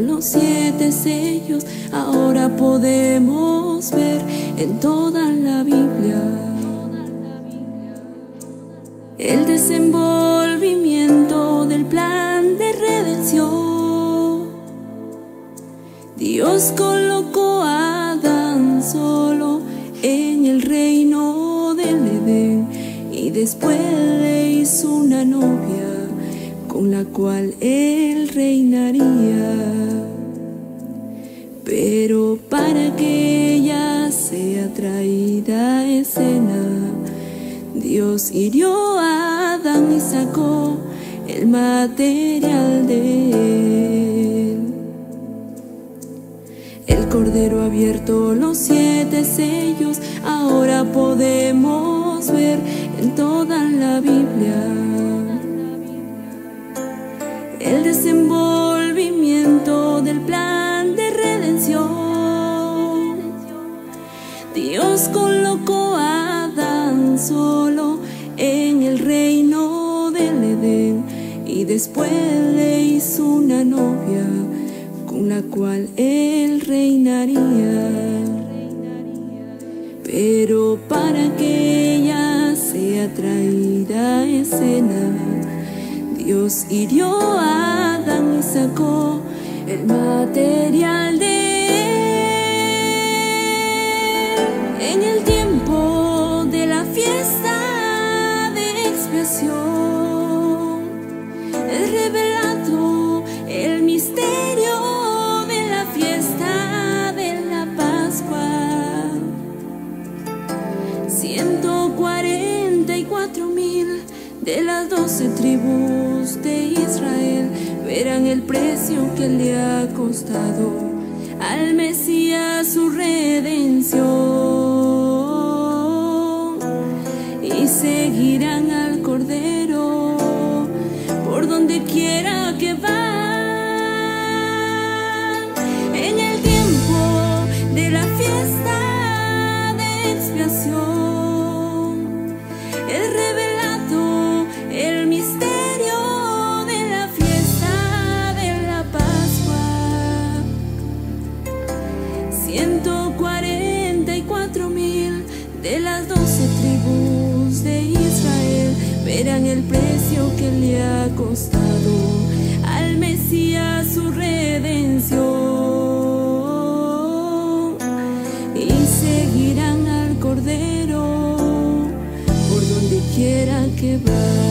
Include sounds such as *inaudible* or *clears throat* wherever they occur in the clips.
los siete sellos, ahora podemos ver en toda la Biblia el desembolso. hirió a Adán y sacó el material de él. El Cordero abierto los siete sellos, ahora podemos ver en toda la Biblia. le hizo una novia con la cual él reinaría. Pero para que ella sea traída a escena, Dios hirió a Adán y sacó el material. el precio que le ha costado al Mesías su redención y seguirán el precio que le ha costado al Mesías su redención y seguirán al Cordero por donde quiera que va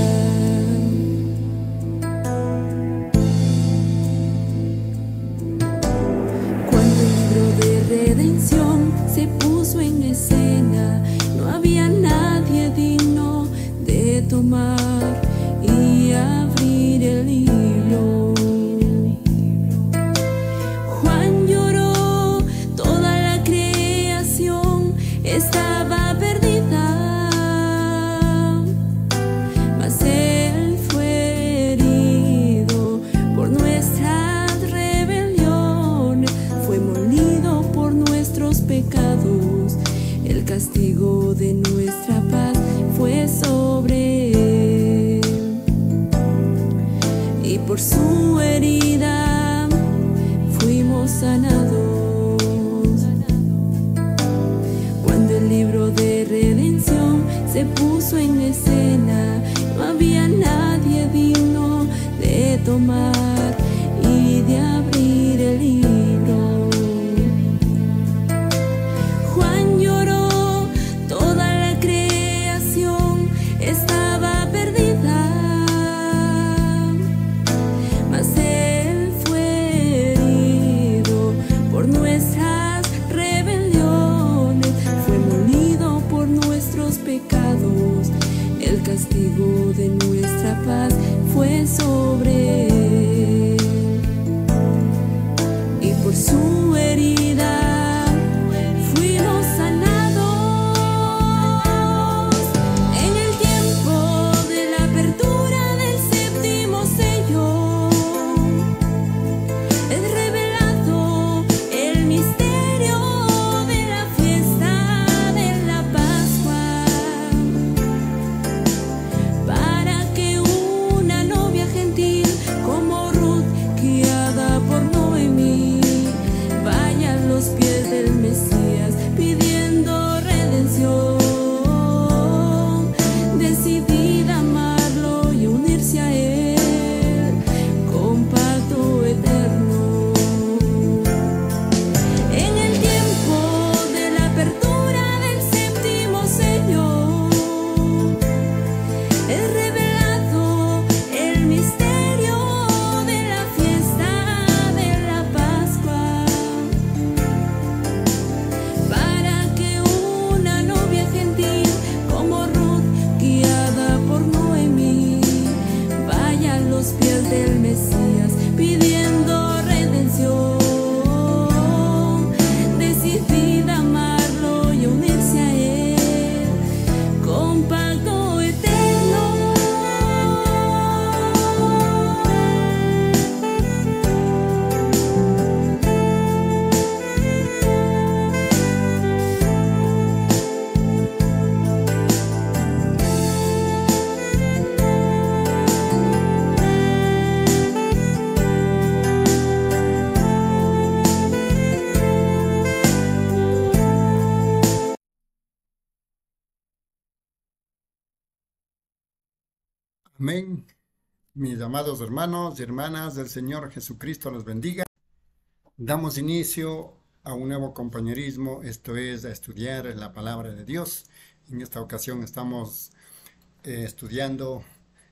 amados hermanos y hermanas del Señor Jesucristo los bendiga. Damos inicio a un nuevo compañerismo, esto es a estudiar la palabra de Dios. En esta ocasión estamos eh, estudiando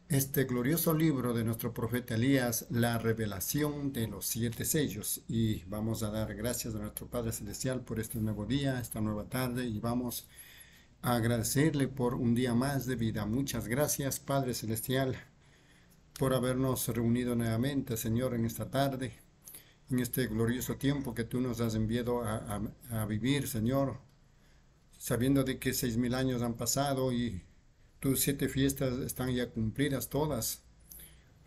este glorioso libro de nuestro profeta Elías, La revelación de los siete sellos. Y vamos a dar gracias a nuestro Padre Celestial por este nuevo día, esta nueva tarde y vamos a agradecerle por un día más de vida. Muchas gracias, Padre Celestial, por habernos reunido nuevamente, Señor, en esta tarde, en este glorioso tiempo que tú nos has enviado a, vivir, Señor, sabiendo de que seis mil años han pasado y tus siete fiestas están ya cumplidas todas.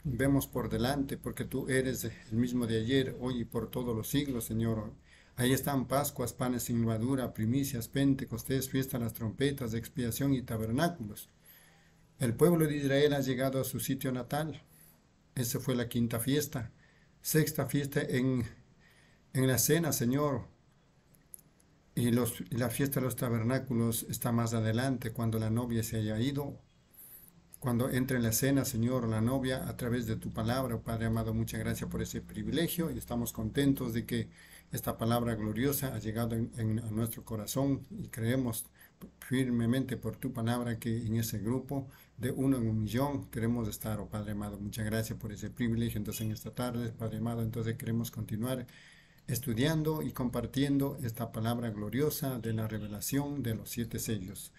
Vemos por delante, porque tú eres el mismo de ayer, hoy y por todos los siglos, Señor. Ahí están Pascuas, panes sin levadura, primicias, Pentecostés, fiesta las trompetas, expiación y tabernáculos. El pueblo de Israel ha llegado a su sitio natal. Esa fue la quinta fiesta. Sexta fiesta en, la cena, Señor. Y, los, la fiesta de los tabernáculos está más adelante, cuando la novia se haya ido. Cuando entre en la cena, Señor, la novia, a través de tu palabra, oh Padre amado, muchas gracias por ese privilegio y estamos contentos de que esta palabra gloriosa ha llegado a nuestro corazón y creemos firmemente por tu palabra que en ese grupo de uno en un millón queremos estar, oh Padre amado, muchas gracias por ese privilegio. Entonces en esta tarde, Padre amado, entonces queremos continuar estudiando y compartiendo esta palabra gloriosa de la revelación de los siete sellos.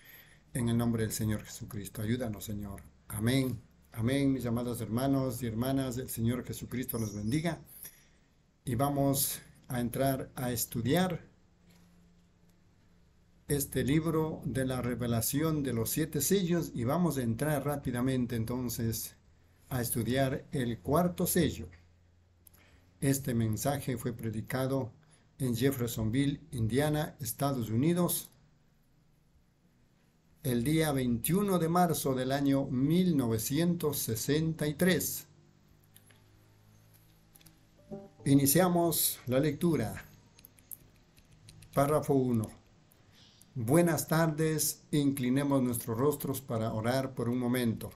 En el nombre del Señor Jesucristo, ayúdanos Señor. Amén. Amén, mis amados hermanos y hermanas, el Señor Jesucristo los bendiga. Y vamos a entrar a estudiar este libro de la revelación de los siete sellos y vamos a entrar rápidamente entonces a estudiar el cuarto sello. Este mensaje fue predicado en Jeffersonville, Indiana, Estados Unidos, el día 21 de marzo del año 1963. Iniciamos la lectura. Párrafo 1. Buenas tardes, inclinemos nuestros rostros para orar por un momento.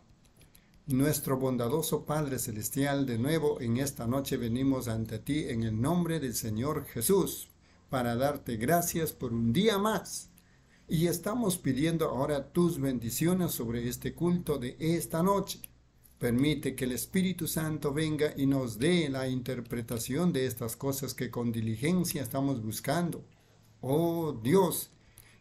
Nuestro bondadoso Padre Celestial, de nuevo en esta noche venimos ante ti en el nombre del Señor Jesús para darte gracias por un día más. Y estamos pidiendo ahora tus bendiciones sobre este culto de esta noche. Permite que el Espíritu Santo venga y nos dé la interpretación de estas cosas que con diligencia estamos buscando. Oh Dios,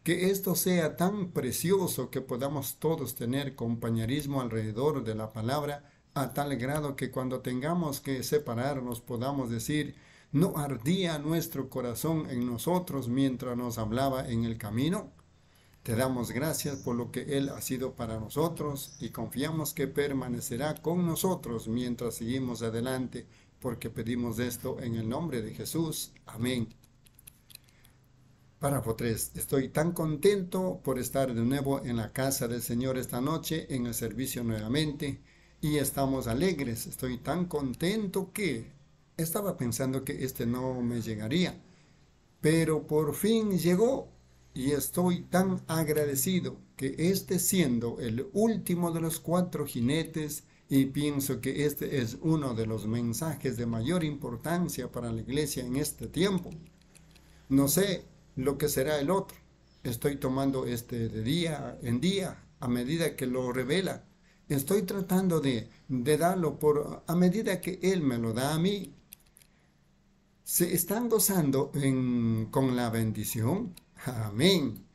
que esto sea tan precioso que podamos todos tener compañerismo alrededor de la palabra a tal grado que cuando tengamos que separarnos podamos decir, ¿no ardía nuestro corazón en nosotros mientras nos hablaba en el camino? Te damos gracias por lo que Él ha sido para nosotros y confiamos que permanecerá con nosotros mientras seguimos adelante, porque pedimos esto en el nombre de Jesús. Amén. Párrafo 3. Estoy tan contento por estar de nuevo en la casa del Señor esta noche, en el servicio nuevamente, y estamos alegres. Estoy tan contento que estaba pensando que este no me llegaría, pero por fin llegó y estoy tan agradecido que este siendo el último de los cuatro jinetes, y pienso que este es uno de los mensajes de mayor importancia para la iglesia en este tiempo. No sé lo que será el otro. Estoy tomando este de día en día, a medida que lo revela. Estoy tratando de, darlo por a medida que Él me lo da a mí. ¿Se están gozando con la bendición? Amén.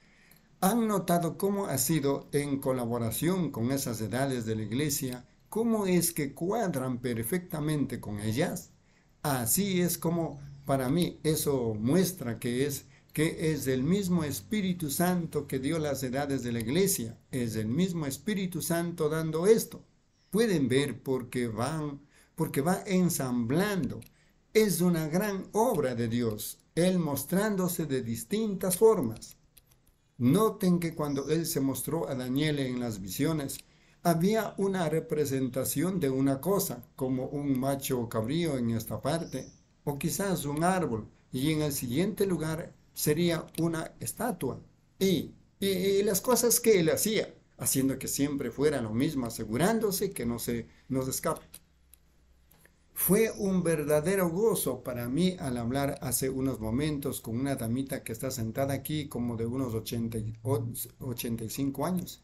¿Han notado cómo ha sido en colaboración con esas edades de la iglesia? ¿Cómo es que cuadran perfectamente con ellas? Así es como para mí eso muestra que es que es el mismo Espíritu Santo que dio las edades de la iglesia, es el mismo Espíritu Santo dando esto. Pueden ver porque van, porque va ensamblando. Es una gran obra de Dios, Él mostrándose de distintas formas. Noten que cuando Él se mostró a Daniel en las visiones, había una representación de una cosa, como un macho cabrío en esta parte, o quizás un árbol, y en el siguiente lugar sería una estatua. Y, y, las cosas que él hacía, haciendo que siempre fuera lo mismo, asegurándose que no se nos escape. Fue un verdadero gozo para mí al hablar hace unos momentos con una damita que está sentada aquí como de unos 85 años.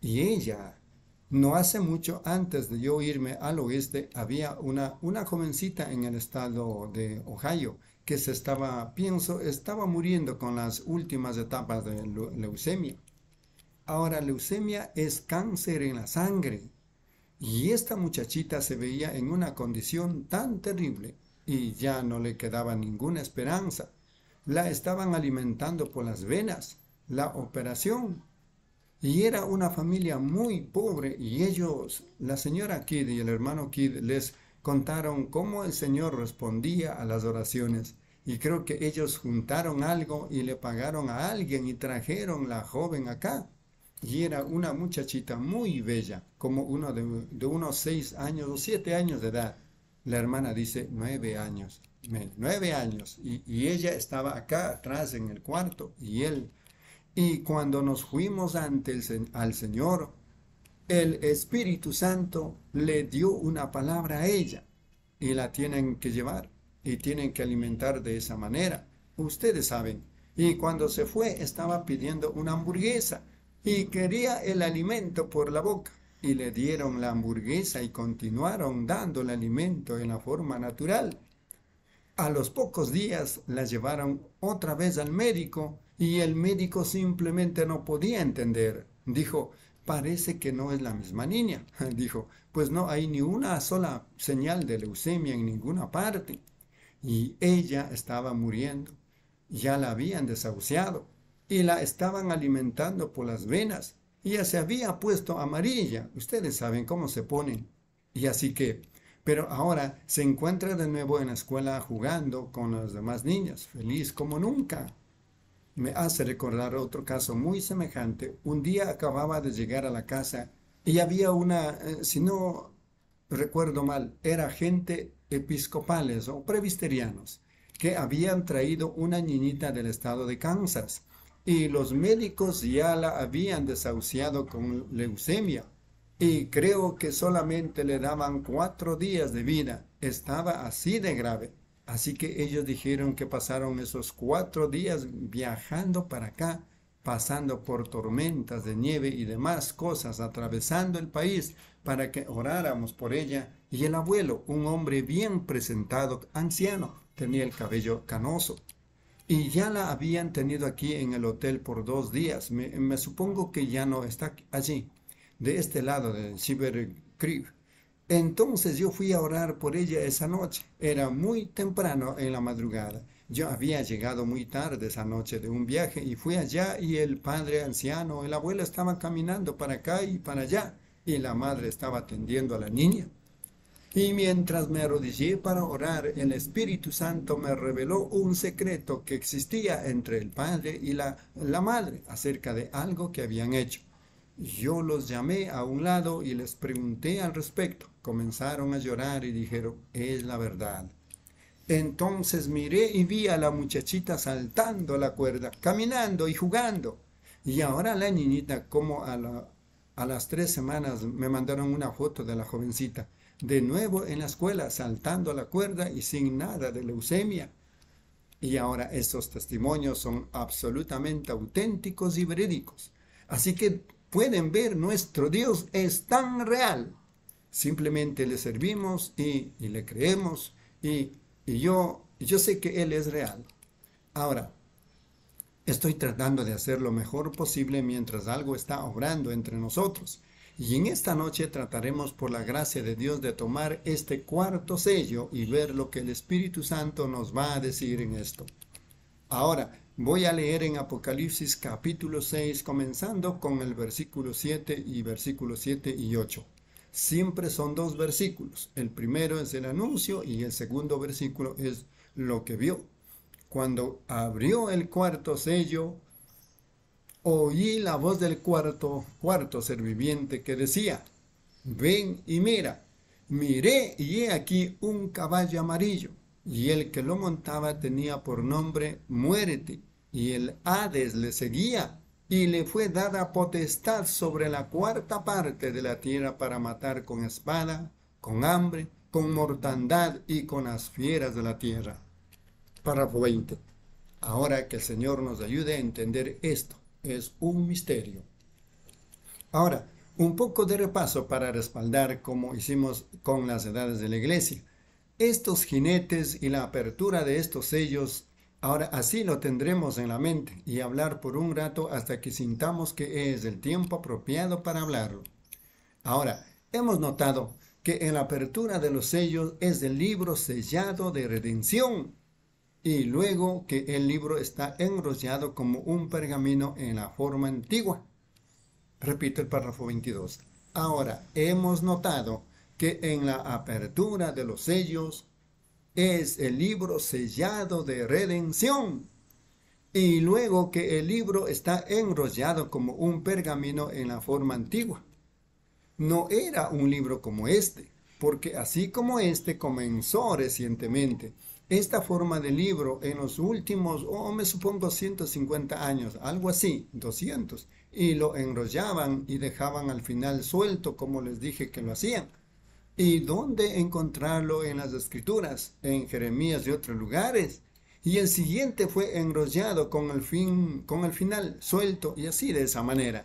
Y ella, no hace mucho antes de yo irme al oeste, había una, una jovencita en el estado de Ohio que se estaba, pienso, estaba muriendo con las últimas etapas de leucemia. Ahora, leucemia es cáncer en la sangre. Y esta muchachita se veía en una condición tan terrible y ya no le quedaba ninguna esperanza. La estaban alimentando por las venas, la operación. Y era una familia muy pobre y ellos, la señora Kidd y el hermano Kidd, les contaron cómo el Señor respondía a las oraciones. Y creo que ellos juntaron algo y le pagaron a alguien y trajeron la joven acá. Y era una muchachita muy bella, como uno de, unos seis años o siete años de edad. La hermana dice nueve años, nueve años. Y, ella estaba acá atrás en el cuarto y él. Y cuando nos fuimos ante el, al Señor, el Espíritu Santo le dio una palabra a ella y la tienen que llevar y tienen que alimentar de esa manera. Ustedes saben. Y cuando se fue estaba pidiendo una hamburguesa y quería el alimento por la boca. Y le dieron la hamburguesa y continuaron dando el alimento en la forma natural. A los pocos días la llevaron otra vez al médico y el médico simplemente no podía entender. Dijo, parece que no es la misma niña. *laughs* Dijo, pues no hay ni una sola señal de leucemia en ninguna parte. Y ella estaba muriendo. Ya la habían desahuciado y la estaban alimentando por las venas. ya se había puesto amarilla. Ustedes saben cómo se ponen. Y así que, pero ahora se encuentra de nuevo en la escuela jugando con las demás niñas, feliz como nunca me hace recordar otro caso muy semejante. Un día acababa de llegar a la casa y había una, eh, si no recuerdo mal, era gente episcopales o previsterianos que habían traído una niñita del estado de Kansas y los médicos ya la habían desahuciado con leucemia y creo que solamente le daban cuatro días de vida. Estaba así de grave. Así que ellos dijeron que pasaron esos cuatro días viajando para acá, pasando por tormentas de nieve y demás cosas, atravesando el país para que oráramos por ella. Y el abuelo, un hombre bien presentado, anciano, tenía el cabello canoso. Y ya la habían tenido aquí en el hotel por dos días. Me, supongo que ya no está allí, de este lado de Cyber entonces yo fui a orar por ella esa noche. Era muy temprano en la madrugada. Yo había llegado muy tarde esa noche de un viaje y fui allá y el padre anciano, el abuelo estaban caminando para acá y para allá y la madre estaba atendiendo a la niña. Y mientras me arrodillé para orar, el Espíritu Santo me reveló un secreto que existía entre el padre y la madre acerca de algo que habían hecho. Yo los llamé a un lado y les pregunté al respecto comenzaron a llorar y dijeron, es la verdad. Entonces miré y vi a la muchachita saltando la cuerda, caminando y jugando. Y ahora la niñita, como a, las tres semanas me mandaron una foto de la jovencita, de nuevo en la escuela, saltando la cuerda y sin nada de leucemia. Y ahora estos testimonios son absolutamente auténticos y verídicos. Así que pueden ver, nuestro Dios es tan real Simplemente le servimos y, le creemos y, yo, yo sé que Él es real. Ahora, estoy tratando de hacer lo mejor posible mientras algo está obrando entre nosotros. Y en esta noche trataremos por la gracia de Dios de tomar este cuarto sello y ver lo que el Espíritu Santo nos va a decir en esto. Ahora, voy a leer en Apocalipsis capítulo 6, comenzando con el versículo 7 y versículo 7 y 8 siempre son dos versículos. El primero es el anuncio y el segundo versículo es lo que vio. Cuando abrió el cuarto sello, oí la voz del cuarto, cuarto ser viviente que decía, ven y mira. Miré y he aquí un caballo amarillo, y el que lo montaba tenía por nombre Muérete, y el Hades le seguía, y le fue dada potestad sobre la cuarta parte de la tierra para matar con espada, con hambre, con mortandad y con las fieras de la tierra. Párrafo 20. Ahora que el Señor nos ayude a entender esto, es un misterio. Ahora, un poco de repaso para respaldar como hicimos con las edades de la iglesia. Estos jinetes y la apertura de estos sellos Ahora así lo tendremos en la mente y hablar por un rato hasta que sintamos que es el tiempo apropiado para hablarlo. Ahora, hemos notado que en la apertura de los sellos es el libro sellado de redención y luego que el libro está enrollado como un pergamino en la forma antigua. Repito el párrafo 22. Ahora, hemos notado que en la apertura de los sellos es el libro sellado de redención. Y luego que el libro está enrollado como un pergamino en la forma antigua. No era un libro como este, porque así como este comenzó recientemente, esta forma de libro en los últimos, o oh, me supongo 150 años, algo así, 200, y lo enrollaban y dejaban al final suelto como les dije que lo hacían ¿Y dónde encontrarlo en las escrituras? En Jeremías y otros lugares. Y el siguiente fue enrollado con el, fin, con el final, suelto y así de esa manera.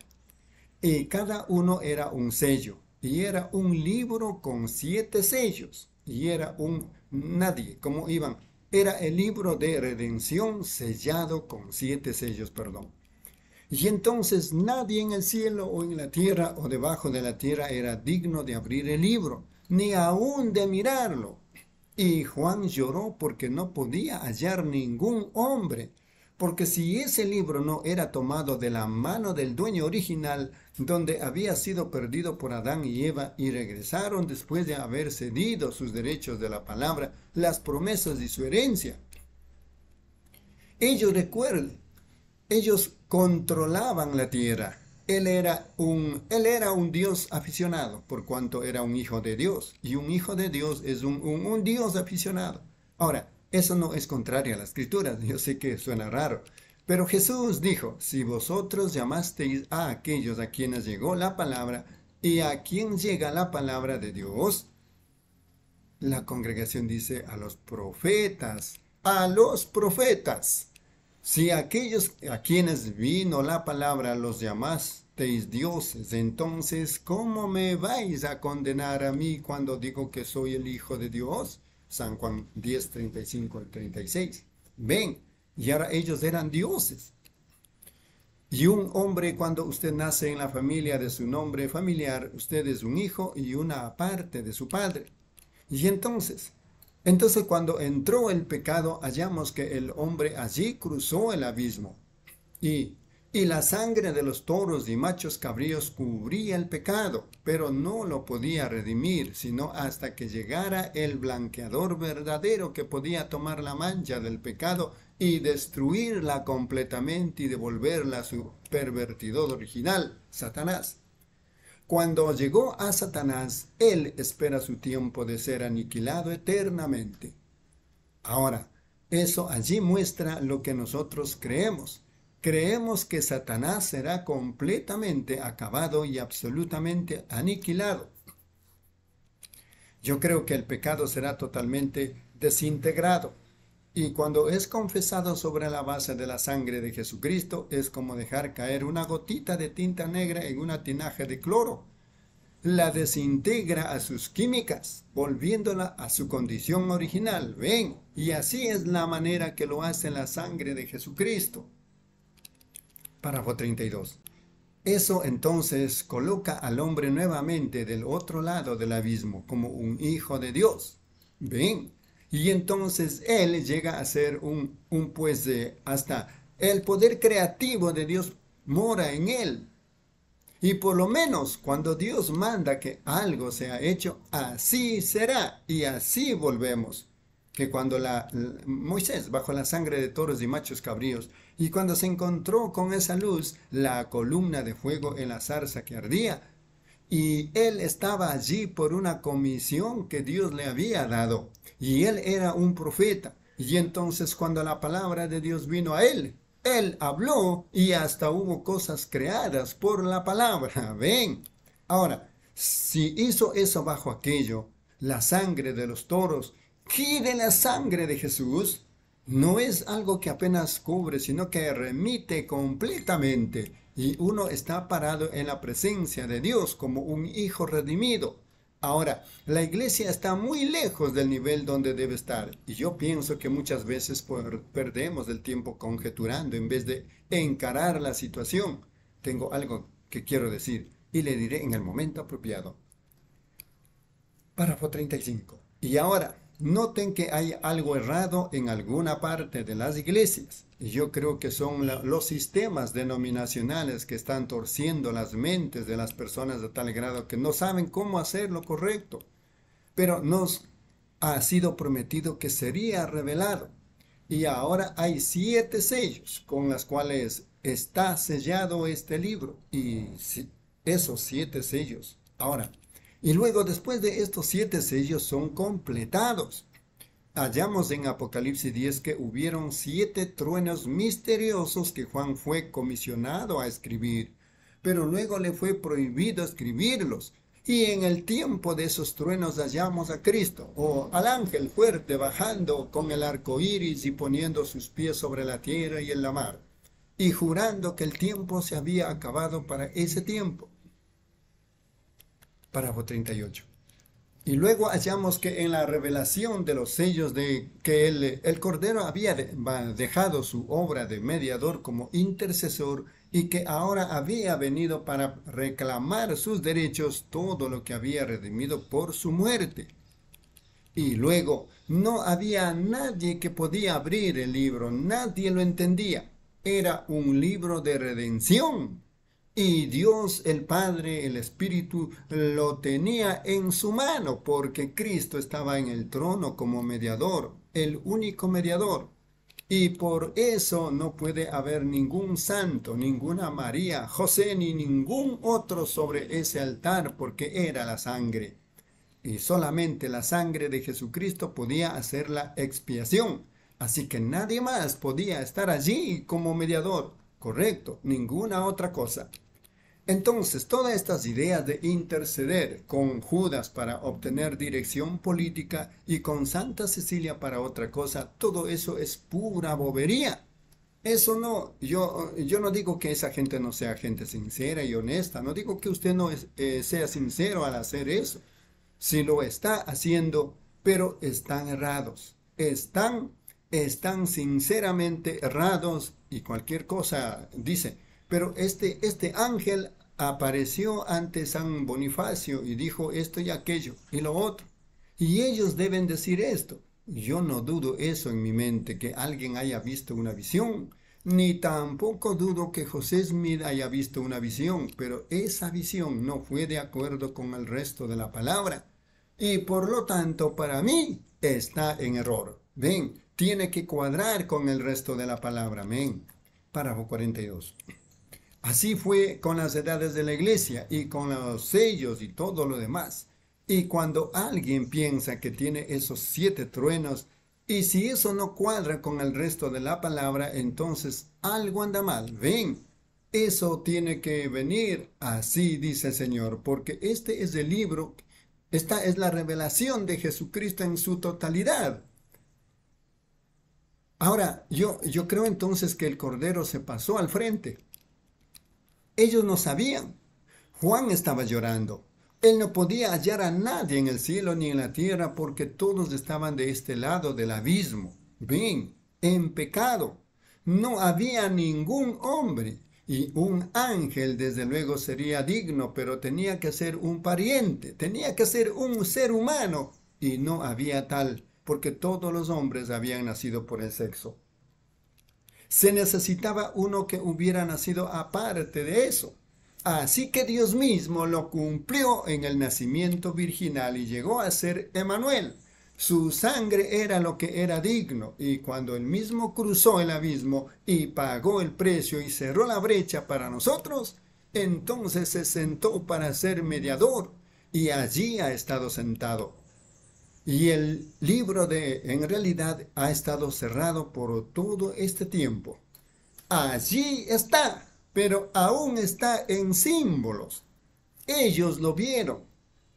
Y cada uno era un sello. Y era un libro con siete sellos. Y era un nadie, como iban. Era el libro de redención sellado con siete sellos, perdón. Y entonces nadie en el cielo o en la tierra o debajo de la tierra era digno de abrir el libro, ni aún de mirarlo. Y Juan lloró porque no podía hallar ningún hombre, porque si ese libro no era tomado de la mano del dueño original, donde había sido perdido por Adán y Eva y regresaron después de haber cedido sus derechos de la palabra, las promesas y su herencia. Ellos recuerden, ellos controlaban la tierra, él era, un, él era un Dios aficionado, por cuanto era un hijo de Dios. Y un hijo de Dios es un, un Dios aficionado. Ahora, eso no es contrario a la escritura, yo sé que suena raro. Pero Jesús dijo, si vosotros llamasteis a aquellos a quienes llegó la palabra y a quien llega la palabra de Dios, la congregación dice a los profetas, a los profetas si aquellos a quienes vino la palabra los llamasteis dioses, entonces ¿cómo me vais a condenar a mí cuando digo que soy el Hijo de Dios? San Juan 10, 35 al 36. Ven, y ahora ellos eran dioses. Y un hombre, cuando usted nace en la familia de su nombre familiar, usted es un hijo y una parte de su padre. Y entonces, entonces cuando entró el pecado, hallamos que el hombre allí cruzó el abismo y, y la sangre de los toros y machos cabríos cubría el pecado, pero no lo podía redimir, sino hasta que llegara el blanqueador verdadero que podía tomar la mancha del pecado y destruirla completamente y devolverla a su pervertidor original, Satanás. Cuando llegó a Satanás, él espera su tiempo de ser aniquilado eternamente. Ahora, eso allí muestra lo que nosotros creemos. Creemos que Satanás será completamente acabado y absolutamente aniquilado. Yo creo que el pecado será totalmente desintegrado. Y cuando es confesado sobre la base de la sangre de Jesucristo, es como dejar caer una gotita de tinta negra en una tinaje de cloro. La desintegra a sus químicas, volviéndola a su condición original. Ven, y así es la manera que lo hace la sangre de Jesucristo. Párrafo 32. Eso entonces coloca al hombre nuevamente del otro lado del abismo como un hijo de Dios. Ven, y entonces él llega a ser un, un pues, de hasta el poder creativo de Dios mora en él. Y por lo menos cuando Dios manda que algo sea hecho, así será y así volvemos. Que cuando Moisés bajo la sangre de toros y machos cabríos, y cuando se encontró con esa luz, la columna de fuego en la zarza que ardía, y él estaba allí por una comisión que Dios le había dado. Y él era un profeta. Y entonces cuando la palabra de Dios vino a él, él habló y hasta hubo cosas creadas por la palabra. *laughs* Ven. Ahora, si hizo eso bajo aquello, la sangre de los toros ¿qué de la sangre de Jesús no es algo que apenas cubre, sino que remite completamente y uno está parado en la presencia de Dios como un hijo redimido. Ahora, la iglesia está muy lejos del nivel donde debe estar y yo pienso que muchas veces perdemos el tiempo conjeturando en vez de encarar la situación. Tengo algo que quiero decir y le diré en el momento apropiado. Párrafo 35. Y ahora, noten que hay algo errado en alguna parte de las iglesias yo creo que son los sistemas denominacionales que están torciendo las mentes de las personas de tal grado que no saben cómo hacer lo correcto. Pero nos ha sido prometido que sería revelado. Y ahora hay siete sellos con los cuales está sellado este libro. Y esos siete sellos. Ahora, y luego después de estos siete sellos son completados. Hallamos en Apocalipsis 10 que hubieron siete truenos misteriosos que Juan fue comisionado a escribir, pero luego le fue prohibido escribirlos. Y en el tiempo de esos truenos hallamos a Cristo o al ángel fuerte bajando con el arco iris y poniendo sus pies sobre la tierra y en la mar, y jurando que el tiempo se había acabado para ese tiempo. Párrafo 38. Y luego hallamos que en la revelación de los sellos de que el, el Cordero había dejado su obra de mediador como intercesor y que ahora había venido para reclamar sus derechos todo lo que había redimido por su muerte. Y luego no había nadie que podía abrir el libro, nadie lo entendía. Era un libro de redención y Dios el Padre, el Espíritu, lo tenía en su mano porque Cristo estaba en el trono como mediador, el único mediador. Y por eso no puede haber ningún santo, ninguna María, José ni ningún otro sobre ese altar porque era la sangre. Y solamente la sangre de Jesucristo podía hacer la expiación. Así que nadie más podía estar allí como mediador. Correcto, ninguna otra cosa. Entonces, todas estas ideas de interceder con Judas para obtener dirección política y con Santa Cecilia para otra cosa, todo eso es pura bobería. Eso no, yo, yo no digo que esa gente no sea gente sincera y honesta, no digo que usted no eh, sea sincero al hacer eso. Si lo está haciendo, pero están errados, están, están sinceramente errados y cualquier cosa dice, pero este, este ángel apareció ante San Bonifacio y dijo esto y aquello y lo otro. Y ellos deben decir esto. Yo no dudo eso en mi mente, que alguien haya visto una visión, ni tampoco dudo que José Smith haya visto una visión, pero esa visión no fue de acuerdo con el resto de la palabra. Y por lo tanto, para mí, está en error. Ven, tiene que cuadrar con el resto de la palabra. Amén. Párrafo 42. Así fue con las edades de la iglesia y con los sellos y todo lo demás. Y cuando alguien piensa que tiene esos siete truenos, y si eso no cuadra con el resto de la palabra, entonces algo anda mal. Ven, eso tiene que venir. Así dice el Señor, porque este es el libro, esta es la revelación de Jesucristo en su totalidad. Ahora, yo, yo creo entonces que el Cordero se pasó al frente. Ellos no sabían. Juan estaba llorando. Él no podía hallar a nadie en el cielo ni en la tierra porque todos estaban de este lado del abismo. Bien, en pecado. No había ningún hombre y un ángel desde luego sería digno, pero tenía que ser un pariente, tenía que ser un ser humano y no había tal porque todos los hombres habían nacido por el sexo se necesitaba uno que hubiera nacido aparte de eso. Así que Dios mismo lo cumplió en el nacimiento virginal y llegó a ser Emanuel. Su sangre era lo que era digno, y cuando él mismo cruzó el abismo y pagó el precio y cerró la brecha para nosotros, entonces se sentó para ser mediador, y allí ha estado sentado y el libro de, en realidad, ha estado cerrado por todo este tiempo. Allí está, pero aún está en símbolos. Ellos lo vieron,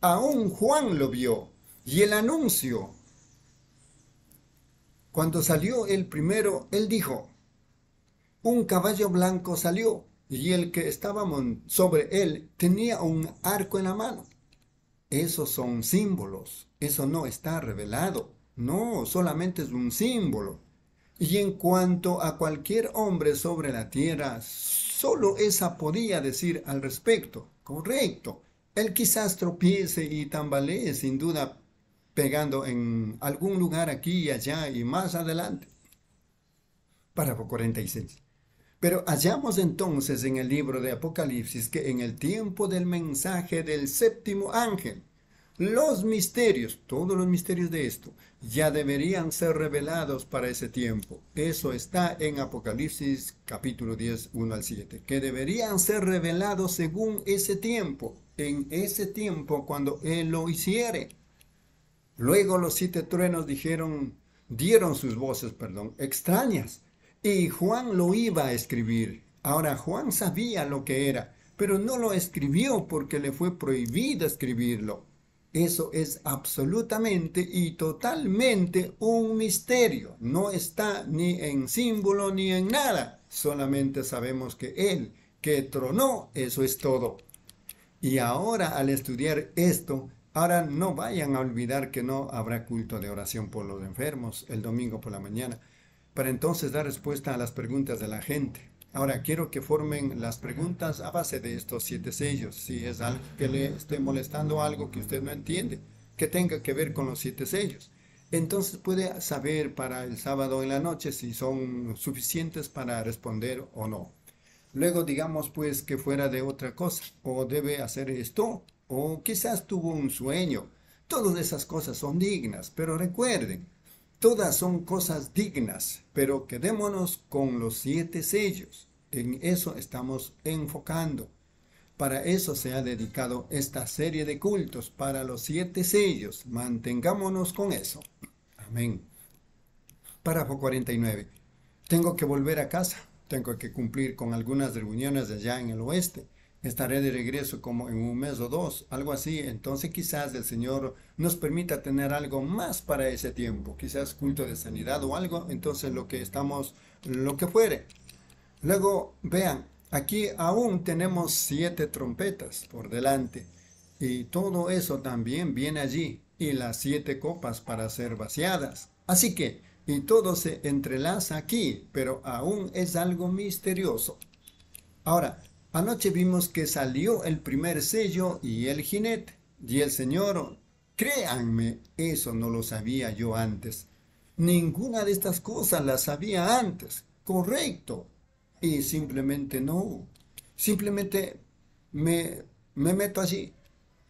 aún Juan lo vio. Y el anuncio, cuando salió el primero, él dijo, un caballo blanco salió y el que estaba sobre él tenía un arco en la mano. Esos son símbolos. Eso no está revelado. No, solamente es un símbolo. Y en cuanto a cualquier hombre sobre la tierra, solo esa podía decir al respecto. Correcto. Él quizás tropiece y tambalee sin duda pegando en algún lugar aquí y allá y más adelante. Párrafo 46. Pero hallamos entonces en el libro de Apocalipsis que en el tiempo del mensaje del séptimo ángel, los misterios, todos los misterios de esto, ya deberían ser revelados para ese tiempo. Eso está en Apocalipsis capítulo 10, 1 al 7, que deberían ser revelados según ese tiempo, en ese tiempo cuando Él lo hiciere. Luego los siete truenos dijeron, dieron sus voces, perdón, extrañas, y Juan lo iba a escribir. Ahora Juan sabía lo que era, pero no lo escribió porque le fue prohibido escribirlo. Eso es absolutamente y totalmente un misterio. No está ni en símbolo ni en nada. Solamente sabemos que Él, que tronó, eso es todo. Y ahora al estudiar esto, ahora no vayan a olvidar que no habrá culto de oración por los enfermos el domingo por la mañana, para entonces dar respuesta a las preguntas de la gente. Ahora, quiero que formen las preguntas a base de estos siete sellos. Si es algo que le esté molestando algo que usted no entiende, que tenga que ver con los siete sellos. Entonces puede saber para el sábado en la noche si son suficientes para responder o no. Luego digamos pues que fuera de otra cosa, o debe hacer esto, o quizás tuvo un sueño. Todas esas cosas son dignas, pero recuerden, Todas son cosas dignas, pero quedémonos con los siete sellos. En eso estamos enfocando. Para eso se ha dedicado esta serie de cultos, para los siete sellos. Mantengámonos con eso. Amén. Párrafo 49. Tengo que volver a casa. Tengo que cumplir con algunas reuniones allá en el oeste estaré de regreso como en un mes o dos, algo así. Entonces quizás el Señor nos permita tener algo más para ese tiempo, quizás culto de sanidad o algo, entonces lo que estamos, lo que fuere. Luego, vean, aquí aún tenemos siete trompetas por delante y todo eso también viene allí y las siete copas para ser vaciadas. Así que, y todo se entrelaza aquí, pero aún es algo misterioso. Ahora, Anoche vimos que salió el primer sello y el jinete. Y el señor, créanme, eso no lo sabía yo antes. Ninguna de estas cosas las sabía antes. Correcto. Y simplemente no. Simplemente me, me meto allí.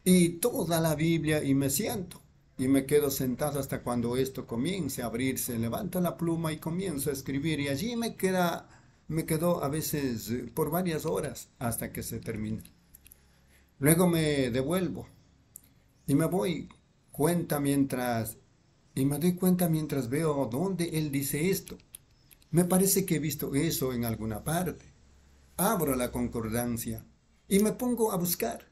Y toda la Biblia y me siento. Y me quedo sentado hasta cuando esto comience a abrirse. levanta la pluma y comienzo a escribir. Y allí me queda me quedo a veces eh, por varias horas hasta que se termina. Luego me devuelvo y me voy cuenta mientras y me doy cuenta mientras veo dónde él dice esto. Me parece que he visto eso en alguna parte. Abro la concordancia y me pongo a buscar.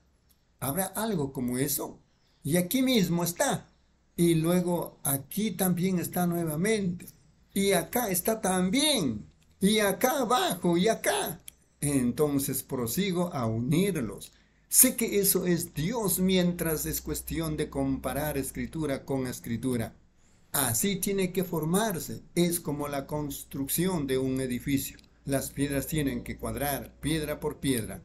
¿Habrá algo como eso? Y aquí mismo está. Y luego aquí también está nuevamente. Y acá está también y acá abajo y acá. Entonces prosigo a unirlos. Sé que eso es Dios mientras es cuestión de comparar escritura con escritura. Así tiene que formarse. Es como la construcción de un edificio. Las piedras tienen que cuadrar piedra por piedra.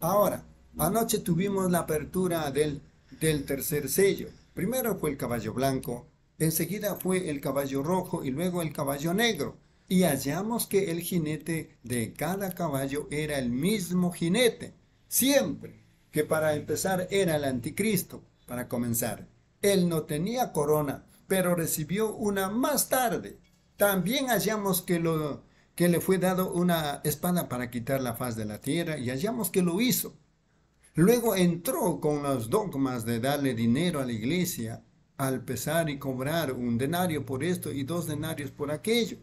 Ahora, anoche tuvimos la apertura del, del tercer sello. Primero fue el caballo blanco, enseguida fue el caballo rojo y luego el caballo negro y hallamos que el jinete de cada caballo era el mismo jinete, siempre, que para empezar era el anticristo, para comenzar. Él no tenía corona, pero recibió una más tarde. También hallamos que, lo, que le fue dado una espada para quitar la faz de la tierra y hallamos que lo hizo. Luego entró con los dogmas de darle dinero a la iglesia, al pesar y cobrar un denario por esto y dos denarios por aquello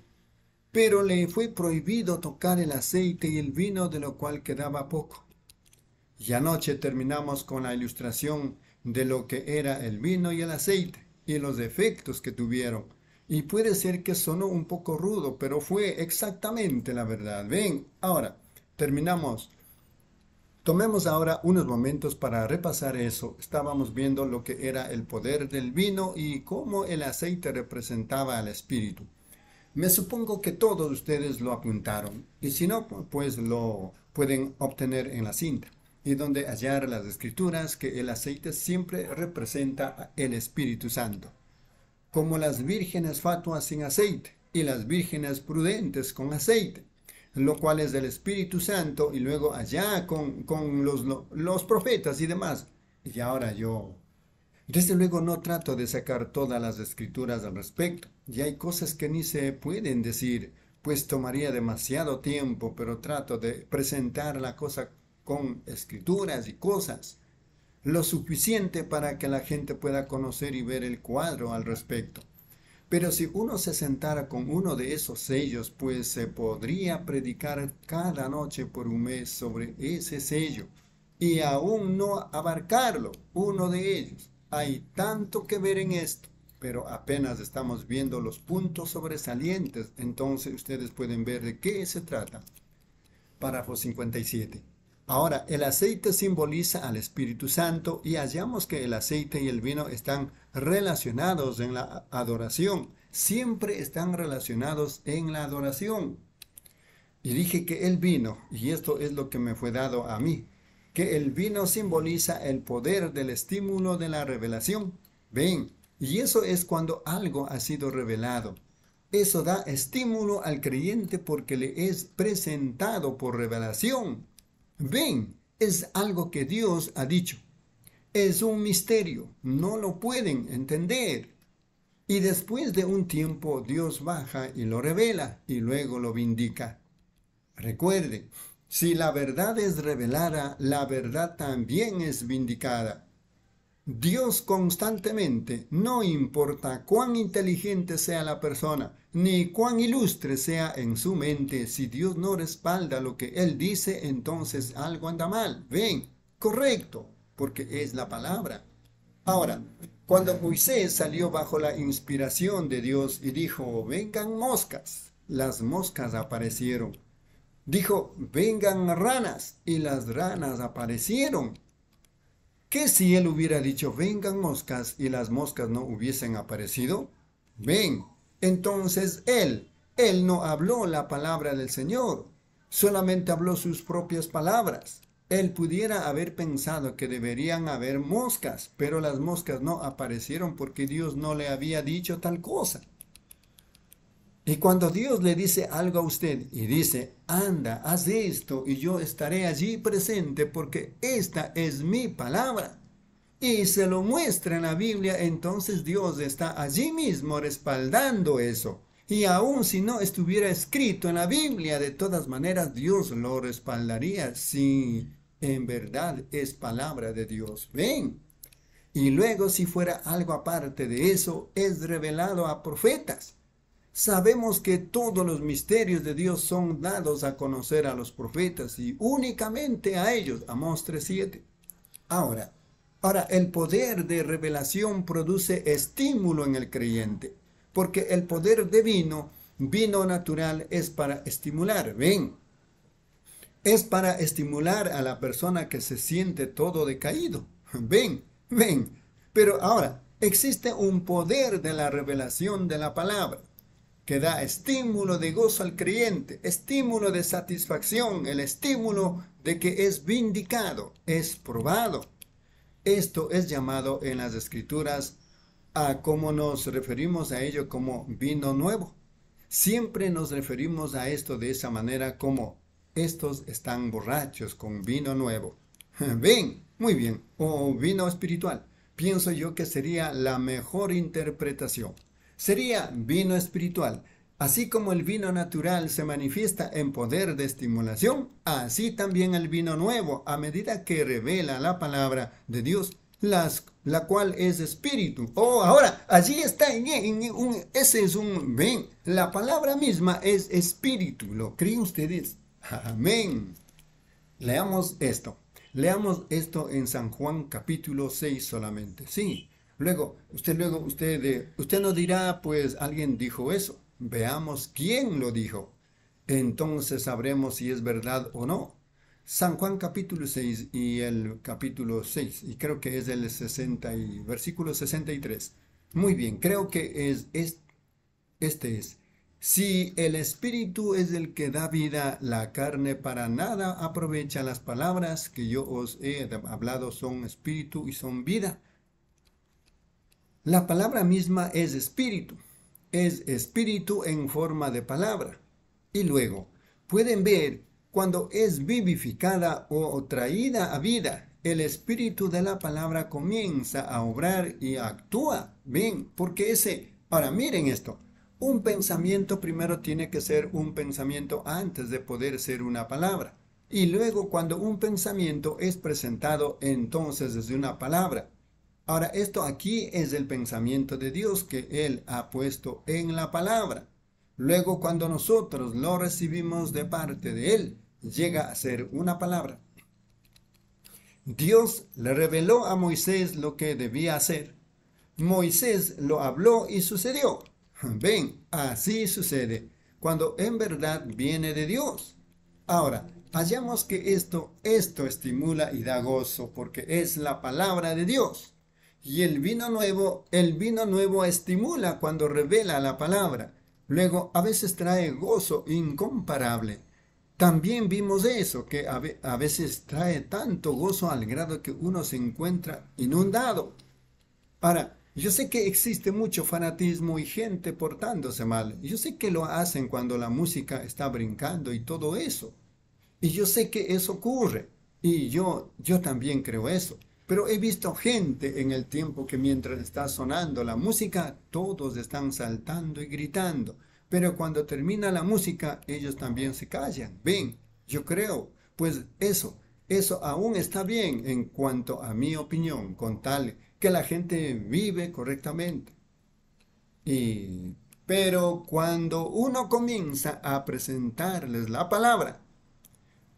pero le fue prohibido tocar el aceite y el vino, de lo cual quedaba poco. Y anoche terminamos con la ilustración de lo que era el vino y el aceite, y los efectos que tuvieron. Y puede ser que sonó un poco rudo, pero fue exactamente la verdad. Ven, ahora, terminamos. Tomemos ahora unos momentos para repasar eso. Estábamos viendo lo que era el poder del vino y cómo el aceite representaba al espíritu. Me supongo que todos ustedes lo apuntaron y si no, pues lo pueden obtener en la cinta y donde hallar las escrituras que el aceite siempre representa el Espíritu Santo. Como las vírgenes fatuas sin aceite y las vírgenes prudentes con aceite, lo cual es del Espíritu Santo y luego allá con, con los, los profetas y demás. Y ahora yo desde luego no trato de sacar todas las escrituras al respecto, y hay cosas que ni se pueden decir, pues tomaría demasiado tiempo, pero trato de presentar la cosa con escrituras y cosas, lo suficiente para que la gente pueda conocer y ver el cuadro al respecto. Pero si uno se sentara con uno de esos sellos, pues se podría predicar cada noche por un mes sobre ese sello y aún no abarcarlo, uno de ellos. Hay tanto que ver en esto, pero apenas estamos viendo los puntos sobresalientes, entonces ustedes pueden ver de qué se trata. Párrafo 57. Ahora, el aceite simboliza al Espíritu Santo y hallamos que el aceite y el vino están relacionados en la adoración. Siempre están relacionados en la adoración. Y dije que el vino, y esto es lo que me fue dado a mí, que el vino simboliza el poder del estímulo de la revelación. Ven, y eso es cuando algo ha sido revelado. Eso da estímulo al creyente porque le es presentado por revelación. Ven, es algo que Dios ha dicho. Es un misterio, no lo pueden entender. Y después de un tiempo Dios baja y lo revela y luego lo vindica. recuerde si la verdad es revelada, la verdad también es vindicada. Dios constantemente, no importa cuán inteligente sea la persona, ni cuán ilustre sea en su mente, si Dios no respalda lo que Él dice, entonces algo anda mal. Ven, correcto, porque es la palabra. Ahora, cuando Moisés salió bajo la inspiración de Dios y dijo, vengan moscas, las moscas aparecieron dijo, vengan ranas, y las ranas aparecieron. ¿Qué si él hubiera dicho, vengan moscas, y las moscas no hubiesen aparecido? Ven, entonces él, él no habló la palabra del Señor, solamente habló sus propias palabras. Él pudiera haber pensado que deberían haber moscas, pero las moscas no aparecieron porque Dios no le había dicho tal cosa. Y cuando Dios le dice algo a usted y dice, anda, haz esto y yo estaré allí presente porque esta es mi palabra, y se lo muestra en la Biblia, entonces Dios está allí mismo respaldando eso. Y aun si no estuviera escrito en la Biblia, de todas maneras Dios lo respaldaría si en verdad es palabra de Dios. Ven. Y luego si fuera algo aparte de eso, es revelado a profetas Sabemos que todos los misterios de Dios son dados a conocer a los profetas y únicamente a ellos, Amós 3.7. Ahora, ahora, el poder de revelación produce estímulo en el creyente, porque el poder divino, vino, vino natural, es para estimular, ven. Es para estimular a la persona que se siente todo decaído. Ven, ven. Pero ahora, existe un poder de la revelación de la palabra que da estímulo de gozo al creyente, estímulo de satisfacción, el estímulo de que es vindicado, es probado. Esto es llamado en las escrituras a cómo nos referimos a ello como vino nuevo. Siempre nos referimos a esto de esa manera como estos están borrachos con vino nuevo. *laughs* Bien, muy bien, o vino espiritual. Pienso yo que sería la mejor interpretación sería vino espiritual. Así como el vino natural se manifiesta en poder de estimulación, así también el vino nuevo, a medida que revela la palabra de Dios, la cual es espíritu. Oh, ahora, allí está en, ese es un ven. La palabra misma es espíritu. ¿Lo creen ustedes? Amén. Leamos esto. Leamos esto en San Juan capítulo 6 solamente. Sí, Luego, usted luego, usted, eh, usted no dirá, pues alguien dijo eso. Veamos quién lo dijo. Entonces sabremos si es verdad o no. San Juan capítulo 6 y el capítulo 6, y creo que es el 60 y, versículo 63. Muy bien, creo que es, es este es. Si el espíritu es el que da vida, la carne para nada aprovecha. Las palabras que yo os he hablado son espíritu y son vida. La palabra misma es espíritu, es espíritu en forma de palabra. Y luego, pueden ver cuando es vivificada o traída a vida, el espíritu de la palabra comienza a obrar y actúa. Bien, porque ese, para miren esto, un pensamiento primero tiene que ser un pensamiento antes de poder ser una palabra. Y luego cuando un pensamiento es presentado, entonces desde una palabra. Ahora, esto aquí es el pensamiento de Dios que Él ha puesto en la palabra. Luego, cuando nosotros lo recibimos de parte de Él, llega a ser una palabra. Dios le reveló a Moisés lo que debía hacer. Moisés lo habló y sucedió. Ven, así sucede, cuando en verdad viene de Dios. Ahora, hallamos que esto, esto estimula y da gozo, porque es la palabra de Dios. Y el vino nuevo, el vino nuevo estimula cuando revela la palabra. Luego, a veces trae gozo incomparable. También vimos eso, que a veces trae tanto gozo al grado que uno se encuentra inundado. Ahora, yo sé que existe mucho fanatismo y gente portándose mal. Yo sé que lo hacen cuando la música está brincando y todo eso. Y yo sé que eso ocurre. Y yo, yo también creo eso. Pero he visto gente en el tiempo que mientras está sonando la música, todos están saltando y gritando. Pero cuando termina la música, ellos también se callan. Ven, yo creo. Pues eso, eso aún está bien en cuanto a mi opinión, con tal que la gente vive correctamente. Y pero cuando uno comienza a presentarles la palabra,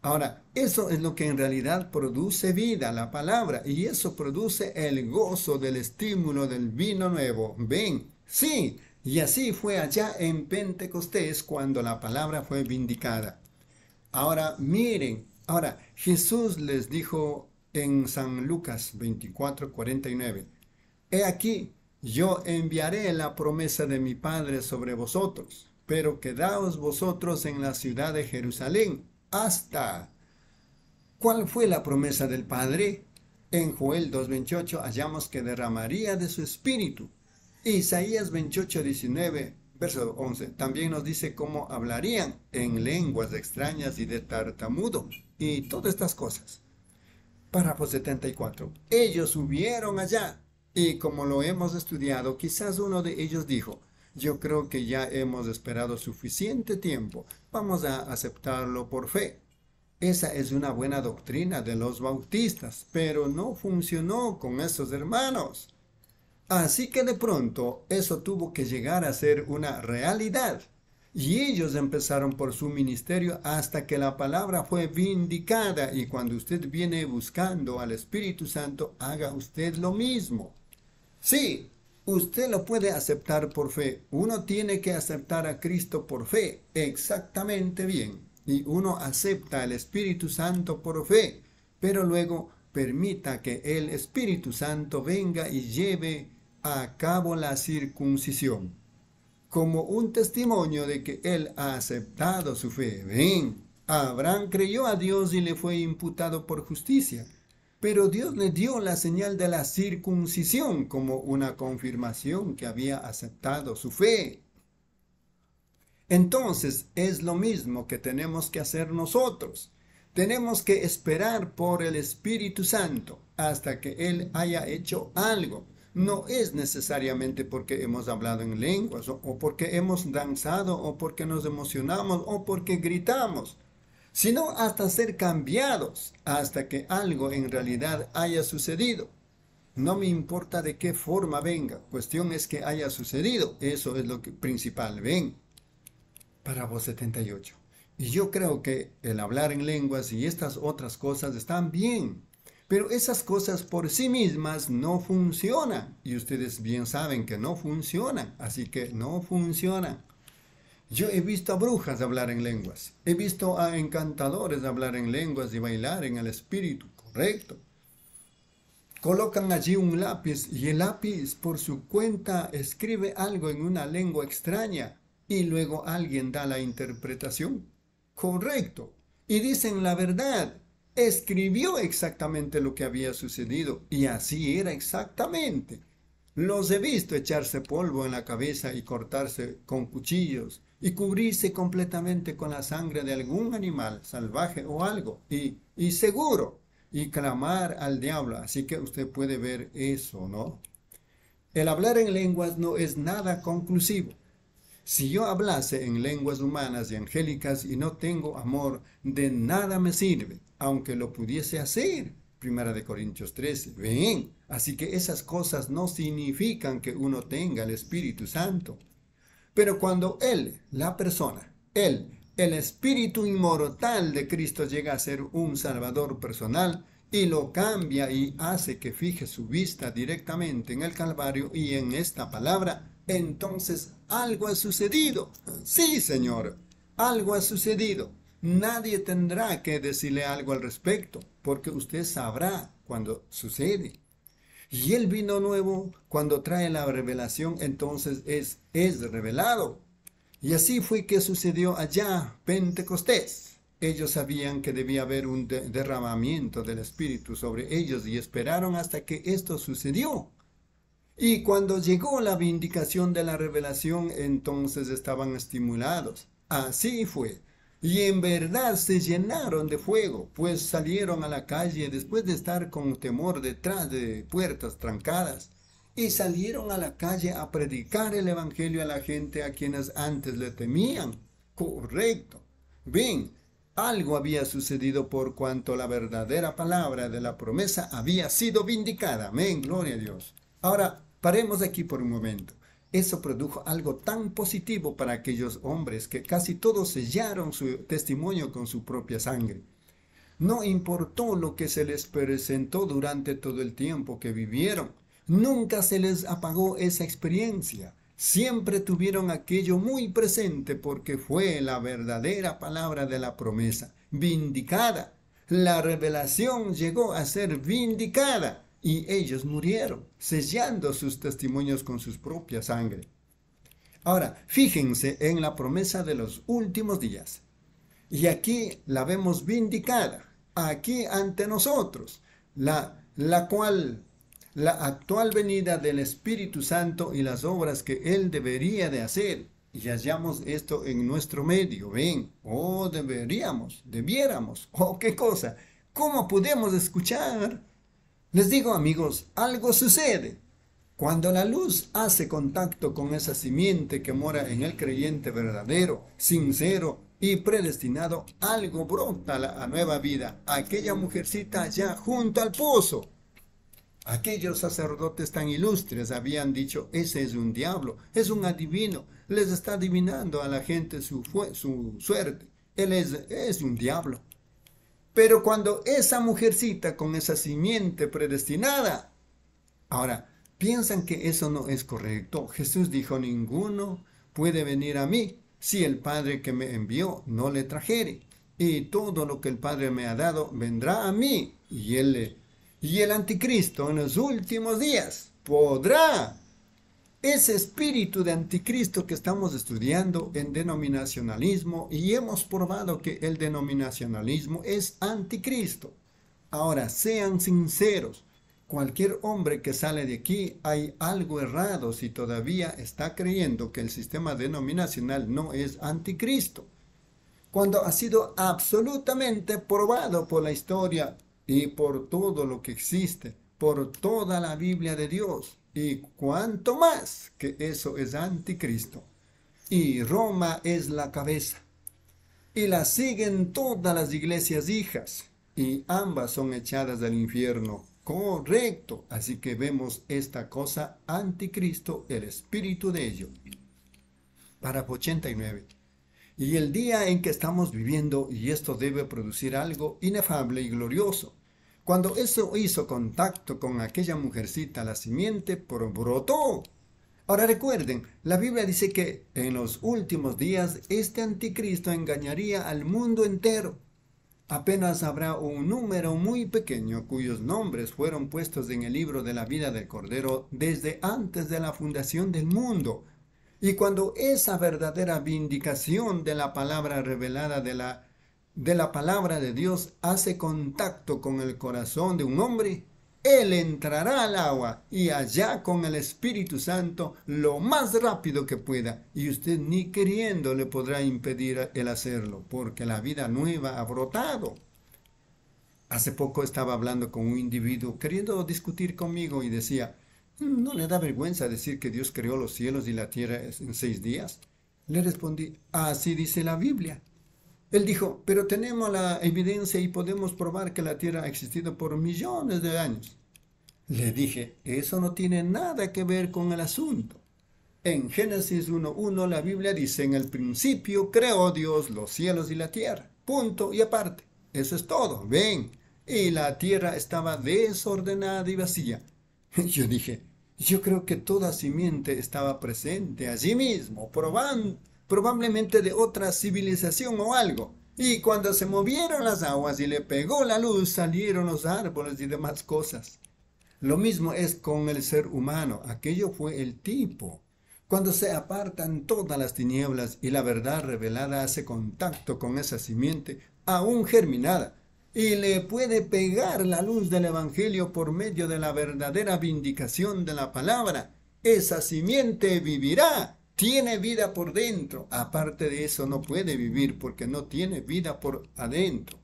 Ahora, eso es lo que en realidad produce vida, la palabra, y eso produce el gozo del estímulo del vino nuevo. Ven, sí, y así fue allá en Pentecostés cuando la palabra fue vindicada. Ahora, miren, ahora Jesús les dijo en San Lucas 24, 49, He aquí, yo enviaré la promesa de mi Padre sobre vosotros, pero quedaos vosotros en la ciudad de Jerusalén hasta. ¿Cuál fue la promesa del Padre? En Joel 2.28 hallamos que derramaría de su espíritu. Isaías 28.19, verso 11, también nos dice cómo hablarían en lenguas extrañas y de tartamudo y todas estas cosas. Párrafo 74. Ellos subieron allá y como lo hemos estudiado, quizás uno de ellos dijo, yo creo que ya hemos esperado suficiente tiempo vamos a aceptarlo por fe. Esa es una buena doctrina de los bautistas, pero no funcionó con esos hermanos. Así que de pronto eso tuvo que llegar a ser una realidad. Y ellos empezaron por su ministerio hasta que la palabra fue vindicada. Y cuando usted viene buscando al Espíritu Santo, haga usted lo mismo. Sí, Usted lo puede aceptar por fe. Uno tiene que aceptar a Cristo por fe. Exactamente bien. Y uno acepta al Espíritu Santo por fe. Pero luego permita que el Espíritu Santo venga y lleve a cabo la circuncisión. Como un testimonio de que él ha aceptado su fe. Ven, Abraham creyó a Dios y le fue imputado por justicia. Pero Dios le dio la señal de la circuncisión como una confirmación que había aceptado su fe. Entonces es lo mismo que tenemos que hacer nosotros. Tenemos que esperar por el Espíritu Santo hasta que Él haya hecho algo. No es necesariamente porque hemos hablado en lenguas o, porque hemos danzado o porque nos emocionamos o porque gritamos sino hasta ser cambiados, hasta que algo en realidad haya sucedido. No me importa de qué forma venga, cuestión es que haya sucedido, eso es lo principal. Ven, para 78. Y yo creo que el hablar en lenguas y estas otras cosas están bien, pero esas cosas por sí mismas no funcionan. Y ustedes bien saben que no funcionan, así que no funcionan. Yo he visto a brujas hablar en lenguas, he visto a encantadores hablar en lenguas y bailar en el espíritu, correcto. Colocan allí un lápiz y el lápiz por su cuenta escribe algo en una lengua extraña y luego alguien da la interpretación, correcto. Y dicen la verdad, escribió exactamente lo que había sucedido y así era exactamente. Los he visto echarse polvo en la cabeza y cortarse con cuchillos y cubrirse completamente con la sangre de algún animal salvaje o algo, y, y seguro, y clamar al diablo. Así que usted puede ver eso, ¿no? El hablar en lenguas no es nada conclusivo. Si yo hablase en lenguas humanas y angélicas y no tengo amor, de nada me sirve, aunque lo pudiese hacer. Primera de Corintios 13. bien así que esas cosas no significan que uno tenga el Espíritu Santo. Pero cuando Él, la persona, Él, el espíritu inmortal de Cristo llega a ser un Salvador personal y lo cambia y hace que fije su vista directamente en el Calvario y en esta palabra, entonces algo ha sucedido. Sí, Señor, algo ha sucedido. Nadie tendrá que decirle algo al respecto, porque usted sabrá cuando sucede. Y el vino nuevo, cuando trae la revelación, entonces es, es revelado. Y así fue que sucedió allá, Pentecostés. Ellos sabían que debía haber un derramamiento del Espíritu sobre ellos y esperaron hasta que esto sucedió. Y cuando llegó la vindicación de la revelación, entonces estaban estimulados. Así fue. Y en verdad se llenaron de fuego, pues salieron a la calle después de estar con temor detrás de puertas trancadas. Y salieron a la calle a predicar el Evangelio a la gente a quienes antes le temían. Correcto. Bien, algo había sucedido por cuanto la verdadera palabra de la promesa había sido vindicada. Amén, gloria a Dios. Ahora, paremos aquí por un momento eso produjo algo tan positivo para aquellos hombres que casi todos sellaron su testimonio con su propia sangre. No importó lo que se les presentó durante todo el tiempo que vivieron, nunca se les apagó esa experiencia. Siempre tuvieron aquello muy presente porque fue la verdadera palabra de la promesa, vindicada. La revelación llegó a ser vindicada y ellos murieron, sellando sus testimonios con su propia sangre. Ahora, fíjense en la promesa de los últimos días. Y aquí la vemos vindicada, aquí ante nosotros, la, la cual, la actual venida del Espíritu Santo y las obras que Él debería de hacer. Y hallamos esto en nuestro medio, ven, oh, deberíamos, debiéramos, o oh, qué cosa, ¿cómo podemos escuchar? Les digo amigos, algo sucede. Cuando la luz hace contacto con esa simiente que mora en el creyente verdadero, sincero y predestinado, algo brota a nueva vida. Aquella mujercita ya junto al pozo. Aquellos sacerdotes tan ilustres habían dicho, ese es un diablo, es un adivino, les está adivinando a la gente su, suerte. Él es, es un diablo. Pero cuando esa mujercita con esa simiente predestinada, ahora, piensan que eso no es correcto. Jesús dijo, ninguno puede venir a mí si el Padre que me envió no le trajere. Y todo lo que el Padre me ha dado vendrá a mí. Y él, y el anticristo en los últimos días podrá ese espíritu de anticristo que estamos estudiando en denominacionalismo y hemos probado que el denominacionalismo es anticristo. Ahora, sean sinceros, cualquier hombre que sale de aquí hay algo errado si todavía está creyendo que el sistema denominacional no es anticristo, cuando ha sido absolutamente probado por la historia y por todo lo que existe, por toda la Biblia de Dios y cuanto más que eso es anticristo. Y Roma es la cabeza. Y la siguen todas las iglesias hijas, y ambas son echadas al infierno. Correcto. Así que vemos esta cosa anticristo, el espíritu de ello. para 89. Y el día en que estamos viviendo, y esto debe producir algo inefable y glorioso, cuando eso hizo contacto con aquella mujercita, la simiente brotó. Ahora recuerden, la Biblia dice que en los últimos días este anticristo engañaría al mundo entero. Apenas habrá un número muy pequeño cuyos nombres fueron puestos en el libro de la vida del Cordero desde antes de la fundación del mundo. Y cuando esa verdadera vindicación de la palabra revelada de la de la palabra de Dios hace contacto con el corazón de un hombre, él entrará al agua y allá con el Espíritu Santo lo más rápido que pueda. Y usted ni queriendo le podrá impedir el hacerlo, porque la vida nueva ha brotado. Hace poco estaba hablando con un individuo queriendo discutir conmigo y decía, ¿no le da vergüenza decir que Dios creó los cielos y la tierra en seis días? Le respondí, así dice la Biblia. Él dijo, pero tenemos la evidencia y podemos probar que la Tierra ha existido por millones de años. Le dije, eso no tiene nada que ver con el asunto. En Génesis 1.1 la Biblia dice, en el principio creó Dios los cielos y la tierra. Punto y aparte. Eso es todo. Ven. Y la tierra estaba desordenada y vacía. *laughs* Yo dije, yo creo que toda simiente estaba presente allí mismo, probando probablemente de otra civilización o algo. Y cuando se movieron las aguas y le pegó la luz, salieron los árboles y demás cosas. Lo mismo es con el ser humano, aquello fue el tipo. Cuando se apartan todas las tinieblas y la verdad revelada hace contacto con esa simiente aún germinada, y le puede pegar la luz del Evangelio por medio de la verdadera vindicación de la palabra, esa simiente vivirá tiene vida por dentro. Aparte de eso, no puede vivir porque no tiene vida por adentro.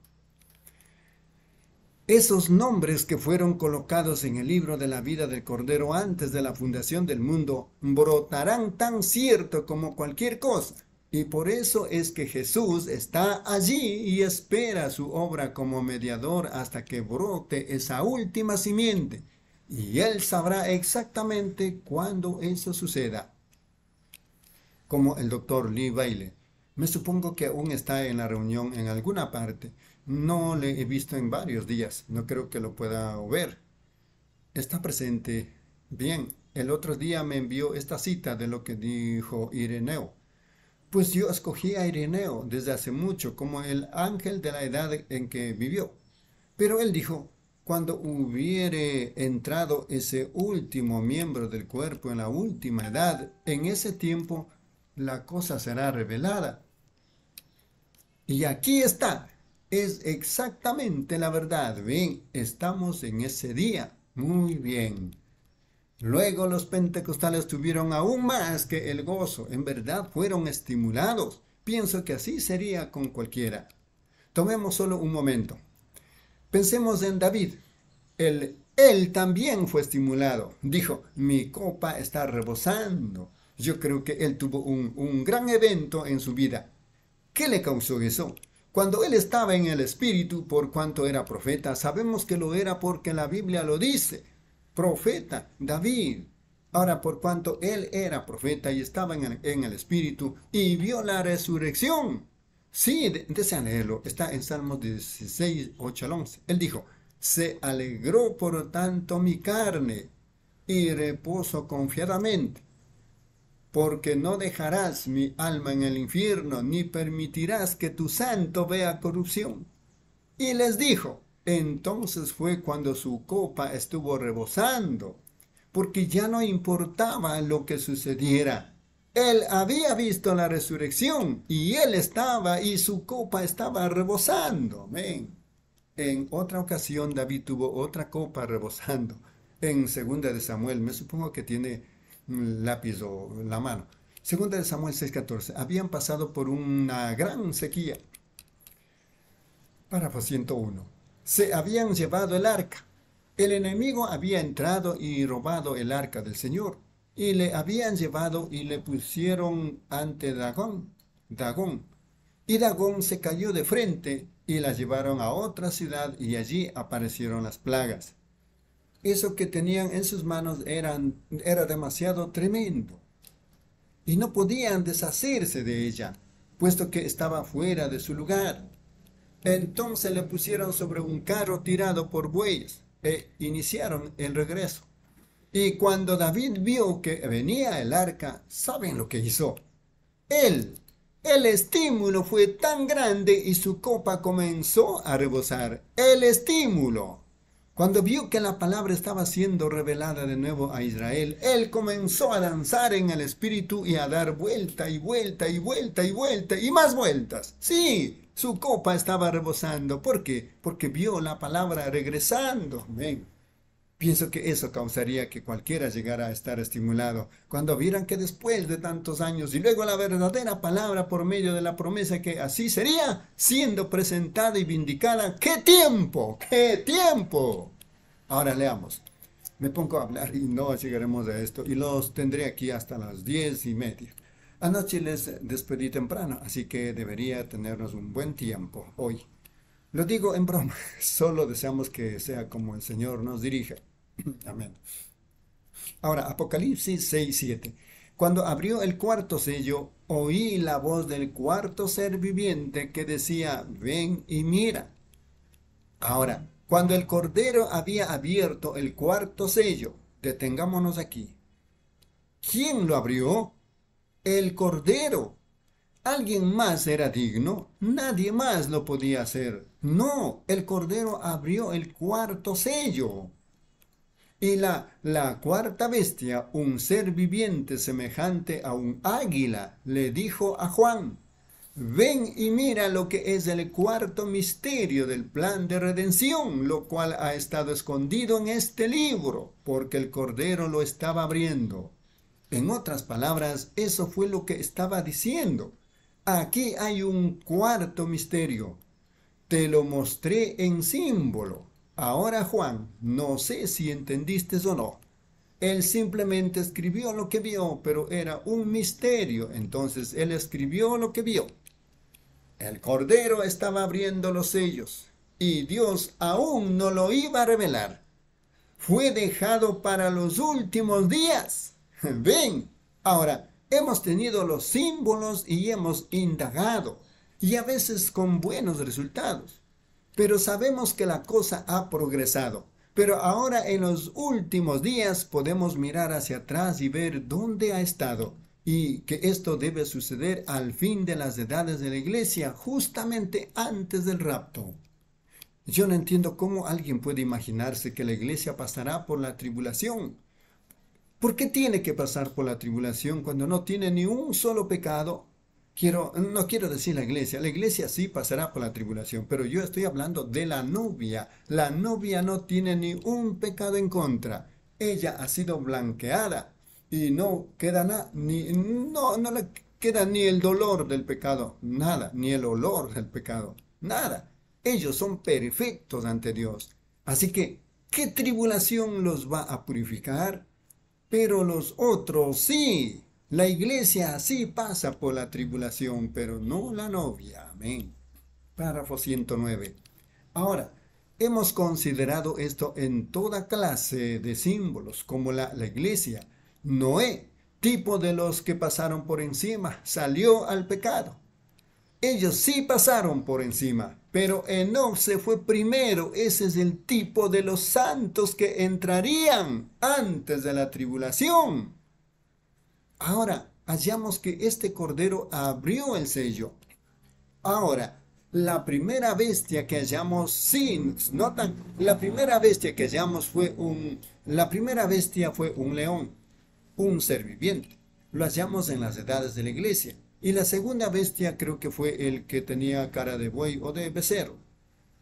Esos nombres que fueron colocados en el libro de la vida del Cordero antes de la fundación del mundo brotarán tan cierto como cualquier cosa. Y por eso es que Jesús está allí y espera su obra como mediador hasta que brote esa última simiente. Y él sabrá exactamente cuándo eso suceda como el doctor Lee Baile. Me supongo que aún está en la reunión en alguna parte. No le he visto en varios días. No creo que lo pueda ver. Está presente. Bien, el otro día me envió esta cita de lo que dijo Ireneo. Pues yo escogí a Ireneo desde hace mucho como el ángel de la edad en que vivió. Pero él dijo, cuando hubiere entrado ese último miembro del cuerpo en la última edad, en ese tiempo la cosa será revelada. Y aquí está, es exactamente la verdad. Bien, estamos en ese día. Muy bien. Luego los pentecostales tuvieron aún más que el gozo. En verdad fueron estimulados. Pienso que así sería con cualquiera. Tomemos solo un momento. Pensemos en David. El, él también fue estimulado. Dijo, mi copa está rebosando yo creo que él tuvo un, gran evento en su vida. ¿Qué le causó eso? Cuando él estaba en el Espíritu, por cuanto era profeta, sabemos que lo era porque la Biblia lo dice. Profeta, David. Ahora, por cuanto él era profeta y estaba en el, Espíritu y vio la resurrección. Sí, de, desean leerlo. Está en Salmos 16, 8 al 11. Él dijo, se alegró por tanto mi carne y reposo confiadamente porque no dejarás mi alma en el infierno, ni permitirás que tu santo vea corrupción. Y les dijo, entonces fue cuando su copa estuvo rebosando, porque ya no importaba lo que sucediera. Él había visto la resurrección y él estaba y su copa estaba rebosando. En otra ocasión David tuvo otra copa rebosando. En segunda de Samuel, me supongo que tiene lápiz o la mano. Segunda de Samuel 6:14. Habían pasado por una gran sequía. Párrafo 101. Se habían llevado el arca. El enemigo había entrado y robado el arca del Señor. Y le habían llevado y le pusieron ante Dagón. Dagón. Y Dagón se cayó de frente y la llevaron a otra ciudad y allí aparecieron las plagas eso que tenían en sus manos era demasiado tremendo. Y no podían deshacerse de ella, puesto que estaba fuera de su lugar. Entonces le pusieron sobre un carro tirado por bueyes e iniciaron el regreso. Y cuando David vio que venía el arca, ¿saben lo que hizo? Él, el estímulo fue tan grande y su copa comenzó a rebosar. El estímulo. Cuando vio que la palabra estaba siendo revelada de nuevo a Israel, él comenzó a danzar en el espíritu y a dar vuelta y vuelta y vuelta y vuelta y más vueltas. Sí, su copa estaba rebosando. ¿Por qué? Porque vio la palabra regresando. Pienso que eso causaría que cualquiera llegara a estar estimulado, cuando vieran que después de tantos años y luego la verdadera palabra por medio de la promesa que así sería, siendo presentada y vindicada, ¡qué tiempo! ¡Qué tiempo! Ahora leamos. Me pongo a hablar y no llegaremos a esto y los tendré aquí hasta las diez y media. Anoche les despedí temprano, así que debería tenernos un buen tiempo hoy. Lo digo en broma, *laughs* solo deseamos que sea como el Señor nos dirige. *clears throat* Amén. Ahora, Apocalipsis 6, 7. Cuando abrió el cuarto sello, oí la voz del cuarto ser viviente que decía, ven y mira. Ahora, cuando el Cordero había abierto el cuarto sello, detengámonos aquí. ¿Quién lo abrió? El Cordero. ¿Alguien más era digno? Nadie más lo podía hacer. No, el Cordero abrió el cuarto sello. Y la, la cuarta bestia, un ser viviente semejante a un águila, le dijo a Juan, Ven y mira lo que es el cuarto misterio del plan de redención, lo cual ha estado escondido en este libro, porque el Cordero lo estaba abriendo. En otras palabras, eso fue lo que estaba diciendo. Aquí hay un cuarto misterio. Te lo mostré en símbolo. Ahora Juan, no sé si entendiste o no. Él simplemente escribió lo que vio, pero era un misterio, entonces él escribió lo que vio. El Cordero estaba abriendo los sellos y Dios aún no lo iba a revelar. Fue dejado para los últimos días. *laughs* Ven, ahora hemos tenido los símbolos y hemos indagado y a veces con buenos resultados pero sabemos que la cosa ha progresado. Pero ahora en los últimos días podemos mirar hacia atrás y ver dónde ha estado y que esto debe suceder al fin de las edades de la iglesia, justamente antes del rapto. Yo no entiendo cómo alguien puede imaginarse que la iglesia pasará por la tribulación. ¿Por qué tiene que pasar por la tribulación cuando no tiene ni un solo pecado no quiero decir la iglesia, la iglesia sí pasará por la tribulación, pero yo estoy hablando de la novia. La novia no tiene ni un pecado en contra. Ella ha sido blanqueada y no queda nada, ni no, no le queda ni el dolor del pecado, nada, ni el olor del pecado, nada. Ellos son perfectos ante Dios. Así que, ¿qué tribulación los va a purificar? Pero los otros sí, la iglesia sí pasa por la tribulación, pero no la novia. Amén. Párrafo 109. Ahora, hemos considerado esto en toda clase de símbolos, como la, iglesia. Noé, tipo de los que pasaron por encima, salió al pecado. Ellos sí pasaron por encima, pero Enoch se fue primero. Ese es el tipo de los santos que entrarían antes de la tribulación. Ahora hallamos que este cordero abrió el sello. Ahora, la primera bestia que hallamos, sí, notan, la primera bestia que hallamos fue un, la primera bestia fue un león, un ser viviente. Lo hallamos en las edades de la iglesia. Y la segunda bestia creo que fue el que tenía cara de buey o de becerro.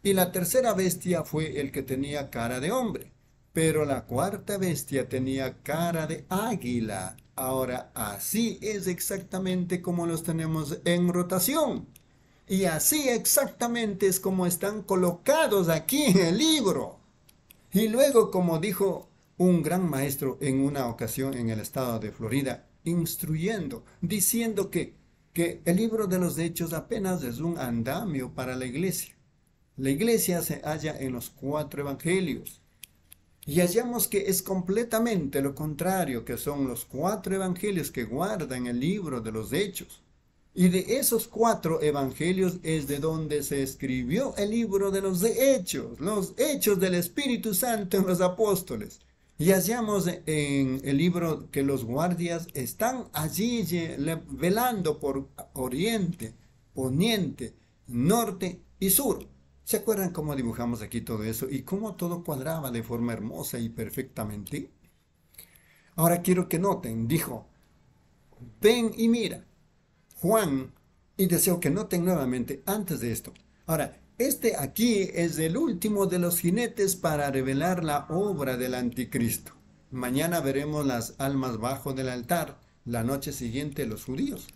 Y la tercera bestia fue el que tenía cara de hombre. Pero la cuarta bestia tenía cara de águila. Ahora, así es exactamente como los tenemos en rotación. Y así exactamente es como están colocados aquí en el libro. Y luego, como dijo un gran maestro en una ocasión en el estado de Florida, instruyendo, diciendo que, que el libro de los hechos apenas es un andamio para la iglesia. La iglesia se halla en los cuatro evangelios, y hallamos que es completamente lo contrario que son los cuatro evangelios que guardan el libro de los hechos. Y de esos cuatro evangelios es de donde se escribió el libro de los hechos, los hechos del Espíritu Santo en los apóstoles. Y hallamos en el libro que los guardias están allí velando por oriente, poniente, norte y sur. ¿Se acuerdan cómo dibujamos aquí todo eso y cómo todo cuadraba de forma hermosa y perfectamente? Ahora quiero que noten, dijo, ven y mira, Juan, y deseo que noten nuevamente antes de esto. Ahora, este aquí es el último de los jinetes para revelar la obra del anticristo. Mañana veremos las almas bajo del altar, la noche siguiente los judíos.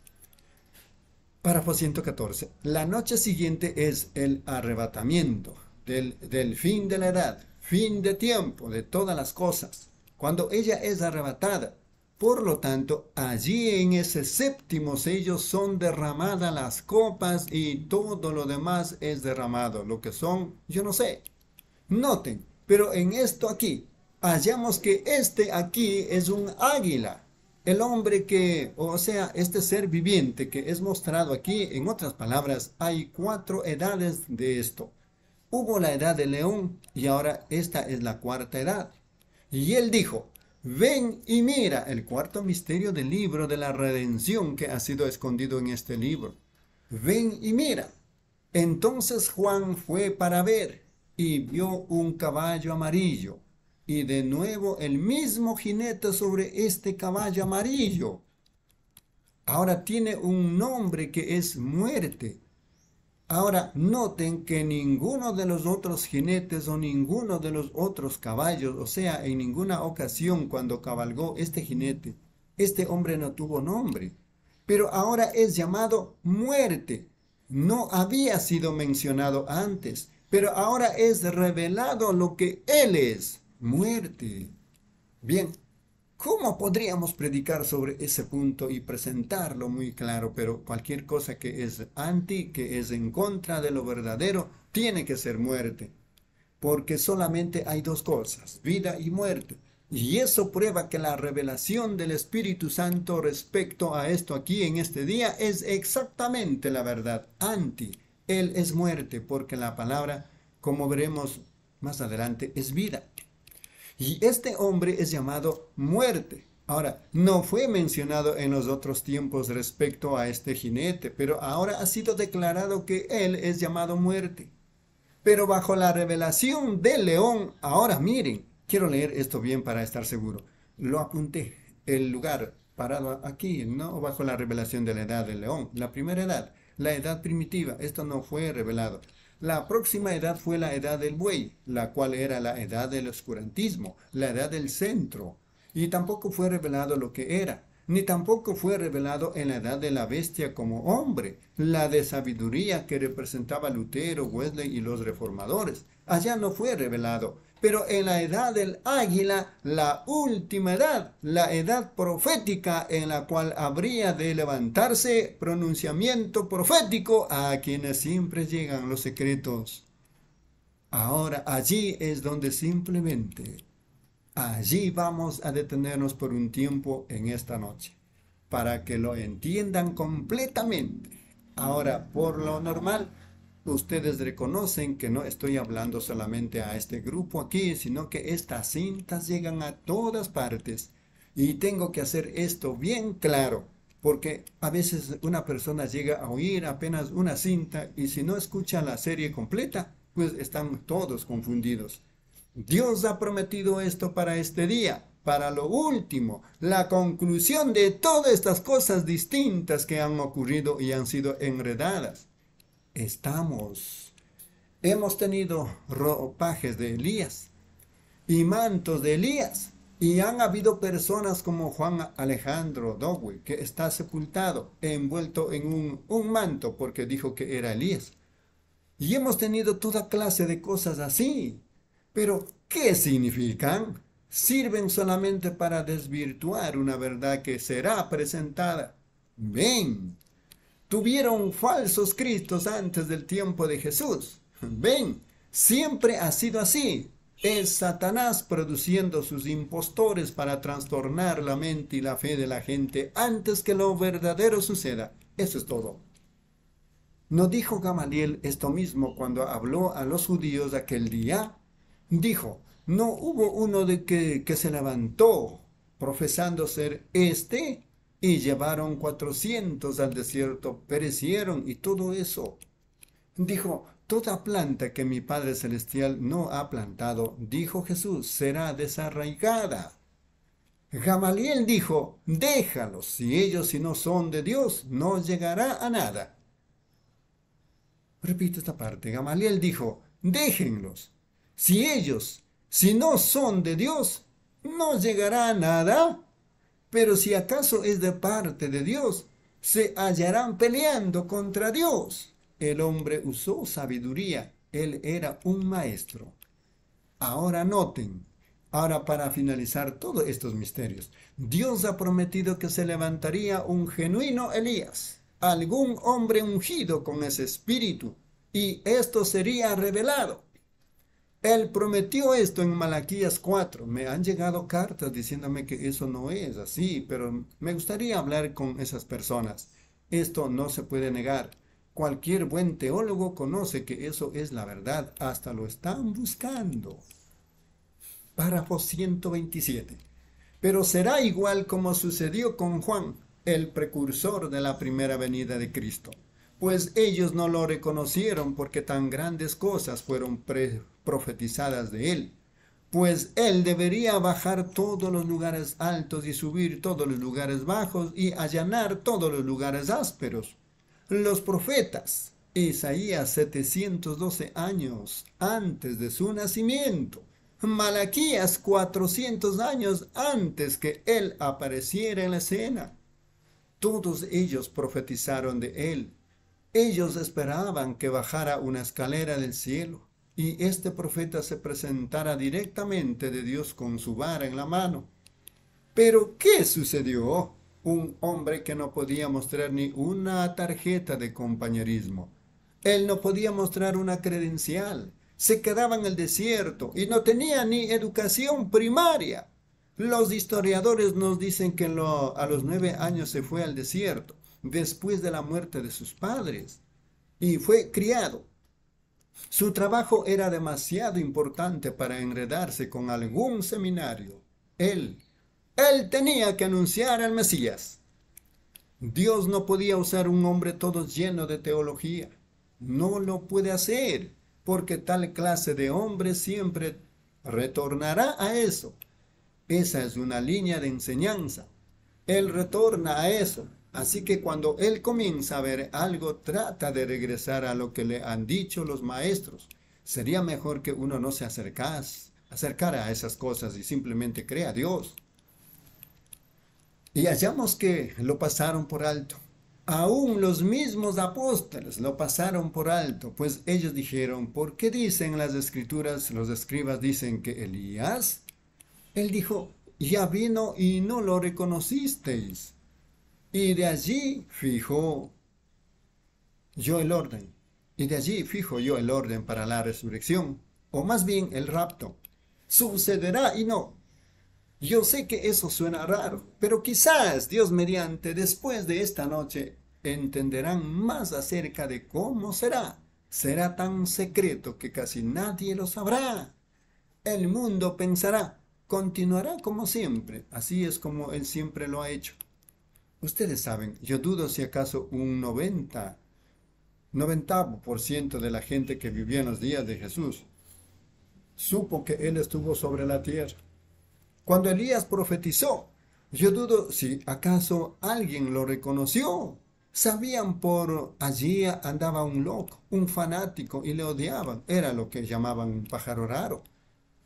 Párrafo 114. La noche siguiente es el arrebatamiento del, del fin de la edad, fin de tiempo, de todas las cosas, cuando ella es arrebatada. Por lo tanto, allí en ese séptimo sello son derramadas las copas y todo lo demás es derramado, lo que son, yo no sé. Noten, pero en esto aquí, hallamos que este aquí es un águila el hombre que, o sea, este ser viviente que es mostrado aquí, en otras palabras, hay cuatro edades de esto. Hubo la edad del león y ahora esta es la cuarta edad. Y él dijo, ven y mira el cuarto misterio del libro de la redención que ha sido escondido en este libro. Ven y mira. Entonces Juan fue para ver y vio un caballo amarillo y de nuevo el mismo jinete sobre este caballo amarillo. Ahora tiene un nombre que es muerte. Ahora noten que ninguno de los otros jinetes o ninguno de los otros caballos, o sea, en ninguna ocasión cuando cabalgó este jinete, este hombre no tuvo nombre. Pero ahora es llamado muerte. No había sido mencionado antes, pero ahora es revelado lo que él es muerte. Bien, ¿cómo podríamos predicar sobre ese punto y presentarlo muy claro? Pero cualquier cosa que es anti, que es en contra de lo verdadero, tiene que ser muerte. Porque solamente hay dos cosas, vida y muerte. Y eso prueba que la revelación del Espíritu Santo respecto a esto aquí en este día es exactamente la verdad. Anti, Él es muerte, porque la palabra, como veremos más adelante, es vida. Y este hombre es llamado muerte. Ahora, no fue mencionado en los otros tiempos respecto a este jinete, pero ahora ha sido declarado que él es llamado muerte. Pero bajo la revelación del león, ahora miren, quiero leer esto bien para estar seguro. Lo apunté, el lugar parado aquí, ¿no? Bajo la revelación de la edad del león, la primera edad, la edad primitiva, esto no fue revelado. La próxima edad fue la edad del buey, la cual era la edad del oscurantismo, la edad del centro, y tampoco fue revelado lo que era, ni tampoco fue revelado en la edad de la bestia como hombre, la de sabiduría que representaba Lutero, Wesley y los reformadores. Allá no fue revelado, pero en la edad del águila, la última edad, la edad profética en la cual habría de levantarse pronunciamiento profético a quienes siempre llegan los secretos. Ahora allí es donde simplemente, allí vamos a detenernos por un tiempo en esta noche, para que lo entiendan completamente. Ahora, por lo normal, ustedes reconocen que no estoy hablando solamente a este grupo aquí, sino que estas cintas llegan a todas partes. Y tengo que hacer esto bien claro, porque a veces una persona llega a oír apenas una cinta y si no escucha la serie completa, pues están todos confundidos. Dios ha prometido esto para este día, para lo último, la conclusión de todas estas cosas distintas que han ocurrido y han sido enredadas estamos. Hemos tenido ropajes de Elías y mantos de Elías. Y han habido personas como Juan Alejandro Dowey, que está sepultado, envuelto en un, un manto, porque dijo que era Elías. Y hemos tenido toda clase de cosas así. Pero, ¿qué significan? Sirven solamente para desvirtuar una verdad que será presentada. Ven, tuvieron falsos cristos antes del tiempo de Jesús. Ven, siempre ha sido así. Es Satanás produciendo sus impostores para trastornar la mente y la fe de la gente antes que lo verdadero suceda. Eso es todo. ¿No dijo Gamaliel esto mismo cuando habló a los judíos aquel día? Dijo, no hubo uno de que, que se levantó profesando ser este y llevaron cuatrocientos al desierto, perecieron y todo eso. Dijo, toda planta que mi Padre Celestial no ha plantado, dijo Jesús, será desarraigada. Gamaliel dijo, déjalos, si ellos si no son de Dios, no llegará a nada. Repito esta parte, Gamaliel dijo, déjenlos, si ellos si no son de Dios, no llegará a nada. Pero si acaso es de parte de Dios, se hallarán peleando contra Dios. El hombre usó sabiduría, él era un maestro. Ahora noten, ahora para finalizar todos estos misterios, Dios ha prometido que se levantaría un genuino Elías, algún hombre ungido con ese espíritu, y esto sería revelado. Él prometió esto en Malaquías 4. Me han llegado cartas diciéndome que eso no es así, pero me gustaría hablar con esas personas. Esto no se puede negar. Cualquier buen teólogo conoce que eso es la verdad. Hasta lo están buscando. Párrafo 127. Pero será igual como sucedió con Juan, el precursor de la primera venida de Cristo. Pues ellos no lo reconocieron porque tan grandes cosas fueron pre profetizadas de él, pues él debería bajar todos los lugares altos y subir todos los lugares bajos y allanar todos los lugares ásperos. Los profetas, Isaías 712 años antes de su nacimiento, Malaquías 400 años antes que él apareciera en la escena. Todos ellos profetizaron de él. Ellos esperaban que bajara una escalera del cielo y este profeta se presentara directamente de Dios con su vara en la mano. Pero, ¿qué sucedió? Un hombre que no podía mostrar ni una tarjeta de compañerismo. Él no podía mostrar una credencial. Se quedaba en el desierto y no tenía ni educación primaria. Los historiadores nos dicen que a los nueve años se fue al desierto, después de la muerte de sus padres, y fue criado su trabajo era demasiado importante para enredarse con algún seminario. Él, él tenía que anunciar al Mesías. Dios no podía usar un hombre todo lleno de teología. No lo puede hacer, porque tal clase de hombre siempre retornará a eso. Esa es una línea de enseñanza. Él retorna a eso. Así que cuando él comienza a ver algo, trata de regresar a lo que le han dicho los maestros. Sería mejor que uno no se acercase, acercara a esas cosas y simplemente crea a Dios. Y hallamos que lo pasaron por alto. Aún los mismos apóstoles lo pasaron por alto, pues ellos dijeron, ¿por qué dicen las escrituras, los escribas dicen que Elías? Él dijo, ya vino y no lo reconocisteis. Y de allí fijo yo el orden. Y de allí fijo yo el orden para la resurrección, o más bien el rapto. Sucederá y no. Yo sé que eso suena raro, pero quizás Dios mediante después de esta noche entenderán más acerca de cómo será. Será tan secreto que casi nadie lo sabrá. El mundo pensará, continuará como siempre, así es como Él siempre lo ha hecho. Ustedes saben, yo dudo si acaso un 90, 90% de la gente que vivía en los días de Jesús supo que Él estuvo sobre la tierra. Cuando Elías profetizó, yo dudo si acaso alguien lo reconoció. Sabían por allí andaba un loco, un fanático y le odiaban. Era lo que llamaban un pájaro raro.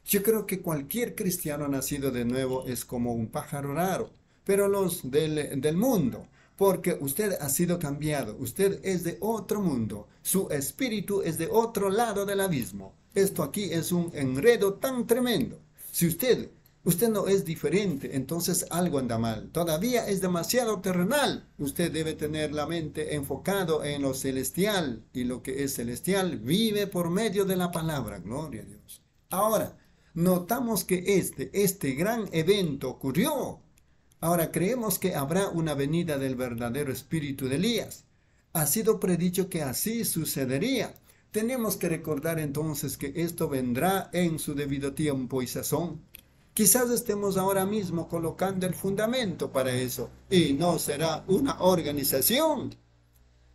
Yo creo que cualquier cristiano nacido de nuevo es como un pájaro raro pero los del, mundo, porque usted ha sido cambiado, usted es de otro mundo, su espíritu es de otro lado del abismo. Esto aquí es un enredo tan tremendo. Si usted, usted no es diferente, entonces algo anda mal. Todavía es demasiado terrenal. Usted debe tener la mente enfocado en lo celestial. Y lo que es celestial vive por medio de la palabra. Gloria a Dios. Ahora, notamos que este, este gran evento ocurrió Ahora creemos que habrá una venida del verdadero espíritu de Elías. Ha sido predicho que así sucedería. Tenemos que recordar entonces que esto vendrá en su debido tiempo y sazón. Quizás estemos ahora mismo colocando el fundamento para eso y no será una organización.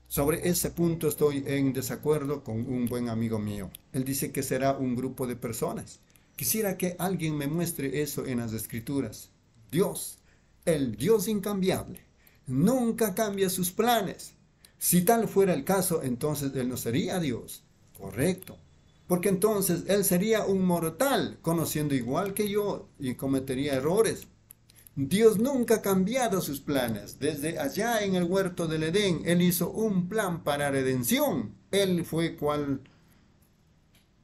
Sobre ese punto estoy en desacuerdo con un buen amigo mío. Él dice que será un grupo de personas. Quisiera que alguien me muestre eso en las escrituras. Dios el Dios incambiable, nunca cambia sus planes. Si tal fuera el caso, entonces Él no sería Dios. Correcto. Porque entonces Él sería un mortal, conociendo igual que yo, y cometería errores. Dios nunca ha cambiado sus planes. Desde allá en el huerto del Edén, Él hizo un plan para redención. Él fue cual,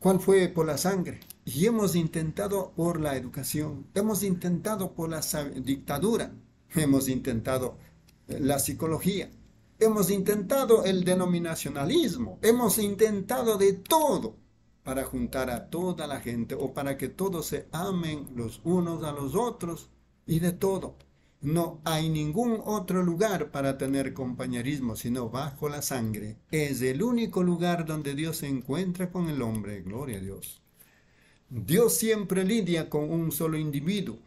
cual fue por la sangre. Y hemos intentado por la educación, hemos intentado por la dictadura, hemos intentado eh, la psicología, hemos intentado el denominacionalismo, hemos intentado de todo para juntar a toda la gente o para que todos se amen los unos a los otros y de todo. No hay ningún otro lugar para tener compañerismo sino bajo la sangre. Es el único lugar donde Dios se encuentra con el hombre. Gloria a Dios. Dios siempre lidia con un solo individuo.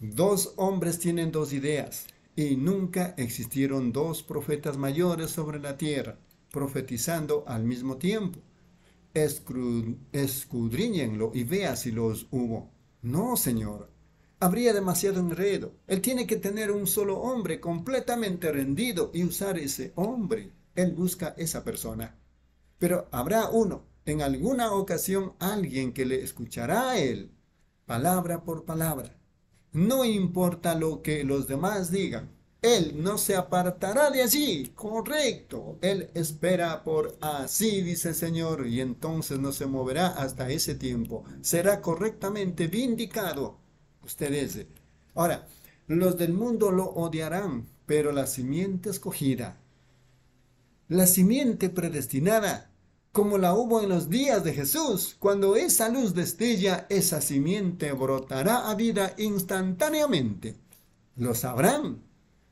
Dos hombres tienen dos ideas y nunca existieron dos profetas mayores sobre la tierra, profetizando al mismo tiempo. Escudriñenlo y vea si los hubo. No, Señor. Habría demasiado enredo. Él tiene que tener un solo hombre completamente rendido y usar ese hombre. Él busca esa persona. Pero habrá uno en alguna ocasión alguien que le escuchará a él, palabra por palabra. No importa lo que los demás digan, él no se apartará de allí, correcto. Él espera por así, dice el Señor, y entonces no se moverá hasta ese tiempo. Será correctamente vindicado. Ustedes. Ahora, los del mundo lo odiarán, pero la simiente escogida, la simiente predestinada, como la hubo en los días de Jesús. Cuando esa luz destella, esa simiente brotará a vida instantáneamente. Lo sabrán,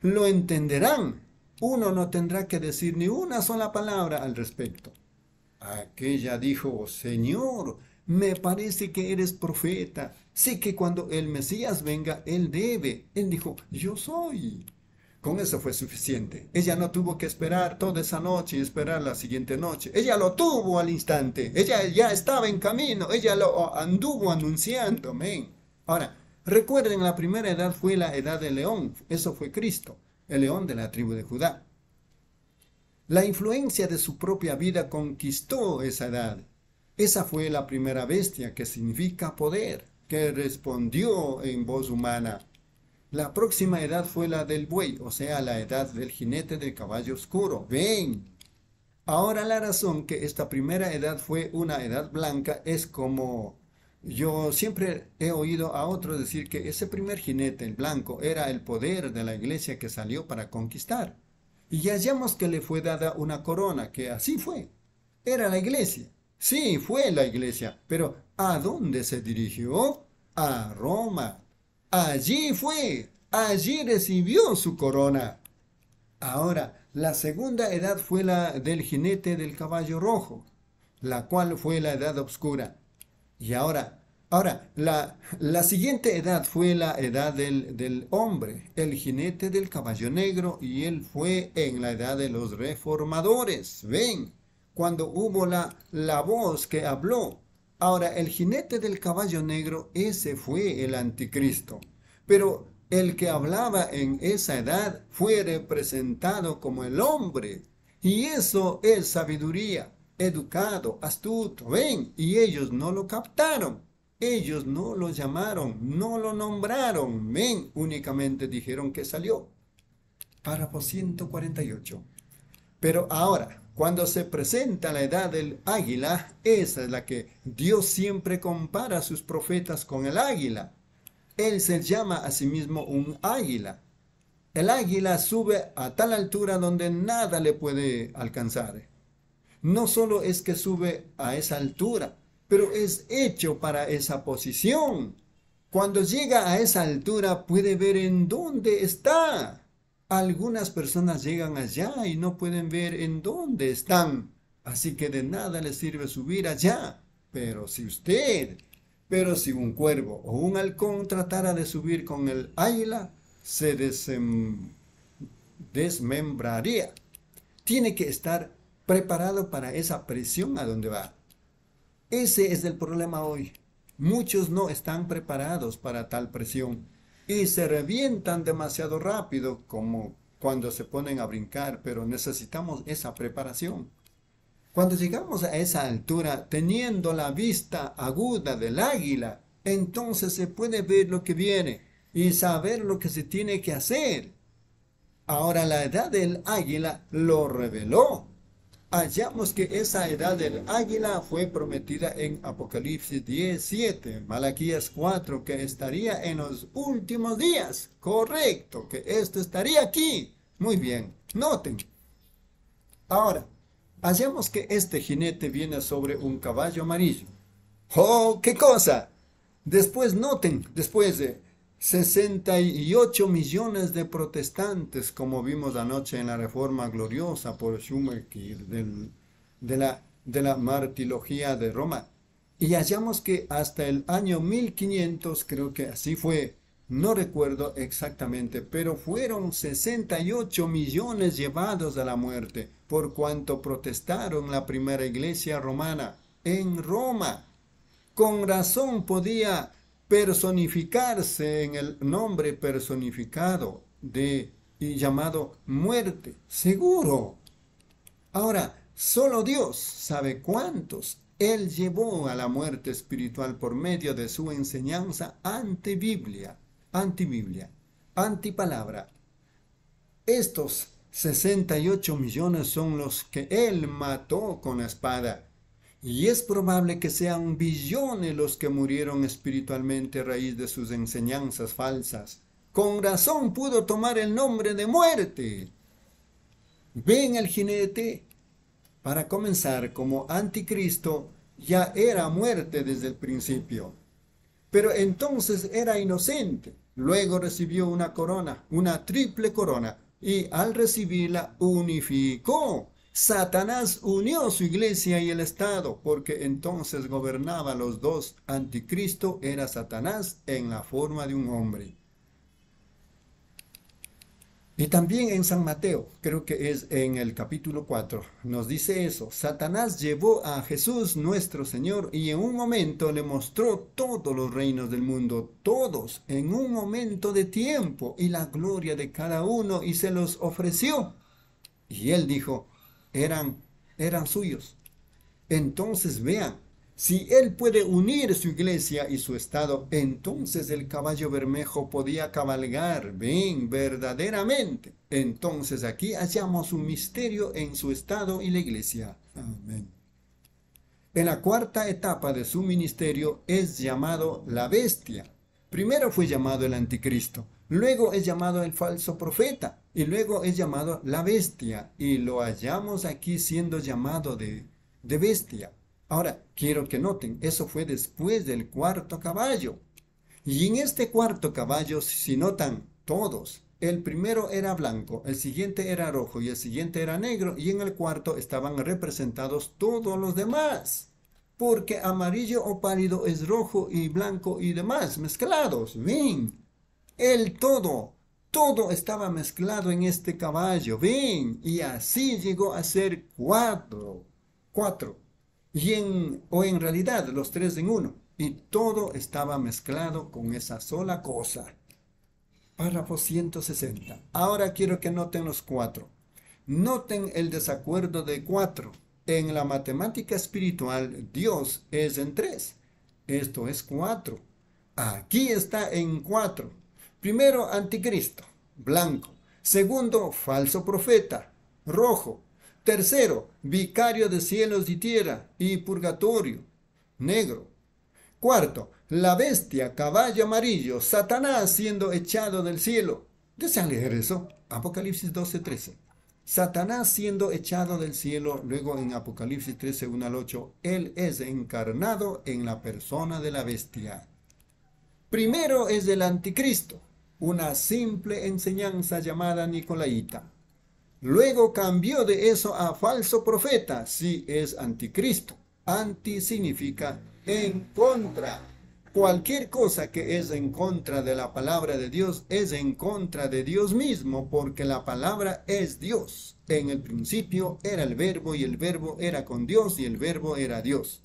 lo entenderán. Uno no tendrá que decir ni una sola palabra al respecto. Aquella dijo, Señor, me parece que eres profeta. Sé que cuando el Mesías venga, él debe. Él dijo, yo soy. Con eso fue suficiente. Ella no tuvo que esperar toda esa noche y esperar la siguiente noche. Ella lo tuvo al instante. Ella ya estaba en camino. Ella lo anduvo anunciando. Amén. Ahora, recuerden, la primera edad fue la edad del león. Eso fue Cristo, el león de la tribu de Judá. La influencia de su propia vida conquistó esa edad. Esa fue la primera bestia, que significa poder, que respondió en voz humana la próxima edad fue la del buey, o sea, la edad del jinete del caballo oscuro. Ven. Ahora la razón que esta primera edad fue una edad blanca es como yo siempre he oído a otros decir que ese primer jinete, el blanco, era el poder de la iglesia que salió para conquistar. Y hallamos que le fue dada una corona, que así fue. Era la iglesia. Sí, fue la iglesia. Pero ¿a dónde se dirigió? A Roma. Allí fue, allí recibió su corona. Ahora, la segunda edad fue la del jinete del caballo rojo, la cual fue la edad obscura. Y ahora, ahora, la, siguiente edad fue la edad del, hombre, el jinete del caballo negro, y él fue en la edad de los reformadores. Ven, cuando hubo la, la voz que habló, Ahora, el jinete del caballo negro, ese fue el anticristo. Pero el que hablaba en esa edad fue representado como el hombre. Y eso es sabiduría, educado, astuto, ven, y ellos no lo captaron. Ellos no lo llamaron, no lo nombraron, ven, únicamente dijeron que salió. Párrafo 148. Pero ahora, cuando se presenta la edad del águila, esa es la que Dios siempre compara a sus profetas con el águila. Él se llama a sí mismo un águila. El águila sube a tal altura donde nada le puede alcanzar. No solo es que sube a esa altura, pero es hecho para esa posición. Cuando llega a esa altura puede ver en dónde está. Algunas personas llegan allá y no pueden ver en dónde están, así que de nada les sirve subir allá. Pero si usted, pero si un cuervo o un halcón tratara de subir con el águila, se desmembraría. Tiene que estar preparado para esa presión a donde va. Ese es el problema hoy. Muchos no están preparados para tal presión y se revientan demasiado rápido como cuando se ponen a brincar, pero necesitamos esa preparación. Cuando llegamos a esa altura, teniendo la vista aguda del águila, entonces se puede ver lo que viene y saber lo que se tiene que hacer. Ahora la edad del águila lo reveló hallamos que esa edad del águila fue prometida en Apocalipsis 17, Malaquías 4, que estaría en los últimos días. Correcto, que esto estaría aquí. Muy bien, noten. Ahora, hallamos que este jinete viene sobre un caballo amarillo. ¡Oh, qué cosa! Después noten, después de 68 millones de protestantes, como vimos anoche en la reforma gloriosa por Schumacher de, la, de la martilogía de Roma. Y hallamos que hasta el año 1500, creo que así fue, no recuerdo exactamente, pero fueron 68 millones llevados a la muerte por cuanto protestaron la primera iglesia romana en Roma. Con razón podía personificarse en el nombre personificado de y llamado muerte, seguro. Ahora, solo Dios sabe cuántos Él llevó a la muerte espiritual por medio de su enseñanza anti Biblia Biblia anti palabra Estos 68 millones son los que Él mató con la espada y es probable que sean billones los que murieron espiritualmente a raíz de sus enseñanzas falsas. Con razón pudo tomar el nombre de muerte. Ven el jinete, para comenzar, como anticristo ya era muerte desde el principio. Pero entonces era inocente. Luego recibió una corona, una triple corona, y al recibirla unificó Satanás unió su iglesia y el Estado, porque entonces gobernaba los dos. Anticristo era Satanás en la forma de un hombre. Y también en San Mateo, creo que es en el capítulo 4, nos dice eso. Satanás llevó a Jesús nuestro Señor y en un momento le mostró todos los reinos del mundo, todos, en un momento de tiempo y la gloria de cada uno y se los ofreció. Y él dijo, eran, eran suyos. Entonces vean, si él puede unir su iglesia y su estado, entonces el caballo bermejo podía cabalgar, ven, verdaderamente. Entonces aquí hallamos un misterio en su estado y la iglesia. Amén. En la cuarta etapa de su ministerio es llamado la bestia. Primero fue llamado el anticristo, Luego es llamado el falso profeta y luego es llamado la bestia y lo hallamos aquí siendo llamado de, de bestia. Ahora, quiero que noten, eso fue después del cuarto caballo. Y en este cuarto caballo, si notan todos, el primero era blanco, el siguiente era rojo y el siguiente era negro y en el cuarto estaban representados todos los demás. Porque amarillo o pálido es rojo y blanco y demás mezclados. Ven, el todo, todo estaba mezclado en este caballo, bien, y así llegó a ser cuatro, cuatro, y en, o en realidad los tres en uno, y todo estaba mezclado con esa sola cosa. Párrafo 160. Ahora quiero que noten los cuatro. Noten el desacuerdo de cuatro. En la matemática espiritual, Dios es en tres. Esto es cuatro. Aquí está en cuatro. Primero, anticristo, blanco. Segundo, falso profeta, rojo. Tercero, vicario de cielos y tierra y purgatorio, negro. Cuarto, la bestia, caballo amarillo, Satanás siendo echado del cielo. ¿Desean leer eso? Apocalipsis 12:13. Satanás siendo echado del cielo, luego en Apocalipsis 13, 1 al 8, él es encarnado en la persona de la bestia. Primero es el anticristo, una simple enseñanza llamada Nicolaita. Luego cambió de eso a falso profeta, si es anticristo. Anti significa en contra. Cualquier cosa que es en contra de la palabra de Dios es en contra de Dios mismo, porque la palabra es Dios. En el principio era el verbo y el verbo era con Dios y el verbo era Dios.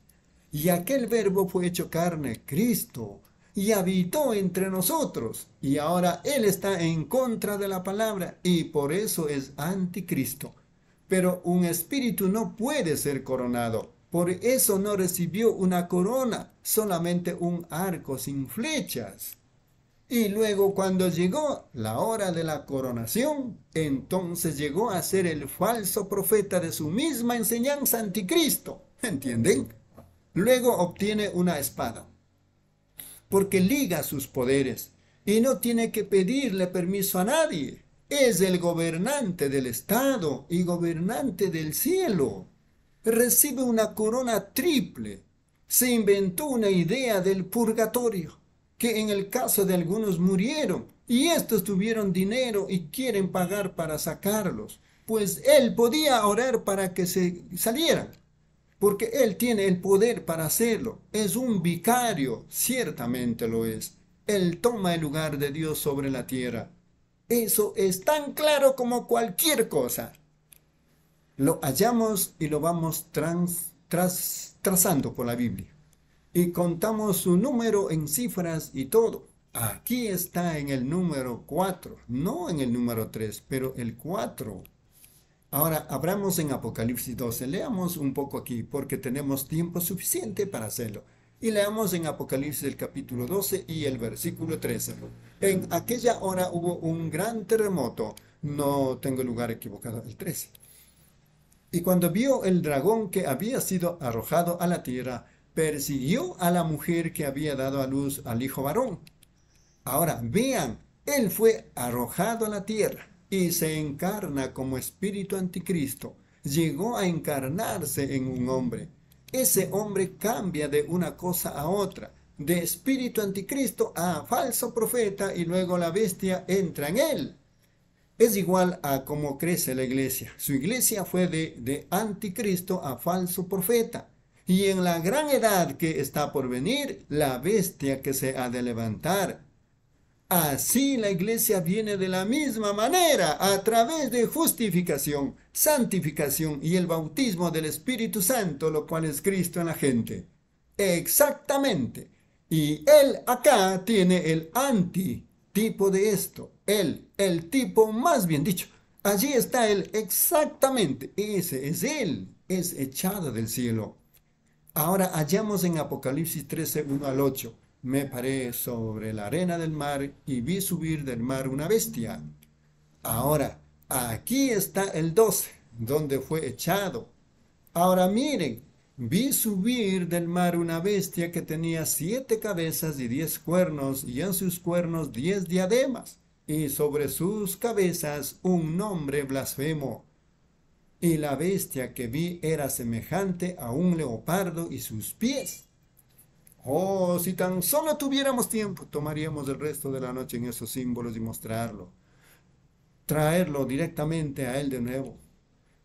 Y aquel verbo fue hecho carne, Cristo y habitó entre nosotros. Y ahora él está en contra de la palabra y por eso es anticristo. Pero un espíritu no puede ser coronado. Por eso no recibió una corona, solamente un arco sin flechas. Y luego cuando llegó la hora de la coronación, entonces llegó a ser el falso profeta de su misma enseñanza anticristo. ¿Entienden? Luego obtiene una espada porque liga sus poderes y no tiene que pedirle permiso a nadie. Es el gobernante del Estado y gobernante del cielo. Recibe una corona triple. Se inventó una idea del purgatorio, que en el caso de algunos murieron y estos tuvieron dinero y quieren pagar para sacarlos, pues él podía orar para que se salieran porque Él tiene el poder para hacerlo. Es un vicario, ciertamente lo es. Él toma el lugar de Dios sobre la tierra. Eso es tan claro como cualquier cosa. Lo hallamos y lo vamos trans, tras, trazando por la Biblia. Y contamos su número en cifras y todo. Aquí está en el número 4, no en el número 3, pero el 4 Ahora, abramos en Apocalipsis 12, leamos un poco aquí, porque tenemos tiempo suficiente para hacerlo. Y leamos en Apocalipsis el capítulo 12 y el versículo 13. En aquella hora hubo un gran terremoto. No tengo lugar equivocado, el 13. Y cuando vio el dragón que había sido arrojado a la tierra, persiguió a la mujer que había dado a luz al hijo varón. Ahora, vean, él fue arrojado a la tierra y se encarna como espíritu anticristo. Llegó a encarnarse en un hombre. Ese hombre cambia de una cosa a otra, de espíritu anticristo a falso profeta y luego la bestia entra en él. Es igual a cómo crece la iglesia. Su iglesia fue de, de anticristo a falso profeta. Y en la gran edad que está por venir, la bestia que se ha de levantar Así la iglesia viene de la misma manera, a través de justificación, santificación y el bautismo del Espíritu Santo, lo cual es Cristo en la gente. Exactamente. Y él acá tiene el anti-tipo de esto, él, el tipo más bien dicho. Allí está él, exactamente, ese es él, es echado del cielo. Ahora hallamos en Apocalipsis 13, 1 al 8. Me paré sobre la arena del mar y vi subir del mar una bestia. Ahora, aquí está el 12, donde fue echado. Ahora miren, vi subir del mar una bestia que tenía siete cabezas y diez cuernos, y en sus cuernos diez diademas, y sobre sus cabezas un nombre blasfemo. Y la bestia que vi era semejante a un leopardo y sus pies Oh, si tan solo tuviéramos tiempo, tomaríamos el resto de la noche en esos símbolos y mostrarlo, traerlo directamente a Él de nuevo.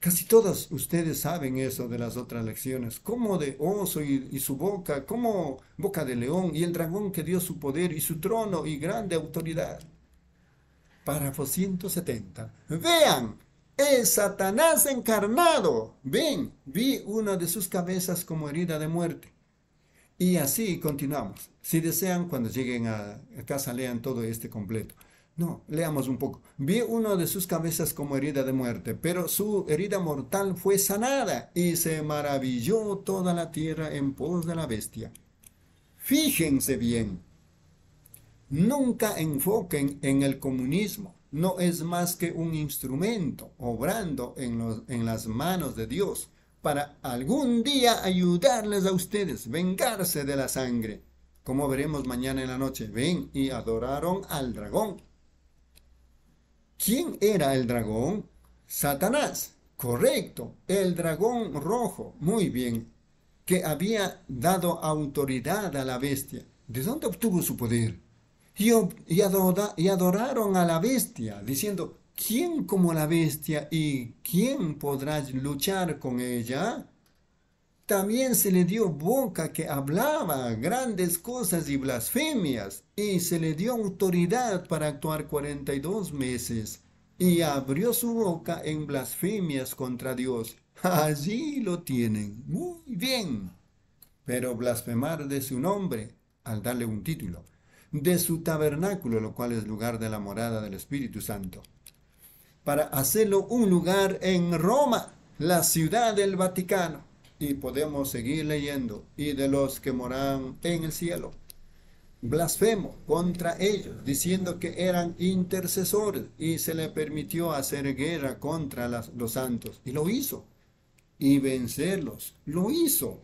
Casi todos ustedes saben eso de las otras lecciones, como de oso y, su boca, como boca de león y el dragón que dio su poder y su trono y grande autoridad. Párrafo 170. Vean, es Satanás encarnado. Ven, vi una de sus cabezas como herida de muerte y así continuamos. Si desean, cuando lleguen a casa, lean todo este completo. No, leamos un poco. Vi uno de sus cabezas como herida de muerte, pero su herida mortal fue sanada y se maravilló toda la tierra en pos de la bestia. Fíjense bien, nunca enfoquen en el comunismo. No es más que un instrumento obrando en, en las manos de Dios para algún día ayudarles a ustedes, vengarse de la sangre. Como veremos mañana en la noche, ven y adoraron al dragón. ¿Quién era el dragón? Satanás. Correcto, el dragón rojo. Muy bien. Que había dado autoridad a la bestia. ¿De dónde obtuvo su poder? Y, y adoraron a la bestia, diciendo, ¿quién como la bestia y quién podrá luchar con ella? También se le dio boca que hablaba grandes cosas y blasfemias, y se le dio autoridad para actuar 42 meses, y abrió su boca en blasfemias contra Dios. Allí lo tienen. Muy bien. Pero blasfemar de su nombre, al darle un título, de su tabernáculo, lo cual es lugar de la morada del Espíritu Santo para hacerlo un lugar en Roma, la ciudad del Vaticano. Y podemos seguir leyendo, y de los que moran en el cielo. Blasfemo contra ellos, diciendo que eran intercesores y se le permitió hacer guerra contra los santos. Y lo hizo. Y vencerlos. Lo hizo.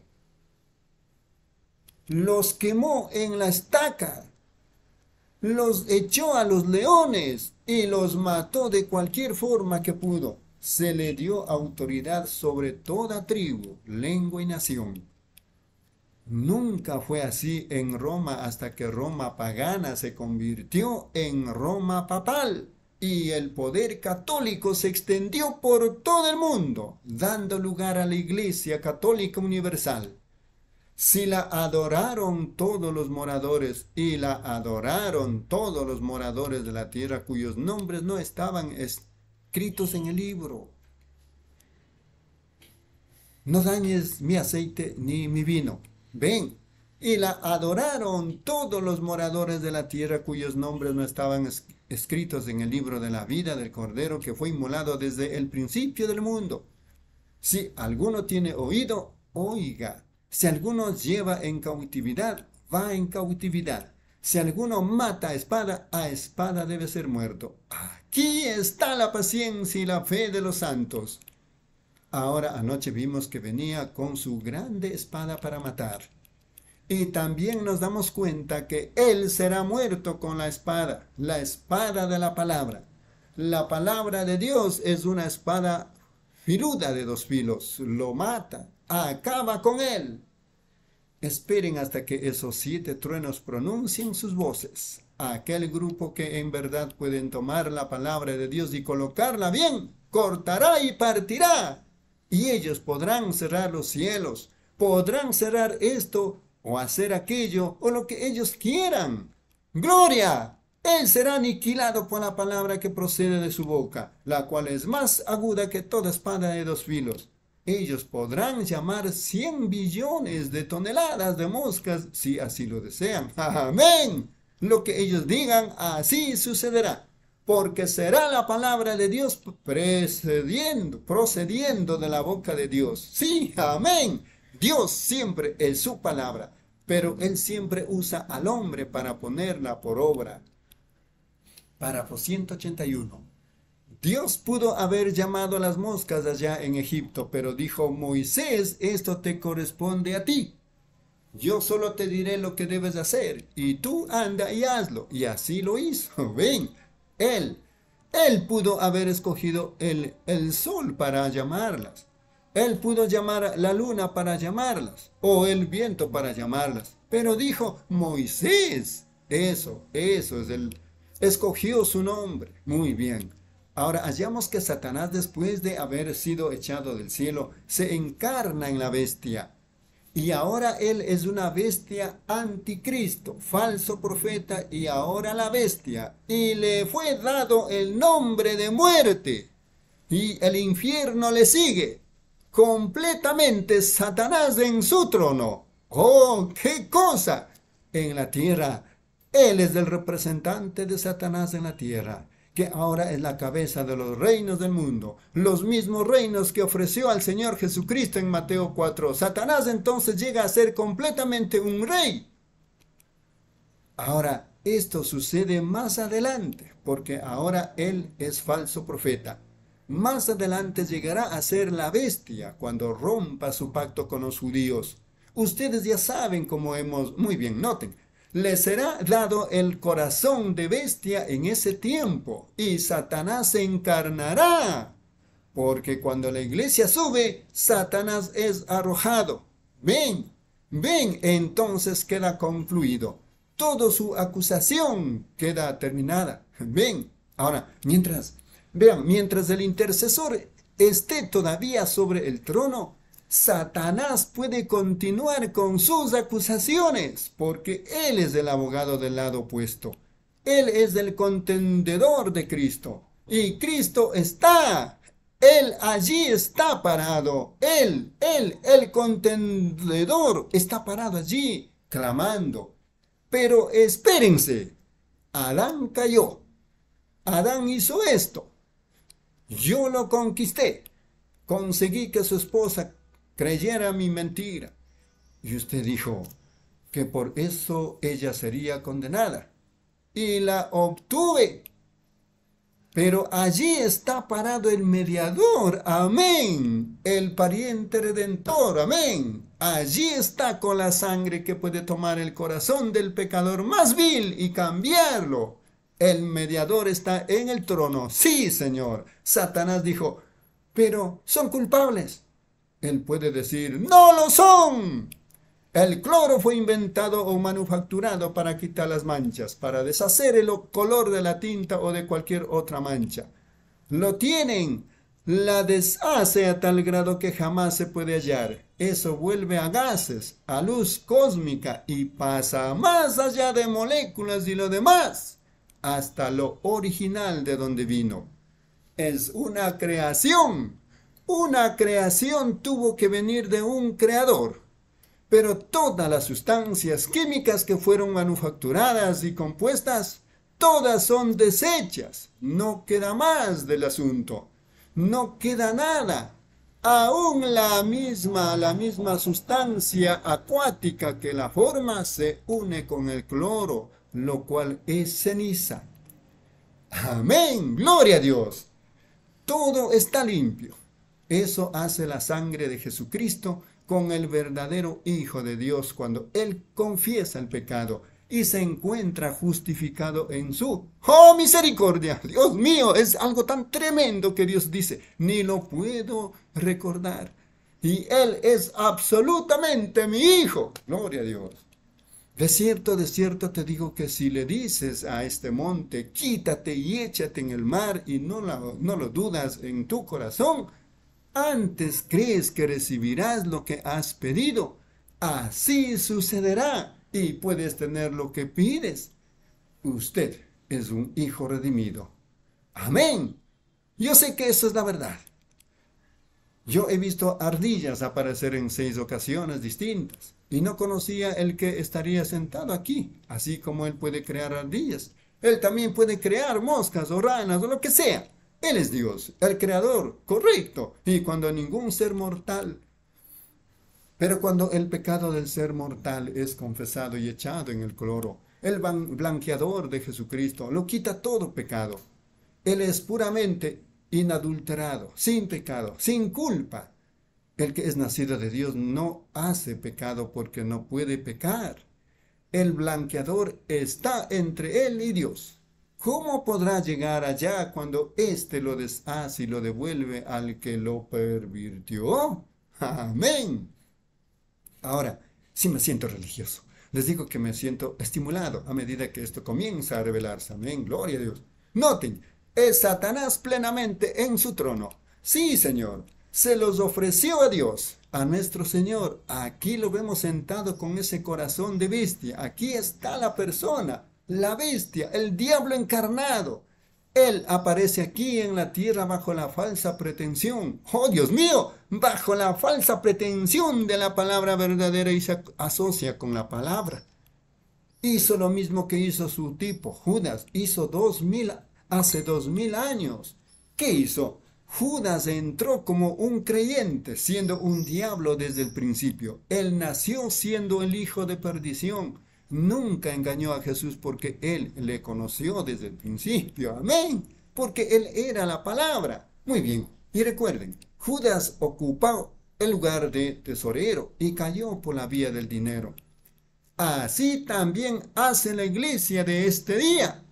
Los quemó en la estaca los echó a los leones y los mató de cualquier forma que pudo. Se le dio autoridad sobre toda tribu, lengua y nación. Nunca fue así en Roma hasta que Roma pagana se convirtió en Roma papal y el poder católico se extendió por todo el mundo, dando lugar a la Iglesia Católica Universal si la adoraron todos los moradores, y la adoraron todos los moradores de la tierra cuyos nombres no estaban escritos en el libro. No dañes mi aceite ni mi vino. Ven. Y la adoraron todos los moradores de la tierra cuyos nombres no estaban escritos en el libro de la vida del Cordero que fue inmolado desde el principio del mundo. Si alguno tiene oído, oiga. Si alguno lleva en cautividad, va en cautividad. Si alguno mata a espada, a espada debe ser muerto. Aquí está la paciencia y la fe de los santos. Ahora anoche vimos que venía con su grande espada para matar. Y también nos damos cuenta que él será muerto con la espada, la espada de la palabra. La palabra de Dios es una espada filuda de dos filos, lo mata, acaba con él. Esperen hasta que esos siete truenos pronuncien sus voces. aquel grupo que en verdad pueden tomar la palabra de Dios y colocarla bien, cortará y partirá. Y ellos podrán cerrar los cielos, podrán cerrar esto o hacer aquello o lo que ellos quieran. ¡Gloria! Él será aniquilado por la palabra que procede de su boca, la cual es más aguda que toda espada de dos filos ellos podrán llamar 100 billones de toneladas de moscas si así lo desean. *laughs* Amén. Lo que ellos digan, así sucederá. Porque será la palabra de Dios precediendo, procediendo de la boca de Dios. Sí, amén. Dios siempre es su palabra, pero Él siempre usa al hombre para ponerla por obra. Párrafo 181. Dios pudo haber llamado a las moscas allá en Egipto, pero dijo, Moisés, esto te corresponde a ti. Yo solo te diré lo que debes hacer, y tú anda y hazlo. Y así lo hizo. *laughs* Ven, él, él pudo haber escogido el, el sol para llamarlas. Él pudo llamar la luna para llamarlas, o el viento para llamarlas. Pero dijo, Moisés, eso, eso es el... Escogió su nombre. Muy bien. Ahora hallamos que Satanás, después de haber sido echado del cielo, se encarna en la bestia. Y ahora él es una bestia anticristo, falso profeta, y ahora la bestia. Y le fue dado el nombre de muerte. Y el infierno le sigue. Completamente Satanás en su trono. ¡Oh, qué cosa! En la tierra. Él es el representante de Satanás en la tierra que ahora es la cabeza de los reinos del mundo, los mismos reinos que ofreció al Señor Jesucristo en Mateo 4. Satanás entonces llega a ser completamente un rey. Ahora, esto sucede más adelante, porque ahora él es falso profeta. Más adelante llegará a ser la bestia cuando rompa su pacto con los judíos. Ustedes ya saben cómo hemos, muy bien, noten, le será dado el corazón de bestia en ese tiempo, y Satanás se encarnará. Porque cuando la iglesia sube, Satanás es arrojado. Ven, ven, entonces queda concluido. Toda su acusación queda terminada. Ven, ahora, mientras, vean, mientras el intercesor esté todavía sobre el trono, Satanás puede continuar con sus acusaciones porque él es el abogado del lado opuesto. Él es el contendedor de Cristo. Y Cristo está. Él allí está parado. Él, él, el contendedor está parado allí, clamando. Pero espérense. Adán cayó. Adán hizo esto. Yo lo conquisté. Conseguí que su esposa creyera mi mentira. Y usted dijo que por eso ella sería condenada. Y la obtuve. Pero allí está parado el mediador, amén, el pariente redentor, amén. Allí está con la sangre que puede tomar el corazón del pecador más vil y cambiarlo. El mediador está en el trono. Sí, Señor. Satanás dijo, pero son culpables. Él puede decir, no lo son. El cloro fue inventado o manufacturado para quitar las manchas, para deshacer el color de la tinta o de cualquier otra mancha. Lo tienen, la deshace a tal grado que jamás se puede hallar. Eso vuelve a gases, a luz cósmica y pasa más allá de moléculas y lo demás, hasta lo original de donde vino. Es una creación una creación tuvo que venir de un creador, pero todas las sustancias químicas que fueron manufacturadas y compuestas, todas son desechas. No queda más del asunto. No queda nada. Aún la misma, la misma sustancia acuática que la forma se une con el cloro, lo cual es ceniza. Amén. Gloria a Dios. Todo está limpio. Eso hace la sangre de Jesucristo con el verdadero Hijo de Dios cuando Él confiesa el pecado y se encuentra justificado en su. ¡Oh, misericordia! Dios mío, es algo tan tremendo que Dios dice, ni lo puedo recordar. Y Él es absolutamente mi Hijo. Gloria a Dios. De cierto, de cierto te digo que si le dices a este monte, quítate y échate en el mar y no, no lo dudas en tu corazón, antes crees que recibirás lo que has pedido. Así sucederá y puedes tener lo que pides. Usted es un hijo redimido. Amén. Yo sé que eso es la verdad. Yo he visto ardillas aparecer en seis ocasiones distintas y no conocía el que estaría sentado aquí, así como él puede crear ardillas. Él también puede crear moscas o ranas o lo que sea. Él es Dios, el creador, correcto. Y cuando ningún ser mortal. Pero cuando el pecado del ser mortal es confesado y echado en el cloro, el blanqueador de Jesucristo lo quita todo pecado. Él es puramente inadulterado, sin pecado, sin culpa. El que es nacido de Dios no hace pecado porque no puede pecar. El blanqueador está entre él y Dios. ¿Cómo podrá llegar allá cuando éste lo deshace y lo devuelve al que lo pervirtió? Amén. Ahora, sí me siento religioso. Les digo que me siento estimulado a medida que esto comienza a revelarse. Amén, gloria a Dios. Noten, es Satanás plenamente en su trono. Sí, Señor, se los ofreció a Dios, a nuestro Señor. Aquí lo vemos sentado con ese corazón de bestia. Aquí está la persona la bestia, el diablo encarnado. Él aparece aquí en la tierra bajo la falsa pretensión. ¡Oh, Dios mío! Bajo la falsa pretensión de la palabra verdadera y se asocia con la palabra. Hizo lo mismo que hizo su tipo, Judas. Hizo dos hace dos mil años. ¿Qué hizo? Judas entró como un creyente, siendo un diablo desde el principio. Él nació siendo el hijo de perdición nunca engañó a Jesús porque él le conoció desde el principio. Amén. Porque él era la palabra. Muy bien. Y recuerden, Judas ocupó el lugar de tesorero y cayó por la vía del dinero. Así también hace la iglesia de este día.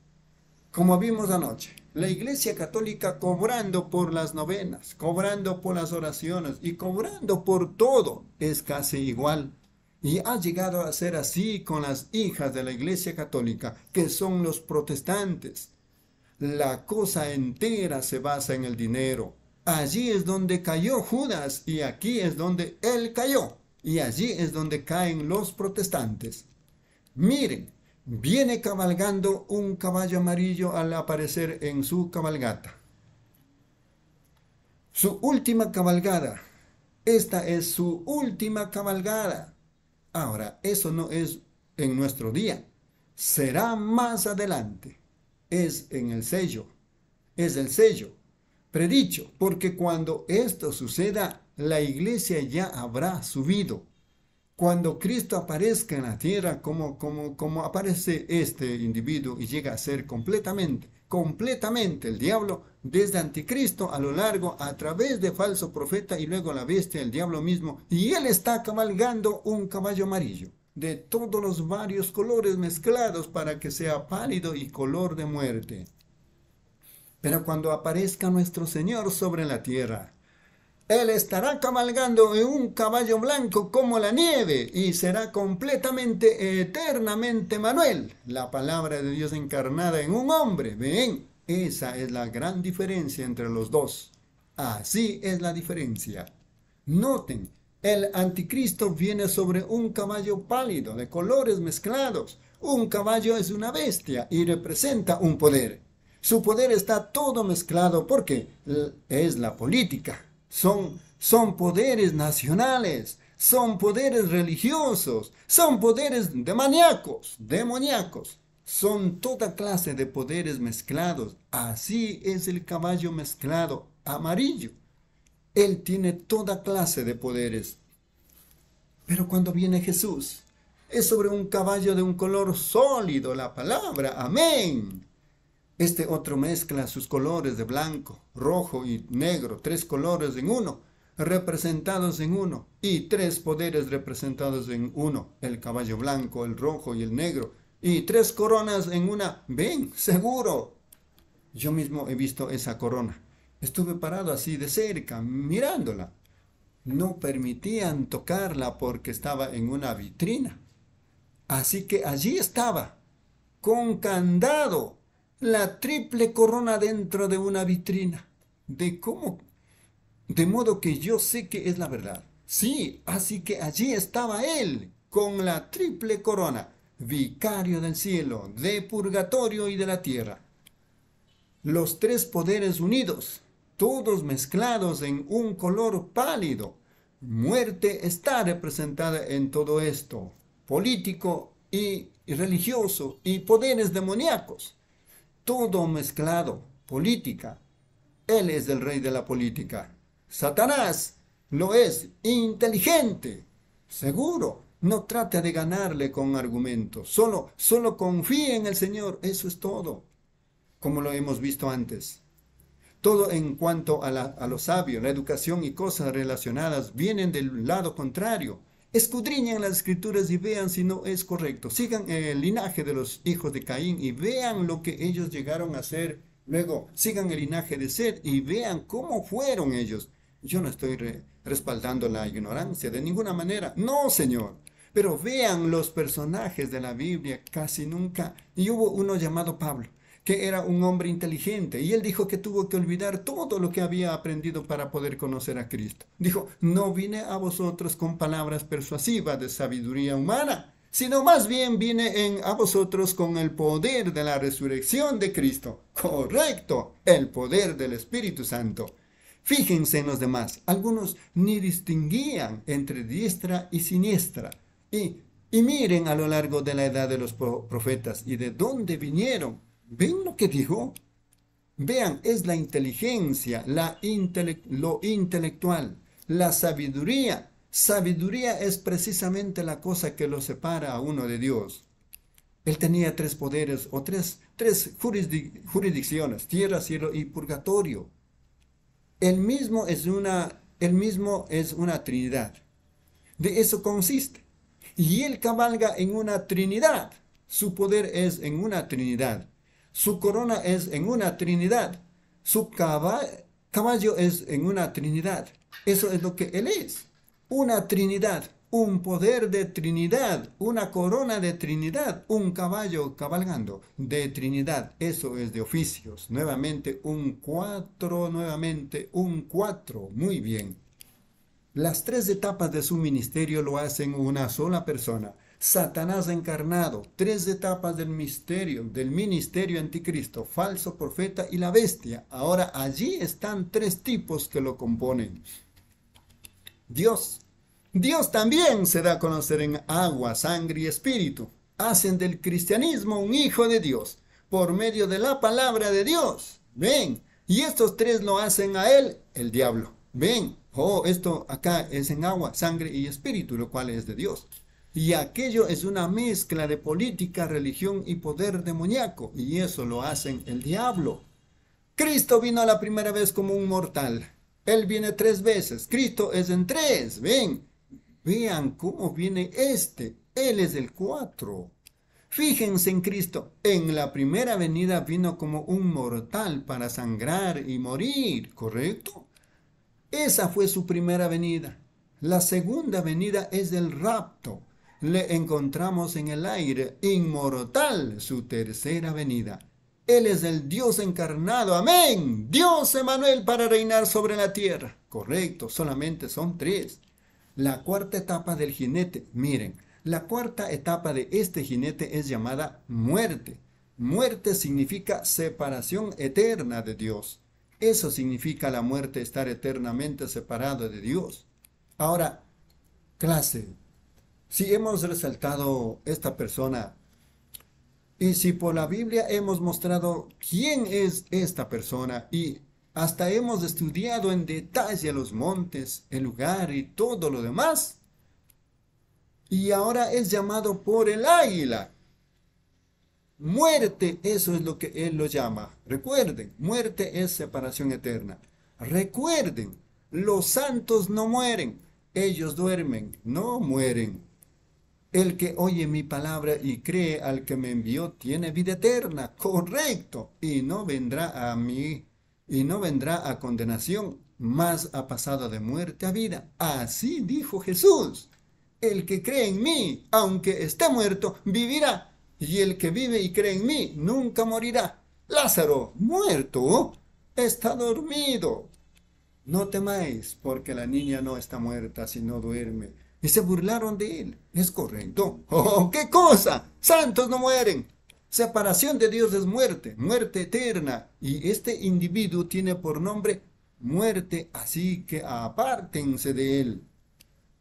Como vimos anoche, la iglesia católica cobrando por las novenas, cobrando por las oraciones y cobrando por todo es casi igual y ha llegado a ser así con las hijas de la Iglesia Católica, que son los protestantes. La cosa entera se basa en el dinero. Allí es donde cayó Judas y aquí es donde él cayó. Y allí es donde caen los protestantes. Miren, viene cabalgando un caballo amarillo al aparecer en su cabalgata. Su última cabalgada. Esta es su última cabalgada. Ahora, eso no es en nuestro día. Será más adelante. Es en el sello. Es el sello. Predicho, porque cuando esto suceda, la iglesia ya habrá subido. Cuando Cristo aparezca en la tierra, como, como, como aparece este individuo y llega a ser completamente, completamente el diablo, desde anticristo a lo largo, a través de falso profeta y luego la bestia, el diablo mismo, y él está cabalgando un caballo amarillo de todos los varios colores mezclados para que sea pálido y color de muerte. Pero cuando aparezca nuestro Señor sobre la tierra, Él estará cabalgando en un caballo blanco como la nieve y será completamente, eternamente Manuel, la palabra de Dios encarnada en un hombre. Ven, esa es la gran diferencia entre los dos. Así es la diferencia. Noten, el anticristo viene sobre un caballo pálido de colores mezclados. Un caballo es una bestia y representa un poder. Su poder está todo mezclado porque es la política. Son, son poderes nacionales, son poderes religiosos, son poderes demoníacos, demoníacos. Son toda clase de poderes mezclados. Así es el caballo mezclado amarillo. Él tiene toda clase de poderes. Pero cuando viene Jesús, es sobre un caballo de un color sólido la palabra. Amén. Este otro mezcla sus colores de blanco, rojo y negro, tres colores en uno, representados en uno, y tres poderes representados en uno, el caballo blanco, el rojo y el negro, y tres coronas en una. Ven, seguro. Yo mismo he visto esa corona. Estuve parado así de cerca, mirándola. No permitían tocarla porque estaba en una vitrina. Así que allí estaba, con candado, la triple corona dentro de una vitrina. De cómo. De modo que yo sé que es la verdad. Sí, así que allí estaba él, con la triple corona vicario del cielo, de purgatorio y de la tierra. Los tres poderes unidos, todos mezclados en un color pálido. Muerte está representada en todo esto, político y religioso y poderes demoníacos. Todo mezclado, política. Él es el rey de la política. Satanás lo es inteligente, seguro. No trate de ganarle con argumentos. Solo, solo confíe en el Señor. Eso es todo. Como lo hemos visto antes. Todo en cuanto a, los sabios, lo sabio, la educación y cosas relacionadas vienen del lado contrario. Escudriñen las escrituras y vean si no es correcto. Sigan el linaje de los hijos de Caín y vean lo que ellos llegaron a hacer, Luego, sigan el linaje de Sed y vean cómo fueron ellos. Yo no estoy respaldando la ignorancia de ninguna manera. No, Señor. Pero vean los personajes de la Biblia, casi nunca. Y hubo uno llamado Pablo, que era un hombre inteligente, y él dijo que tuvo que olvidar todo lo que había aprendido para poder conocer a Cristo. Dijo, no vine a vosotros con palabras persuasivas de sabiduría humana, sino más bien vine a vosotros con el poder de la resurrección de Cristo. Correcto, el poder del Espíritu Santo. Fíjense en los demás, algunos ni distinguían entre diestra y siniestra. Y, miren a lo largo de la edad de los profetas y de dónde vinieron. ¿Ven lo que dijo? Vean, es la inteligencia, la lo intelectual, la sabiduría. Sabiduría es precisamente la cosa que lo separa a uno de Dios. Él tenía tres poderes o tres, tres jurisdicciones, tierra, cielo y purgatorio. Él mismo es una, el mismo es una trinidad. De eso consiste y él cabalga en una trinidad. Su poder es en una trinidad. Su corona es en una trinidad. Su caballo es en una trinidad. Eso es lo que él es. Una trinidad, un poder de trinidad, una corona de trinidad, un caballo cabalgando de trinidad. Eso es de oficios. Nuevamente un cuatro, nuevamente un cuatro. Muy bien. Las tres etapas de su ministerio lo hacen una sola persona. Satanás encarnado, tres etapas del misterio, del ministerio anticristo, falso profeta y la bestia. Ahora allí están tres tipos que lo componen. Dios. Dios también se da a conocer en agua, sangre y espíritu. Hacen del cristianismo un hijo de Dios por medio de la palabra de Dios. Ven, y estos tres lo hacen a él, el diablo. Ven, Oh, esto acá es en agua, sangre y espíritu, lo cual es de Dios. Y aquello es una mezcla de política, religión y poder demoníaco. Y eso lo hacen el diablo. Cristo vino la primera vez como un mortal. Él viene tres veces. Cristo es en tres. Ven, vean cómo viene este. Él es el cuatro. Fíjense en Cristo. En la primera venida vino como un mortal para sangrar y morir, ¿correcto? Esa fue su primera venida. La segunda venida es del rapto. Le encontramos en el aire, inmortal, su tercera venida. Él es el Dios encarnado. Amén. Dios Emanuel para reinar sobre la tierra. Correcto, solamente son tres. La cuarta etapa del jinete, miren, la cuarta etapa de este jinete es llamada muerte. Muerte significa separación eterna de Dios. Eso significa la muerte, estar eternamente separado de Dios. Ahora, clase, si hemos resaltado esta persona y si por la Biblia hemos mostrado quién es esta persona y hasta hemos estudiado en detalle los montes, el lugar y todo lo demás, y ahora es llamado por el águila Muerte, eso es lo que él lo llama. Recuerden, muerte es separación eterna. Recuerden, los santos no mueren, ellos duermen, no mueren. El que oye mi palabra y cree al que me envió tiene vida eterna, correcto, y no vendrá a mí, y no vendrá a condenación, más ha pasado de muerte a vida. Así dijo Jesús. El que cree en mí, aunque esté muerto, vivirá y el que vive y cree en mí nunca morirá. Lázaro, muerto, está dormido. No temáis, porque la niña no está muerta, sino duerme. Y se burlaron de él. Es correcto. ¡Oh, qué cosa! Santos no mueren. Separación de Dios es muerte, muerte eterna. Y este individuo tiene por nombre muerte, así que apártense de él.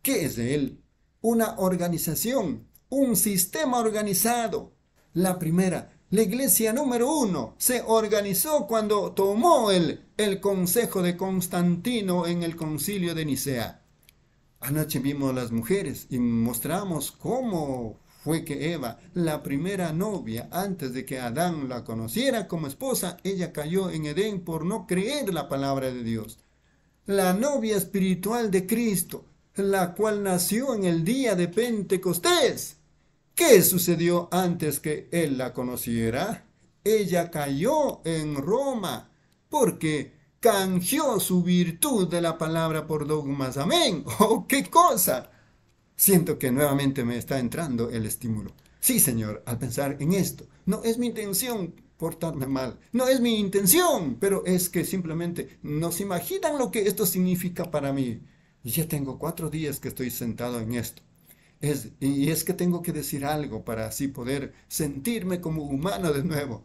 ¿Qué es de él? Una organización un sistema organizado. La primera, la iglesia número uno, se organizó cuando tomó el, el consejo de Constantino en el concilio de Nicea. Anoche vimos las mujeres y mostramos cómo fue que Eva, la primera novia, antes de que Adán la conociera como esposa, ella cayó en Edén por no creer la palabra de Dios. La novia espiritual de Cristo, la cual nació en el día de Pentecostés, ¿Qué sucedió antes que él la conociera? Ella cayó en Roma porque canjeó su virtud de la palabra por dogmas. Amén. *laughs* ¡Oh, qué cosa! Siento que nuevamente me está entrando el estímulo. Sí, Señor, al pensar en esto, no es mi intención portarme mal, no es mi intención, pero es que simplemente no se imaginan lo que esto significa para mí. Ya tengo cuatro días que estoy sentado en esto y es que tengo que decir algo para así poder sentirme como humano de nuevo.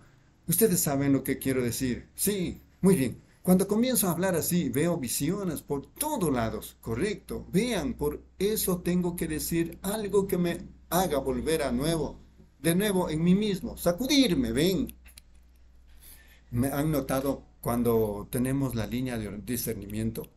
Ustedes saben lo que quiero decir. Sí, muy bien. Cuando comienzo a hablar así, veo visiones por todos lados. Correcto. Vean, por eso tengo que decir algo que me haga volver a nuevo. De nuevo en mí mismo. Sacudirme, ven. Me han notado cuando tenemos la línea de discernimiento.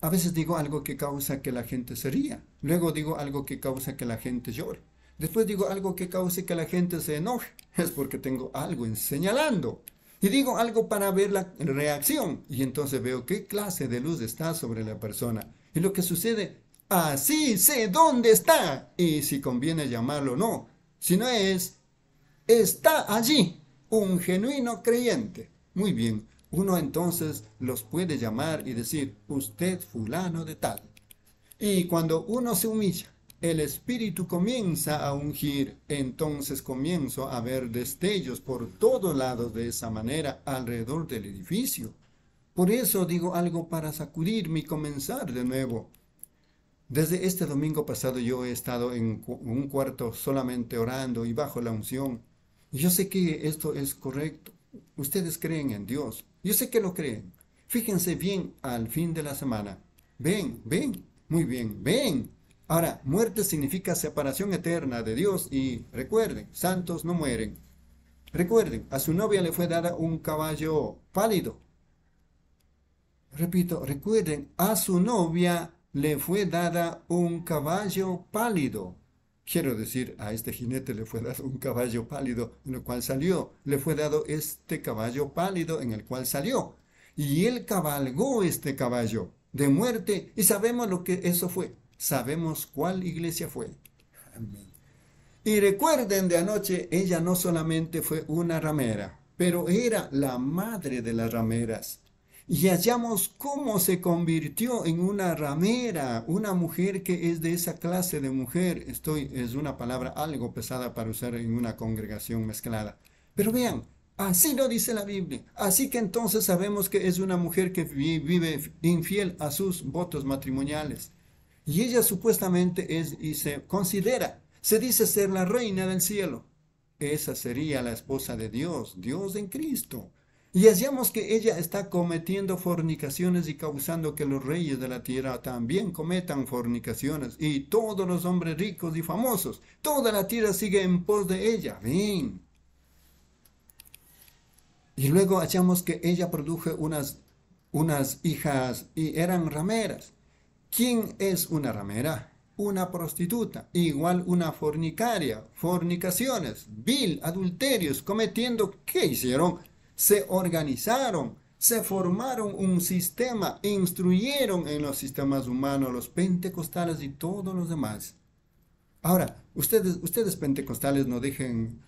A veces digo algo que causa que la gente se ría. Luego digo algo que causa que la gente llore. Después digo algo que cause que la gente se enoje. *laughs* Es porque tengo algo en señalando. Y digo algo para ver la reacción. Y entonces veo qué clase de luz está sobre la persona. Y lo que sucede, así sé dónde está. Y si conviene llamarlo o no. Si no es, está allí un genuino creyente. Muy bien. Uno entonces los puede llamar y decir, usted fulano de tal. Y cuando uno se humilla, el espíritu comienza a ungir, entonces comienzo a ver destellos por todos lados de esa manera alrededor del edificio. Por eso digo algo para sacudirme y comenzar de nuevo. Desde este domingo pasado yo he estado en un cuarto solamente orando y bajo la unción. Yo sé que esto es correcto. Ustedes creen en Dios. Yo sé que lo creen. Fíjense bien al fin de la semana. Ven, ven, muy bien, ven. Ahora, muerte significa separación eterna de Dios y recuerden, santos no mueren. Recuerden, a su novia le fue dada un caballo pálido. Repito, recuerden, a su novia le fue dada un caballo pálido. Quiero decir, a este jinete le fue dado un caballo pálido en el cual salió. Le fue dado este caballo pálido en el cual salió. Y él cabalgó este caballo de muerte. Y sabemos lo que eso fue. Sabemos cuál iglesia fue. Y recuerden de anoche, ella no solamente fue una ramera, pero era la madre de las rameras y hallamos cómo se convirtió en una ramera, una mujer que es de esa clase de mujer. Estoy, es una palabra algo pesada para usar en una congregación mezclada. Pero vean, así lo dice la Biblia. Así que entonces sabemos que es una mujer que vive infiel a sus votos matrimoniales. Y ella supuestamente es y se considera, se dice ser la reina del cielo. Esa sería la esposa de Dios, Dios en Cristo y hacíamos que ella está cometiendo fornicaciones y causando que los reyes de la tierra también cometan fornicaciones, y todos los hombres ricos y famosos, toda la tierra sigue en pos de ella. Bien. Y luego hacíamos que ella produjo unas, unas hijas y eran rameras. ¿Quién es una ramera? Una prostituta, igual una fornicaria, fornicaciones, vil, adulterios, cometiendo, ¿qué hicieron? se organizaron, se formaron un sistema, e instruyeron en los sistemas humanos, los pentecostales y todos los demás. Ahora, ustedes, ustedes pentecostales no dejen,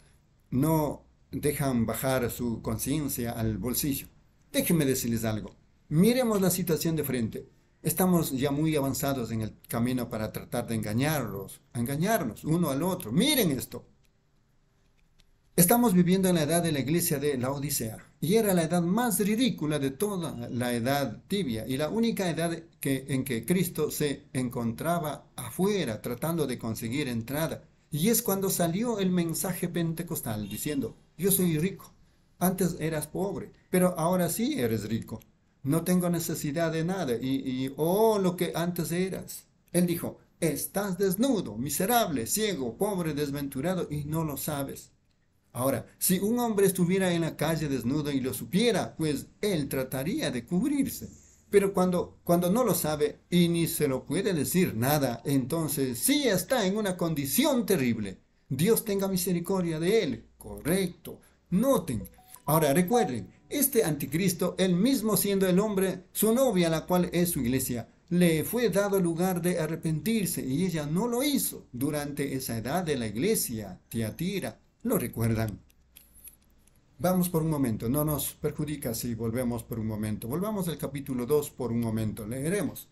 no dejan bajar su conciencia al bolsillo. Déjenme decirles algo. Miremos la situación de frente. Estamos ya muy avanzados en el camino para tratar de engañarlos, engañarnos uno al otro. Miren esto. Estamos viviendo en la edad de la iglesia de la Odisea y era la edad más ridícula de toda la edad tibia y la única edad en que Cristo se encontraba afuera tratando de conseguir entrada. Y es cuando salió el mensaje pentecostal diciendo, yo soy rico, antes eras pobre, pero ahora sí eres rico, no tengo necesidad de nada y, y oh lo que antes eras. Él dijo, estás desnudo, miserable, ciego, pobre, desventurado y no lo sabes. Ahora, si un hombre estuviera en la calle desnudo y lo supiera, pues él trataría de cubrirse. Pero cuando, cuando no lo sabe y ni se lo puede decir nada, entonces sí está en una condición terrible. Dios tenga misericordia de él. Correcto. Noten. Ahora recuerden, este anticristo, él mismo siendo el hombre, su novia, la cual es su iglesia, le fue dado lugar de arrepentirse y ella no lo hizo durante esa edad de la iglesia, Tiatira, lo recuerdan. Vamos por un momento, no nos perjudica si volvemos por un momento. Volvamos al capítulo 2 por un momento, leeremos.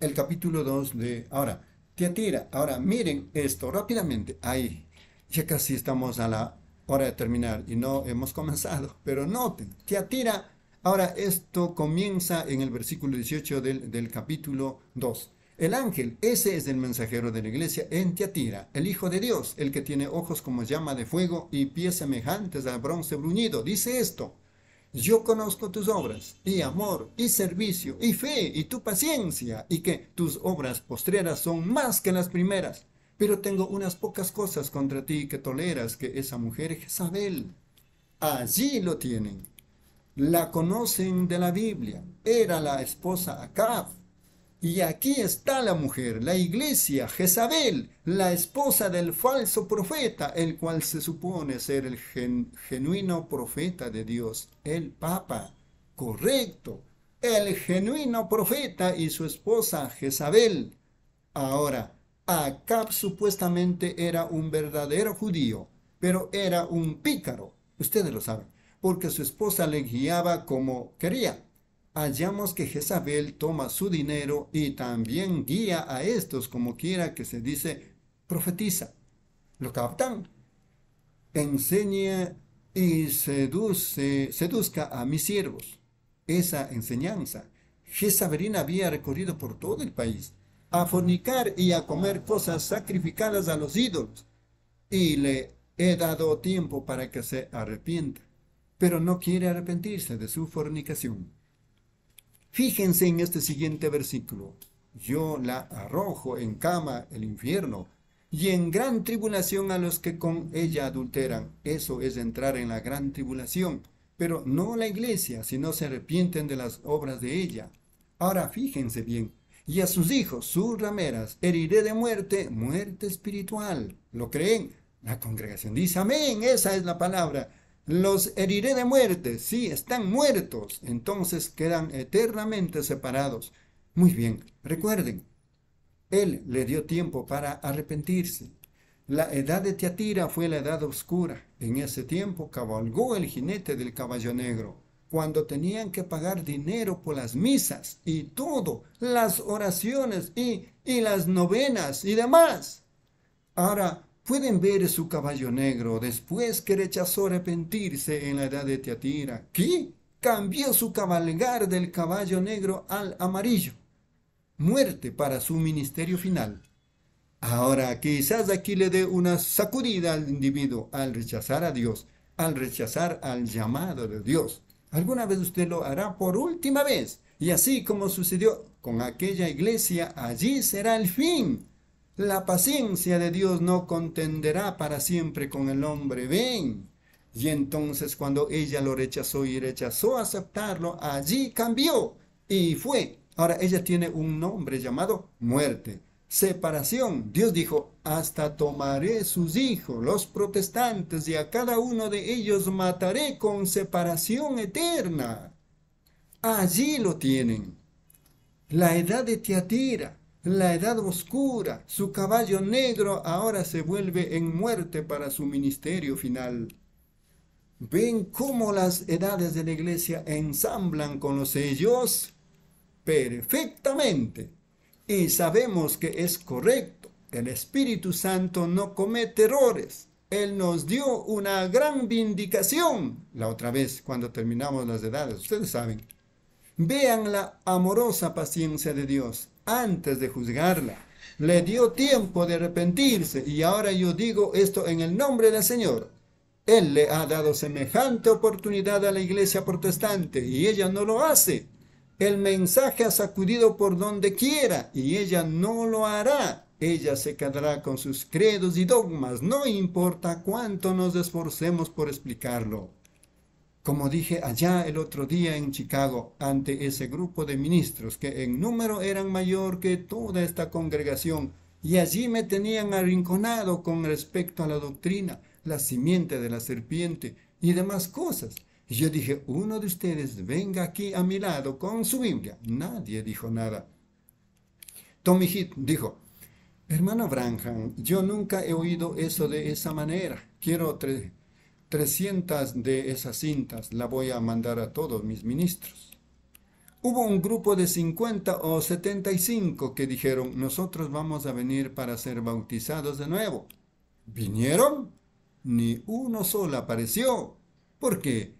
El capítulo 2 de... Ahora, Tiatira, ahora miren esto rápidamente, ahí. Ya casi estamos a la hora de terminar y no hemos comenzado, pero noten, Tiatira, ahora esto comienza en el versículo 18 del, del capítulo 2. El ángel, ese es el mensajero de la iglesia en Tiatira, el Hijo de Dios, el que tiene ojos como llama de fuego y pies semejantes al bronce bruñido. Dice esto, yo conozco tus obras, y amor, y servicio, y fe, y tu paciencia, y que tus obras postreras son más que las primeras. Pero tengo unas pocas cosas contra ti que toleras que esa mujer Jezabel. Allí lo tienen. La conocen de la Biblia. Era la esposa Acab y aquí está la mujer, la iglesia, Jezabel, la esposa del falso profeta, el cual se supone ser el genuino profeta de Dios, el Papa. Correcto, el genuino profeta y su esposa Jezabel. Ahora, Acab supuestamente era un verdadero judío, pero era un pícaro, ustedes lo saben, porque su esposa le guiaba como quería hallamos que Jezabel toma su dinero y también guía a estos, como quiera que se dice, profetiza. ¿Lo captan? Enseña y seduce, seduzca a mis siervos. Esa enseñanza, Jezabelina había recorrido por todo el país, a fornicar y a comer cosas sacrificadas a los ídolos. Y le he dado tiempo para que se arrepienta, pero no quiere arrepentirse de su fornicación. Fíjense en este siguiente versículo. Yo la arrojo en cama el infierno y en gran tribulación a los que con ella adulteran. Eso es entrar en la gran tribulación, pero no la iglesia, si no se arrepienten de las obras de ella. Ahora fíjense bien, y a sus hijos, sus rameras, heriré de muerte, muerte espiritual. ¿Lo creen? La congregación dice, amén, esa es la palabra. Los heriré de muerte, sí, están muertos, entonces quedan eternamente separados. Muy bien, recuerden, él le dio tiempo para arrepentirse. La edad de Teatira fue la edad oscura. En ese tiempo cabalgó el jinete del caballo negro, cuando tenían que pagar dinero por las misas y todo, las oraciones y, y las novenas y demás. Ahora, Pueden ver su caballo negro después que rechazó arrepentirse en la edad de Teatira. ¿Qué? Cambió su cabalgar del caballo negro al amarillo. Muerte para su ministerio final. Ahora, quizás aquí le dé una sacudida al individuo al rechazar a Dios, al rechazar al llamado de Dios. Alguna vez usted lo hará por última vez. Y así como sucedió con aquella iglesia, allí será el fin. La paciencia de Dios no contenderá para siempre con el hombre. Ven. Y entonces cuando ella lo rechazó y rechazó aceptarlo, allí cambió y fue. Ahora ella tiene un nombre llamado muerte. Separación. Dios dijo, hasta tomaré sus hijos, los protestantes, y a cada uno de ellos mataré con separación eterna. Allí lo tienen. La edad de Tiatira la edad oscura, su caballo negro ahora se vuelve en muerte para su ministerio final. ¿Ven cómo las edades de la iglesia ensamblan con los sellos? Perfectamente. Y sabemos que es correcto. El Espíritu Santo no comete errores. Él nos dio una gran vindicación. La otra vez, cuando terminamos las edades, ustedes saben. Vean la amorosa paciencia de Dios antes de juzgarla. Le dio tiempo de arrepentirse y ahora yo digo esto en el nombre del Señor. Él le ha dado semejante oportunidad a la iglesia protestante y ella no lo hace. El mensaje ha sacudido por donde quiera y ella no lo hará. Ella se quedará con sus credos y dogmas, no importa cuánto nos esforcemos por explicarlo como dije allá el otro día en Chicago, ante ese grupo de ministros que en número eran mayor que toda esta congregación, y allí me tenían arrinconado con respecto a la doctrina, la simiente de la serpiente y demás cosas. Y yo dije, uno de ustedes venga aquí a mi lado con su Biblia. Nadie dijo nada. Tommy Heath dijo, hermano Branham, yo nunca he oído eso de esa manera. Quiero 300 de esas cintas la voy a mandar a todos mis ministros. Hubo un grupo de 50 o 75 que dijeron, nosotros vamos a venir para ser bautizados de nuevo. ¿Vinieron? Ni uno solo apareció, porque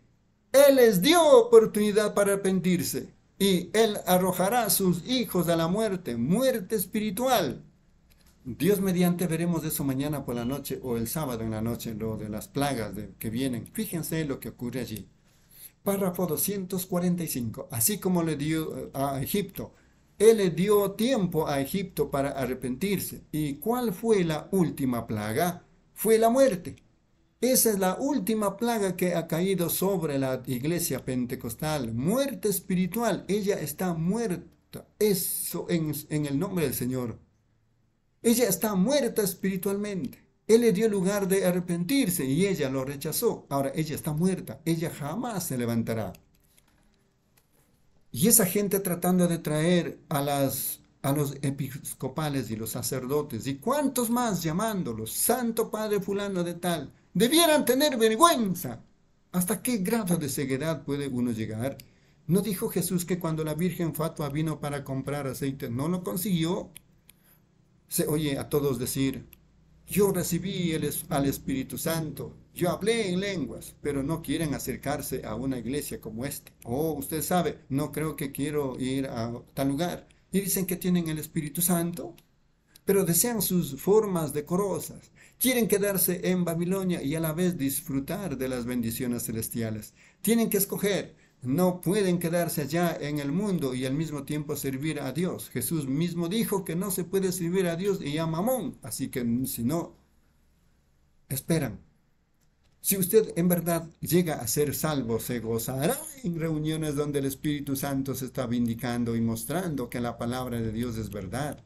Él les dio oportunidad para arrepentirse y Él arrojará a sus hijos a la muerte, muerte espiritual. Dios mediante veremos eso mañana por la noche o el sábado en la noche, lo de las plagas de, que vienen. Fíjense lo que ocurre allí. Párrafo 245. Así como le dio eh, a Egipto, él le dio tiempo a Egipto para arrepentirse. ¿Y cuál fue la última plaga? Fue la muerte. Esa es la última plaga que ha caído sobre la iglesia pentecostal. Muerte espiritual. Ella está muerta. Eso en, en el nombre del Señor. Ella está muerta espiritualmente. Él le dio lugar de arrepentirse y ella lo rechazó. Ahora ella está muerta, ella jamás se levantará. Y esa gente tratando de traer a, los episcopales y los sacerdotes y cuántos más llamándolos, Santo Padre fulano de tal, debieran tener vergüenza. ¿Hasta qué grado de ceguedad puede uno llegar? ¿No dijo Jesús que cuando la Virgen Fatua vino para comprar aceite no lo consiguió? se oye a todos decir, yo recibí el, al Espíritu Santo, yo hablé en lenguas, pero no quieren acercarse a una iglesia como esta. Oh, usted sabe, no creo que quiero ir a tal lugar. Y dicen que tienen el Espíritu Santo, pero desean sus formas decorosas. Quieren quedarse en Babilonia y a la vez disfrutar de las bendiciones celestiales. Tienen que escoger no pueden quedarse allá en el mundo y al mismo tiempo servir a Dios. Jesús mismo dijo que no se puede servir a Dios y a Mamón. Así que si no, esperan. Si usted en verdad llega a ser salvo, se gozará en reuniones donde el Espíritu Santo se está vindicando y mostrando que la palabra de Dios es verdad.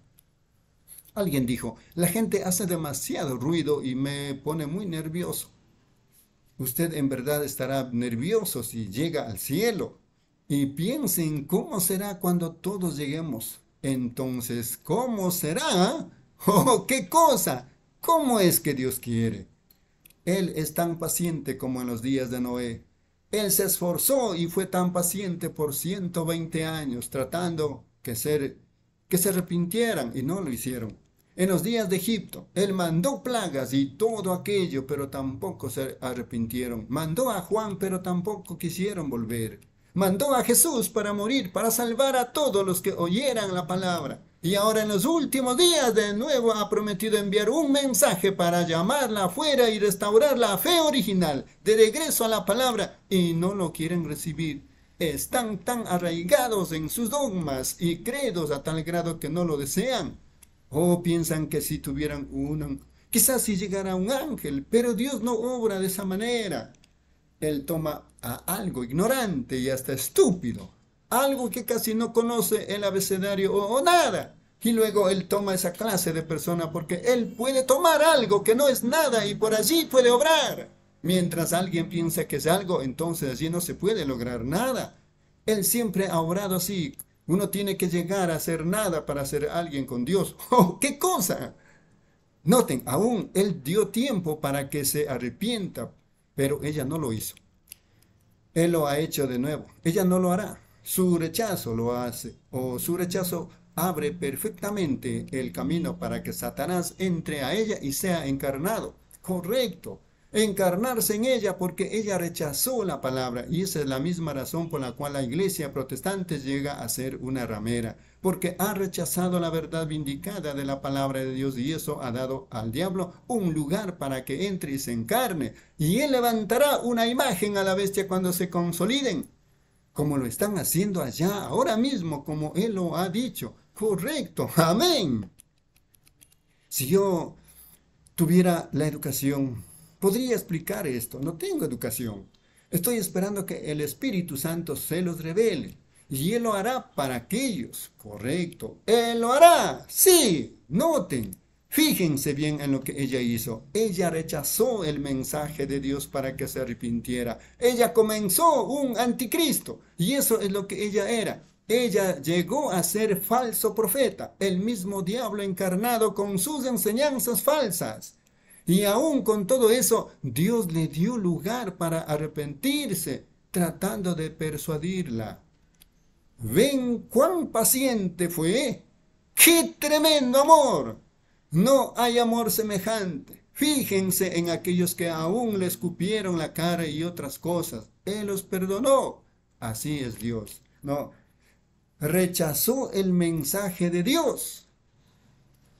Alguien dijo, la gente hace demasiado ruido y me pone muy nervioso usted en verdad estará nervioso si llega al cielo. Y piensen cómo será cuando todos lleguemos. Entonces, ¿cómo será? *laughs* ¡Oh, qué cosa! ¿Cómo es que Dios quiere? Él es tan paciente como en los días de Noé. Él se esforzó y fue tan paciente por 120 años tratando que, que se arrepintieran y no lo hicieron. En los días de Egipto, él mandó plagas y todo aquello, pero tampoco se arrepintieron. Mandó a Juan, pero tampoco quisieron volver. Mandó a Jesús para morir, para salvar a todos los que oyeran la palabra. Y ahora en los últimos días de nuevo ha prometido enviar un mensaje para llamarla afuera y restaurar la fe original, de regreso a la palabra, y no lo quieren recibir están tan arraigados en sus dogmas y credos a tal grado que no lo desean. O oh, piensan que si tuvieran uno, quizás si llegara un ángel, pero Dios no obra de esa manera. Él toma a algo ignorante y hasta estúpido, algo que casi no conoce el abecedario o, nada. Y luego él toma esa clase de persona porque él puede tomar algo que no es nada y por allí puede obrar. Mientras alguien piensa que es algo, entonces allí no se puede lograr nada. Él siempre ha obrado así, uno tiene que llegar a hacer nada para ser alguien con Dios. *laughs* ¡Oh, qué cosa! Noten, aún él dio tiempo para que se arrepienta, pero ella no lo hizo. Él lo ha hecho de nuevo. Ella no lo hará. Su rechazo lo hace, o su rechazo abre perfectamente el camino para que Satanás entre a ella y sea encarnado. Correcto encarnarse en ella porque ella rechazó la palabra y esa es la misma razón por la cual la iglesia protestante llega a ser una ramera porque ha rechazado la verdad vindicada de la palabra de Dios y eso ha dado al diablo un lugar para que entre y se encarne y él levantará una imagen a la bestia cuando se consoliden como lo están haciendo allá ahora mismo como él lo ha dicho correcto amén si yo tuviera la educación podría explicar esto. No tengo educación. Estoy esperando que el Espíritu Santo se los revele. Y Él lo hará para aquellos. Correcto. Él lo hará. Sí. Noten. Fíjense bien en lo que ella hizo. Ella rechazó el mensaje de Dios para que se arrepintiera. Ella comenzó un anticristo. Y eso es lo que ella era. Ella llegó a ser falso profeta, el mismo diablo encarnado con sus enseñanzas falsas. Y aún con todo eso, Dios le dio lugar para arrepentirse, tratando de persuadirla. Ven cuán paciente fue. ¡Qué tremendo amor! No hay amor semejante. Fíjense en aquellos que aún le escupieron la cara y otras cosas. Él los perdonó. Así es Dios. No, rechazó el mensaje de Dios.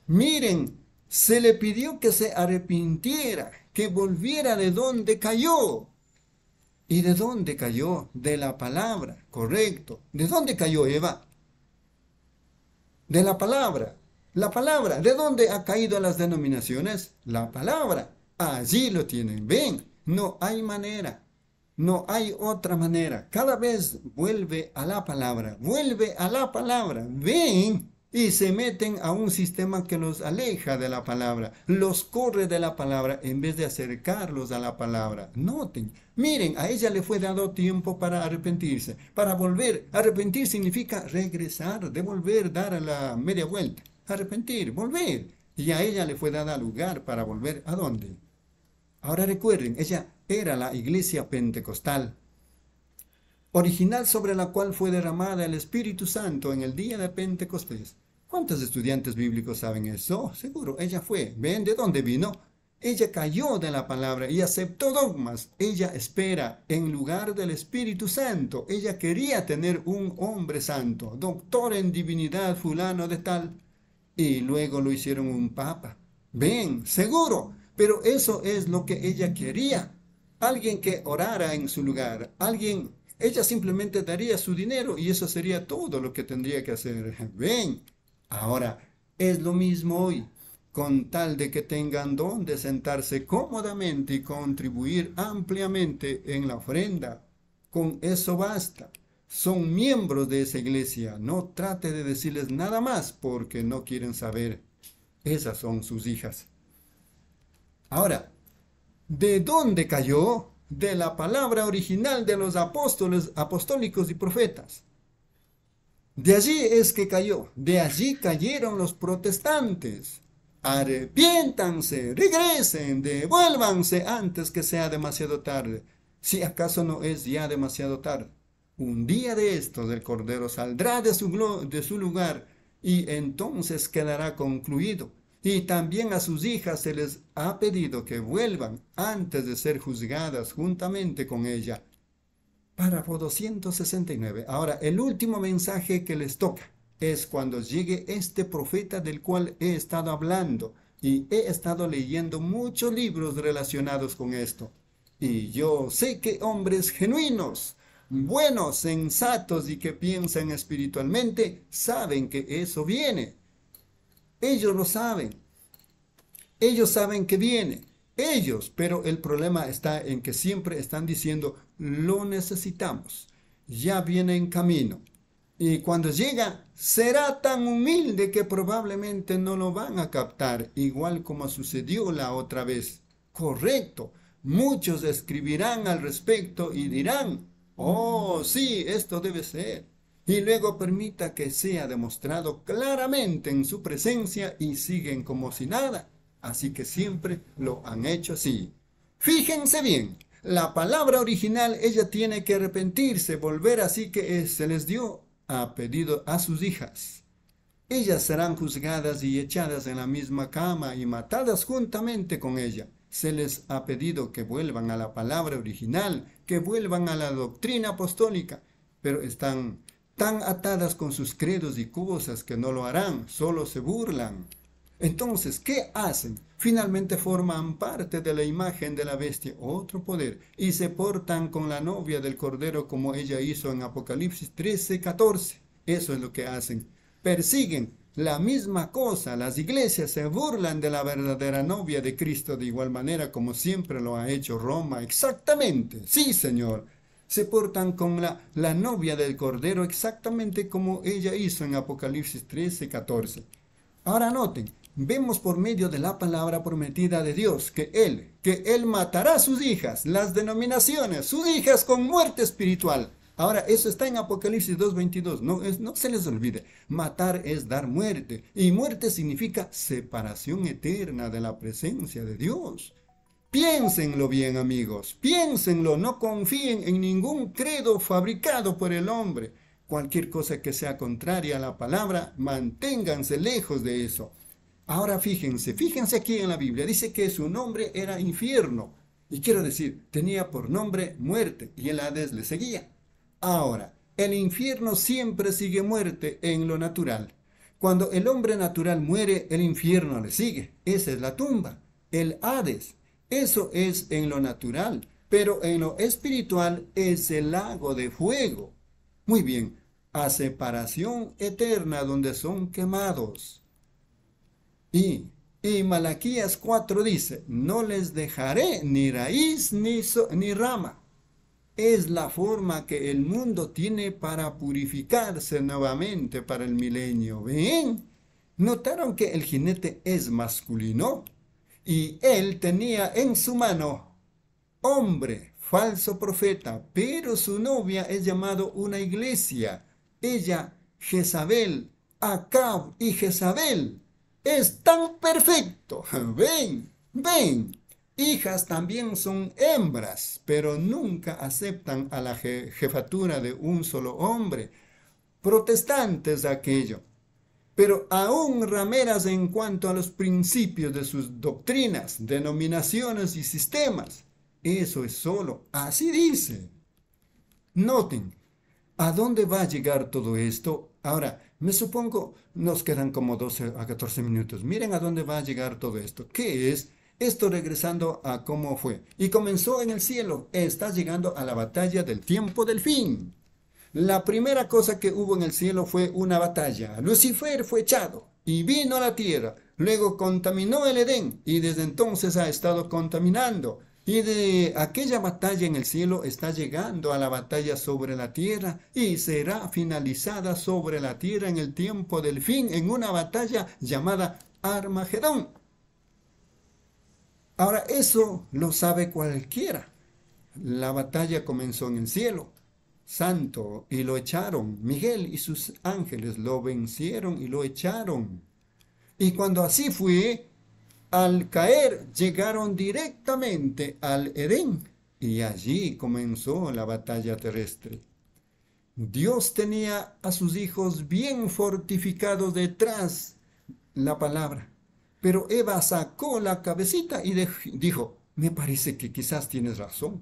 Miren se le pidió que se arrepintiera, que volviera de donde cayó. ¿Y de dónde cayó? De la palabra, correcto. ¿De dónde cayó Eva? De la palabra. La palabra. ¿De dónde ha caído las denominaciones? La palabra. Allí lo tienen. Ven, no hay manera. No hay otra manera. Cada vez vuelve a la palabra. Vuelve a la palabra. Ven y se meten a un sistema que los aleja de la palabra, los corre de la palabra en vez de acercarlos a la palabra. Noten, miren, a ella le fue dado tiempo para arrepentirse, para volver. Arrepentir significa regresar, devolver, dar a la media vuelta. Arrepentir, volver. Y a ella le fue dada lugar para volver a dónde. Ahora recuerden, ella era la iglesia pentecostal, original sobre la cual fue derramada el Espíritu Santo en el día de Pentecostés. ¿Cuántos estudiantes bíblicos saben eso? Seguro, ella fue. ¿Ven de dónde vino? Ella cayó de la palabra y aceptó dogmas. Ella espera en lugar del Espíritu Santo. Ella quería tener un hombre santo, doctor en divinidad fulano de tal. Y luego lo hicieron un papa. Ven, seguro. Pero eso es lo que ella quería. Alguien que orara en su lugar. Alguien, ella simplemente daría su dinero y eso sería todo lo que tendría que hacer. Ven. Ahora, es lo mismo hoy, con tal de que tengan donde sentarse cómodamente y contribuir ampliamente en la ofrenda. Con eso basta. Son miembros de esa iglesia. No trate de decirles nada más porque no quieren saber. Esas son sus hijas. Ahora, ¿de dónde cayó? De la palabra original de los apóstoles, apostólicos y profetas. De allí es que cayó, de allí cayeron los protestantes. Arrepiéntanse, regresen, devuélvanse antes que sea demasiado tarde. Si acaso no es ya demasiado tarde. Un día de estos el Cordero saldrá de su, de su lugar y entonces quedará concluido. Y también a sus hijas se les ha pedido que vuelvan antes de ser juzgadas juntamente con ella. Párrafo 269. Ahora, el último mensaje que les toca es cuando llegue este profeta del cual he estado hablando y he estado leyendo muchos libros relacionados con esto. Y yo sé que hombres genuinos, buenos, sensatos y que piensan espiritualmente, saben que eso viene. Ellos lo saben. Ellos saben que viene ellos, pero el problema está en que siempre están diciendo, lo necesitamos, ya viene en camino. Y cuando llega, será tan humilde que probablemente no lo van a captar, igual como sucedió la otra vez. Correcto. Muchos escribirán al respecto y dirán, oh, sí, esto debe ser. Y luego permita que sea demostrado claramente en su presencia y siguen como si nada así que siempre lo han hecho así. Fíjense bien, la palabra original ella tiene que arrepentirse, volver, así que eh, se les dio a pedido a sus hijas. Ellas serán juzgadas y echadas en la misma cama y matadas juntamente con ella. Se les ha pedido que vuelvan a la palabra original, que vuelvan a la doctrina apostólica, pero están tan atadas con sus credos y cosas que no lo harán, solo se burlan. Entonces, ¿qué hacen? Finalmente forman parte de la imagen de la bestia, otro poder, y se portan con la novia del Cordero como ella hizo en Apocalipsis 13, 14. Eso es lo que hacen. Persiguen la misma cosa. Las iglesias se burlan de la verdadera novia de Cristo de igual manera como siempre lo ha hecho Roma. Exactamente. Sí, Señor se portan con la, novia del Cordero exactamente como ella hizo en Apocalipsis 13, 14. Ahora noten, vemos por medio de la palabra prometida de Dios que Él, que Él matará a sus hijas, las denominaciones, sus hijas con muerte espiritual. Ahora, eso está en Apocalipsis 2.22, no, no se les olvide. Matar es dar muerte, y muerte significa separación eterna de la presencia de Dios. Piénsenlo bien, amigos, piénsenlo, no confíen en ningún credo fabricado por el hombre. Cualquier cosa que sea contraria a la palabra, manténganse lejos de eso. Ahora fíjense, fíjense aquí en la Biblia, dice que su nombre era infierno. Y quiero decir, tenía por nombre muerte y el Hades le seguía. Ahora, el infierno siempre sigue muerte en lo natural. Cuando el hombre natural muere, el infierno le sigue. Esa es la tumba, el Hades. Eso es en lo natural, pero en lo espiritual es el lago de fuego. Muy bien, a separación eterna donde son quemados. Y, Malaquías 4 dice, no les dejaré ni raíz ni, ni rama. Es la forma que el mundo tiene para purificarse nuevamente para el milenio. ¿Ven? Notaron que el jinete es masculino y él tenía en su mano hombre, falso profeta, pero su novia es llamado una iglesia. Ella, Jezabel, Acab y Jezabel es tan perfecto. *laughs* Ven, ven. Hijas también son hembras, pero nunca aceptan a la jefatura de un solo hombre. Protestantes aquello. Pero aún rameras en cuanto a los principios de sus doctrinas, denominaciones y sistemas. Eso es solo. Así dice. Noten, ¿a dónde va a llegar todo esto? Ahora, me supongo, nos quedan como 12 a 14 minutos. Miren a dónde va a llegar todo esto. ¿Qué es? Esto regresando a cómo fue. Y comenzó en el cielo. Está llegando a la batalla del tiempo del fin. La primera cosa que hubo en el cielo fue una batalla. Lucifer fue echado y vino a la tierra. Luego contaminó el Edén y desde entonces ha estado contaminando. Y de aquella batalla en el cielo está llegando a la batalla sobre la tierra y será finalizada sobre la tierra en el tiempo del fin, en una batalla llamada Armagedón. Ahora, eso lo sabe cualquiera. La batalla comenzó en el cielo, santo, y lo echaron. Miguel y sus ángeles lo vencieron y lo echaron. Y cuando así fue, al caer llegaron directamente al Edén y allí comenzó la batalla terrestre. Dios tenía a sus hijos bien fortificados detrás la palabra, pero Eva sacó la cabecita y dijo, me parece que quizás tienes razón.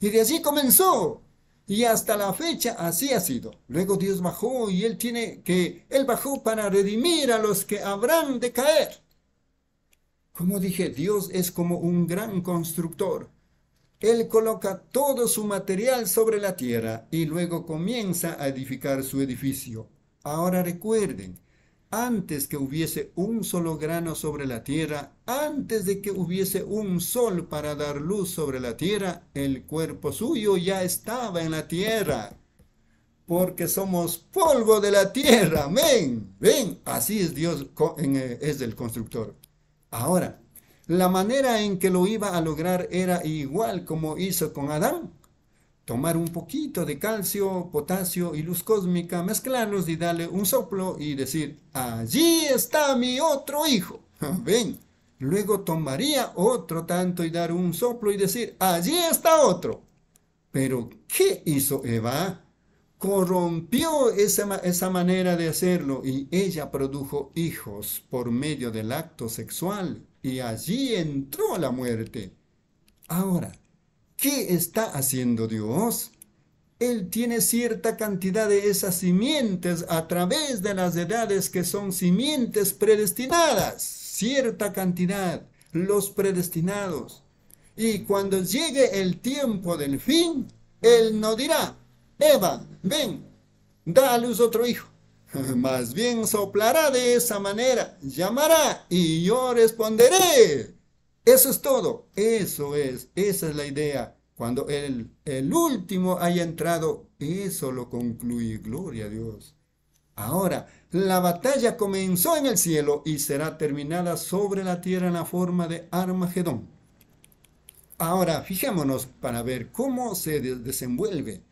Y de allí comenzó. Y hasta la fecha así ha sido. Luego Dios bajó y él tiene que, él bajó para redimir a los que habrán de caer. Como dije, Dios es como un gran constructor. Él coloca todo su material sobre la tierra y luego comienza a edificar su edificio. Ahora recuerden, antes que hubiese un solo grano sobre la tierra, antes de que hubiese un sol para dar luz sobre la tierra, el cuerpo suyo ya estaba en la tierra. Porque somos polvo de la tierra, amén. Ven, así es Dios, eh, es el constructor. Ahora, la manera en que lo iba a lograr era igual como hizo con Adán. Tomar un poquito de calcio, potasio y luz cósmica, mezclarlos y darle un soplo y decir, allí está mi otro hijo. *laughs* Ven. Luego tomaría otro tanto y dar un soplo y decir, allí está otro. Pero, ¿qué hizo Eva? corrompió esa, manera de hacerlo y ella produjo hijos por medio del acto sexual y allí entró la muerte. Ahora, ¿qué está haciendo Dios? Él tiene cierta cantidad de esas simientes a través de las edades que son simientes predestinadas. Cierta cantidad, los predestinados. Y cuando llegue el tiempo del fin, Él no dirá, Eva, ven, da a luz otro hijo. *laughs* Más bien soplará de esa manera, llamará y yo responderé. Eso es todo, eso es, esa es la idea. Cuando el, el último haya entrado, eso lo concluye, gloria a Dios. Ahora, la batalla comenzó en el cielo y será terminada sobre la tierra en la forma de Armagedón. Ahora, fijémonos para ver cómo se desenvuelve.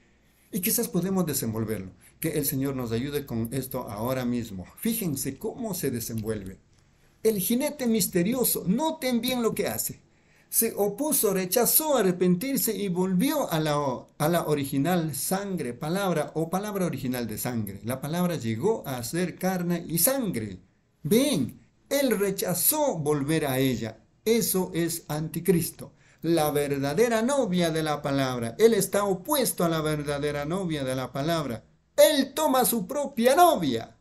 Y quizás podemos desenvolverlo. Que el Señor nos ayude con esto ahora mismo. Fíjense cómo se desenvuelve. El jinete misterioso, noten bien lo que hace. Se opuso, rechazó arrepentirse y volvió a la, a la original sangre, palabra o palabra original de sangre. La palabra llegó a ser carne y sangre. Ven, él rechazó volver a ella. Eso es anticristo la verdadera novia de la palabra. Él está opuesto a la verdadera novia de la palabra. Él toma su propia novia.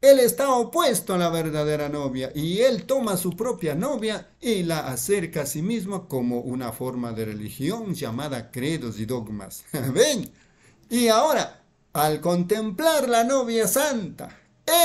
Él está opuesto a la verdadera novia y él toma su propia novia y la acerca a sí mismo como una forma de religión llamada credos y dogmas. ¿Ven? *laughs* Y ahora, al contemplar la novia santa,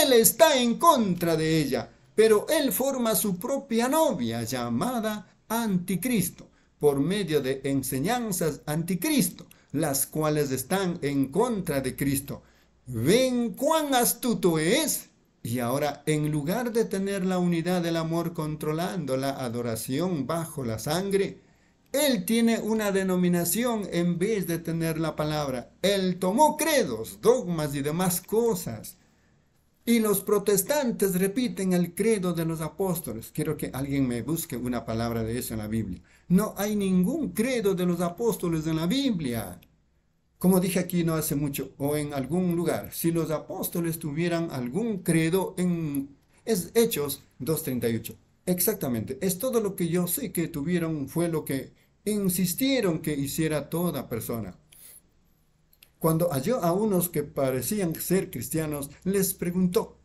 él está en contra de ella, pero él forma su propia novia llamada anticristo por medio de enseñanzas anticristo, las cuales están en contra de Cristo. Ven cuán astuto es. Y ahora, en lugar de tener la unidad del amor controlando la adoración bajo la sangre, él tiene una denominación en vez de tener la palabra. Él tomó credos, dogmas y demás cosas. Y los protestantes repiten el credo de los apóstoles. Quiero que alguien me busque una palabra de eso en la Biblia. No hay ningún credo de los apóstoles en la Biblia. Como dije aquí no hace mucho, o en algún lugar, si los apóstoles tuvieran algún credo en es Hechos 2.38. Exactamente, es todo lo que yo sé que tuvieron fue lo que insistieron que hiciera toda persona. Cuando halló a unos que parecían ser cristianos, les preguntó,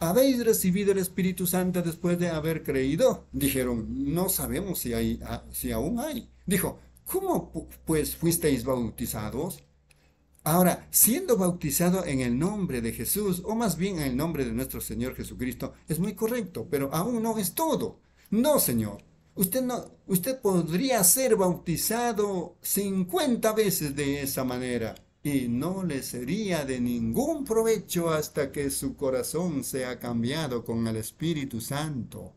¿Habéis recibido el Espíritu Santo después de haber creído? Dijeron, no sabemos si, hay, ah, si aún hay. Dijo, ¿cómo pues fuisteis bautizados? Ahora, siendo bautizado en el nombre de Jesús, o más bien en el nombre de nuestro Señor Jesucristo, es muy correcto, pero aún no es todo. No, Señor. Usted, no, usted podría ser bautizado 50 veces de esa manera y no le sería de ningún provecho hasta que su corazón sea cambiado con el Espíritu Santo.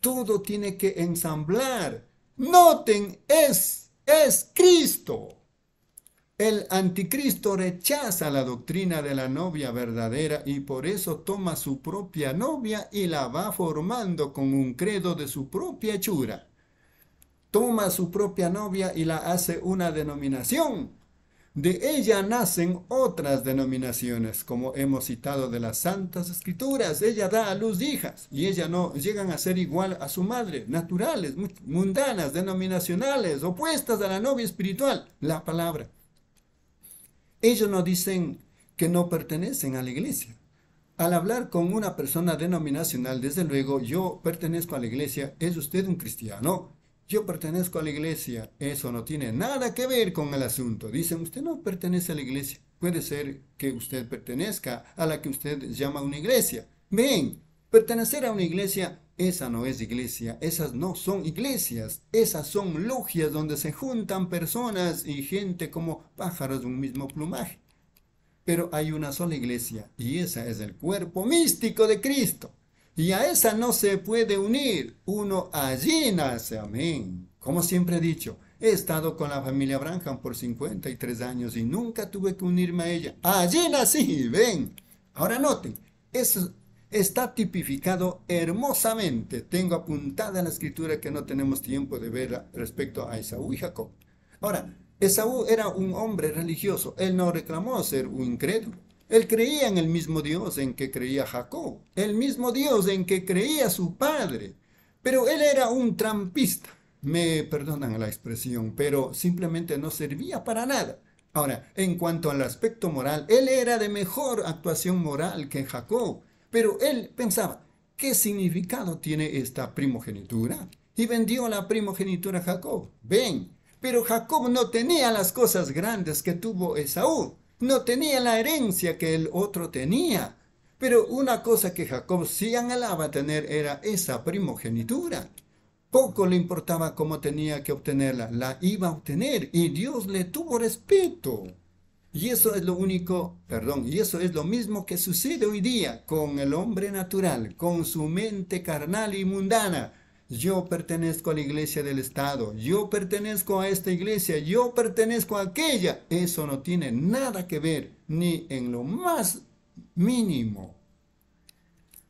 Todo tiene que ensamblar. Noten, es, es Cristo. El anticristo rechaza la doctrina de la novia verdadera y por eso toma su propia novia y la va formando con un credo de su propia hechura. Toma su propia novia y la hace una denominación de ella nacen otras denominaciones, como hemos citado de las Santas Escrituras. Ella da a luz hijas y ellas no llegan a ser igual a su madre, naturales, mundanas, denominacionales, opuestas a la novia espiritual, la palabra. Ellos no dicen que no pertenecen a la iglesia. Al hablar con una persona denominacional, desde luego, yo pertenezco a la iglesia, ¿es usted un cristiano? yo pertenezco a la iglesia, eso no tiene nada que ver con el asunto. Dicen, usted no pertenece a la iglesia. Puede ser que usted pertenezca a la que usted llama una iglesia. Ven, pertenecer a una iglesia, esa no es iglesia, esas no son iglesias, esas son logias donde se juntan personas y gente como pájaros de un mismo plumaje. Pero hay una sola iglesia y esa es el cuerpo místico de Cristo y a esa no se puede unir, uno allí nace, amén. Como siempre he dicho, he estado con la familia Branham por 53 años y nunca tuve que unirme a ella, allí nací, ven. Ahora noten, eso está tipificado hermosamente, tengo apuntada la escritura que no tenemos tiempo de verla respecto a Esaú y Jacob. Ahora, Esaú era un hombre religioso, él no reclamó ser un incrédulo. Él creía en el mismo Dios en que creía Jacob, el mismo Dios en que creía su padre, pero él era un trampista. Me perdonan la expresión, pero simplemente no servía para nada. Ahora, en cuanto al aspecto moral, él era de mejor actuación moral que Jacob, pero él pensaba, ¿qué significado tiene esta primogenitura? Y vendió la primogenitura a Jacob. Ven, pero Jacob no tenía las cosas grandes que tuvo Esaú no tenía la herencia que el otro tenía. Pero una cosa que Jacob sí anhelaba tener era esa primogenitura. Poco le importaba cómo tenía que obtenerla, la iba a obtener y Dios le tuvo respeto. Y eso es lo único, perdón, y eso es lo mismo que sucede hoy día con el hombre natural, con su mente carnal y mundana. Yo pertenezco a la iglesia del Estado, yo pertenezco a esta iglesia, yo pertenezco a aquella. Eso no tiene nada que ver, ni en lo más mínimo.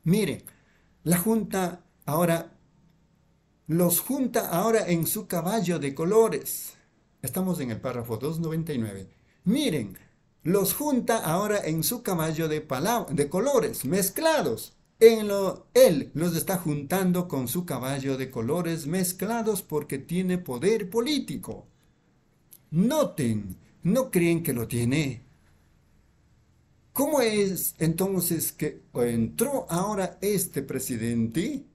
Miren, la Junta ahora, los junta ahora en su caballo de colores. Estamos en el párrafo 299. Miren, los junta ahora en su caballo de, de colores mezclados. Él, los está juntando con su caballo de colores mezclados porque tiene poder político. Noten, no creen que lo tiene. ¿Cómo es entonces que entró ahora este presidente?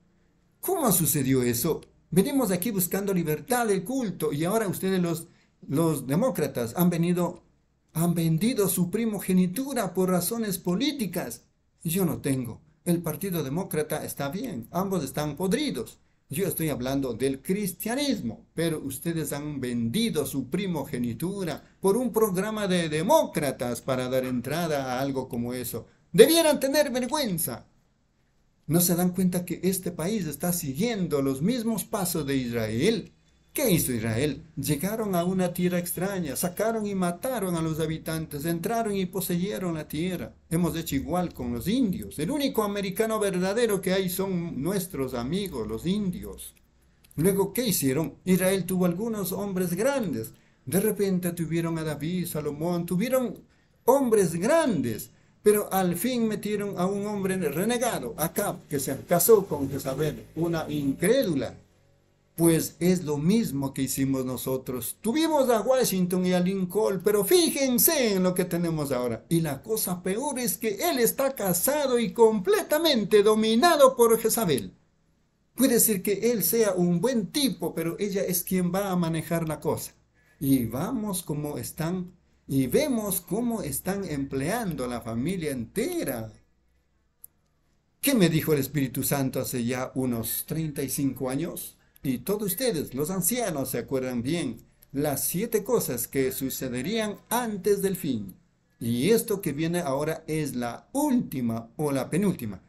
¿Cómo sucedió eso? Venimos aquí buscando libertad del culto y ahora ustedes los, los demócratas han venido, han vendido su primogenitura por razones políticas. Yo no tengo el Partido Demócrata está bien, ambos están podridos. Yo estoy hablando del cristianismo, pero ustedes han vendido su primogenitura por un programa de demócratas para dar entrada a algo como eso. Debieran tener vergüenza. ¿No se dan cuenta que este país está siguiendo los mismos pasos de Israel? ¿Qué hizo Israel? Llegaron a una tierra extraña, sacaron y mataron a los habitantes, entraron y poseyeron la tierra. Hemos hecho igual con los indios. El único americano verdadero que hay son nuestros amigos, los indios. Luego, ¿qué hicieron? Israel tuvo algunos hombres grandes. De repente tuvieron a David, Salomón, tuvieron hombres grandes. Pero al fin metieron a un hombre renegado, Acab, que se casó con Jezabel, una incrédula. Pues es lo mismo que hicimos nosotros. Tuvimos a Washington y a Lincoln, pero fíjense en lo que tenemos ahora. Y la cosa peor es que él está casado y completamente dominado por Jezabel. Puede ser que él sea un buen tipo, pero ella es quien va a manejar la cosa. Y vamos como están, y vemos cómo están empleando la familia entera. ¿Qué me dijo el Espíritu Santo hace ya unos 35 años? Y todos ustedes, los ancianos, se acuerdan bien las siete cosas que sucederían antes del fin. Y esto que viene ahora es la última o la penúltima.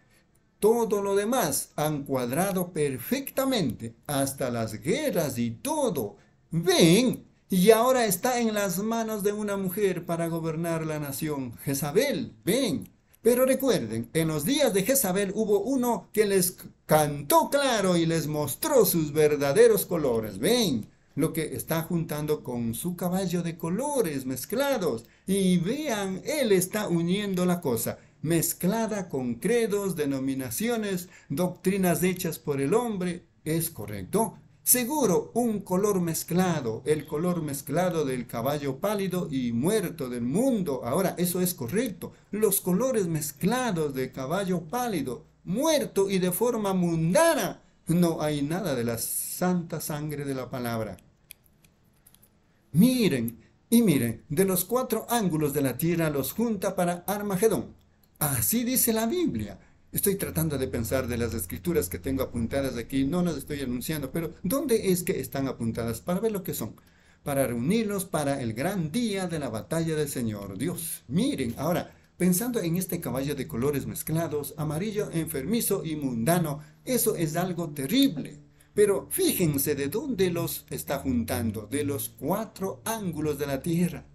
Todo lo demás han cuadrado perfectamente, hasta las guerras y todo. Ven, y ahora está en las manos de una mujer para gobernar la nación, Jezabel, ven. Pero recuerden, en los días de Jezabel hubo uno que les cantó claro y les mostró sus verdaderos colores. Ven lo que está juntando con su caballo de colores mezclados. Y vean, él está uniendo la cosa, mezclada con credos, denominaciones, doctrinas hechas por el hombre. Es correcto. Seguro, un color mezclado, el color mezclado del caballo pálido y muerto del mundo. Ahora, eso es correcto. Los colores mezclados del caballo pálido muerto y de forma mundana, no hay nada de la santa sangre de la palabra. Miren, y miren, de los cuatro ángulos de la tierra los junta para Armagedón. Así dice la Biblia. Estoy tratando de pensar de las escrituras que tengo apuntadas aquí, no las estoy anunciando, pero ¿dónde es que están apuntadas? Para ver lo que son, para reunirlos para el gran día de la batalla del Señor Dios. Miren, ahora, pensando en este caballo de colores mezclados, amarillo, enfermizo y mundano. Eso es algo terrible. Pero fíjense de dónde los está juntando, de los cuatro ángulos de la tierra.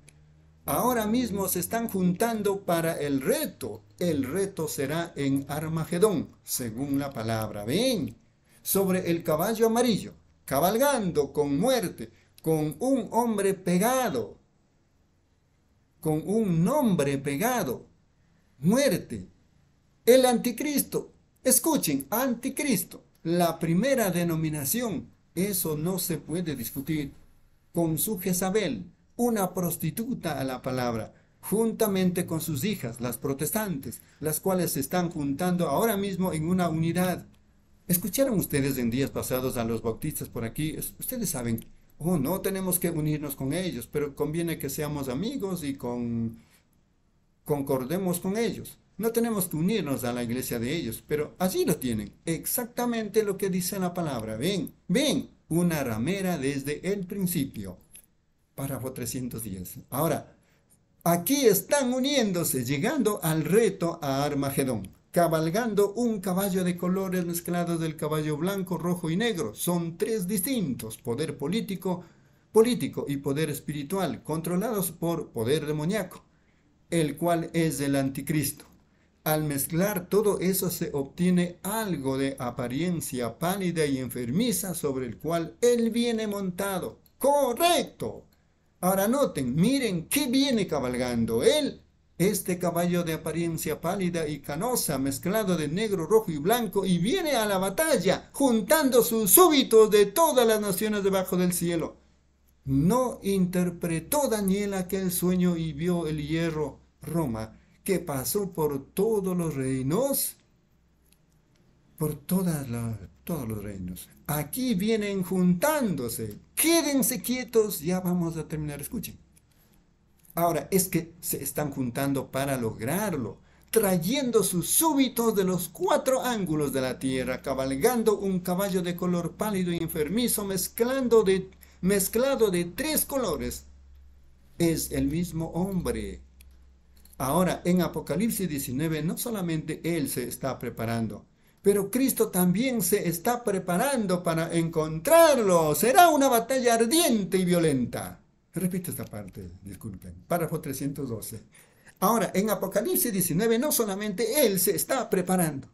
Ahora mismo se están juntando para el reto. El reto será en Armagedón, según la palabra. Ven, sobre el caballo amarillo, cabalgando con muerte, con un hombre pegado, con un nombre pegado, muerte. El anticristo. Escuchen, anticristo. La primera denominación. Eso no se puede discutir. Con su Jezabel, una prostituta a la palabra, juntamente con sus hijas, las protestantes, las cuales se están juntando ahora mismo en una unidad. ¿Escucharon ustedes en días pasados a los bautistas por aquí? Ustedes saben, oh, no tenemos que unirnos con ellos, pero conviene que seamos amigos y con concordemos con ellos. No tenemos que unirnos a la iglesia de ellos, pero allí lo tienen. Exactamente lo que dice la palabra. Ven, ven, una ramera desde el principio. Párrafo 310. Ahora, aquí están uniéndose, llegando al reto a Armagedón, cabalgando un caballo de colores mezclados del caballo blanco, rojo y negro. Son tres distintos, poder político, político y poder espiritual, controlados por poder demoníaco el cual es el anticristo. Al mezclar todo eso se obtiene algo de apariencia pálida y enfermiza sobre el cual él viene montado. ¡Correcto! Ahora noten, miren qué viene cabalgando él. Este caballo de apariencia pálida y canosa, mezclado de negro, rojo y blanco, y viene a la batalla, juntando sus súbitos de todas las naciones debajo del cielo. No interpretó Daniel aquel sueño y vio el hierro Roma, que pasó por todos los reinos, por todas todos los reinos. Aquí vienen juntándose. Quédense quietos, ya vamos a terminar, escuchen. Ahora es que se están juntando para lograrlo, trayendo sus súbitos de los cuatro ángulos de la tierra, cabalgando un caballo de color pálido y e enfermizo, mezclando de, mezclado de tres colores. Es el mismo hombre, Ahora, en Apocalipsis 19, no solamente Él se está preparando, pero Cristo también se está preparando para encontrarlo. Será una batalla ardiente y violenta. Repito esta parte, disculpen. Párrafo 312. Ahora, en Apocalipsis 19, no solamente Él se está preparando,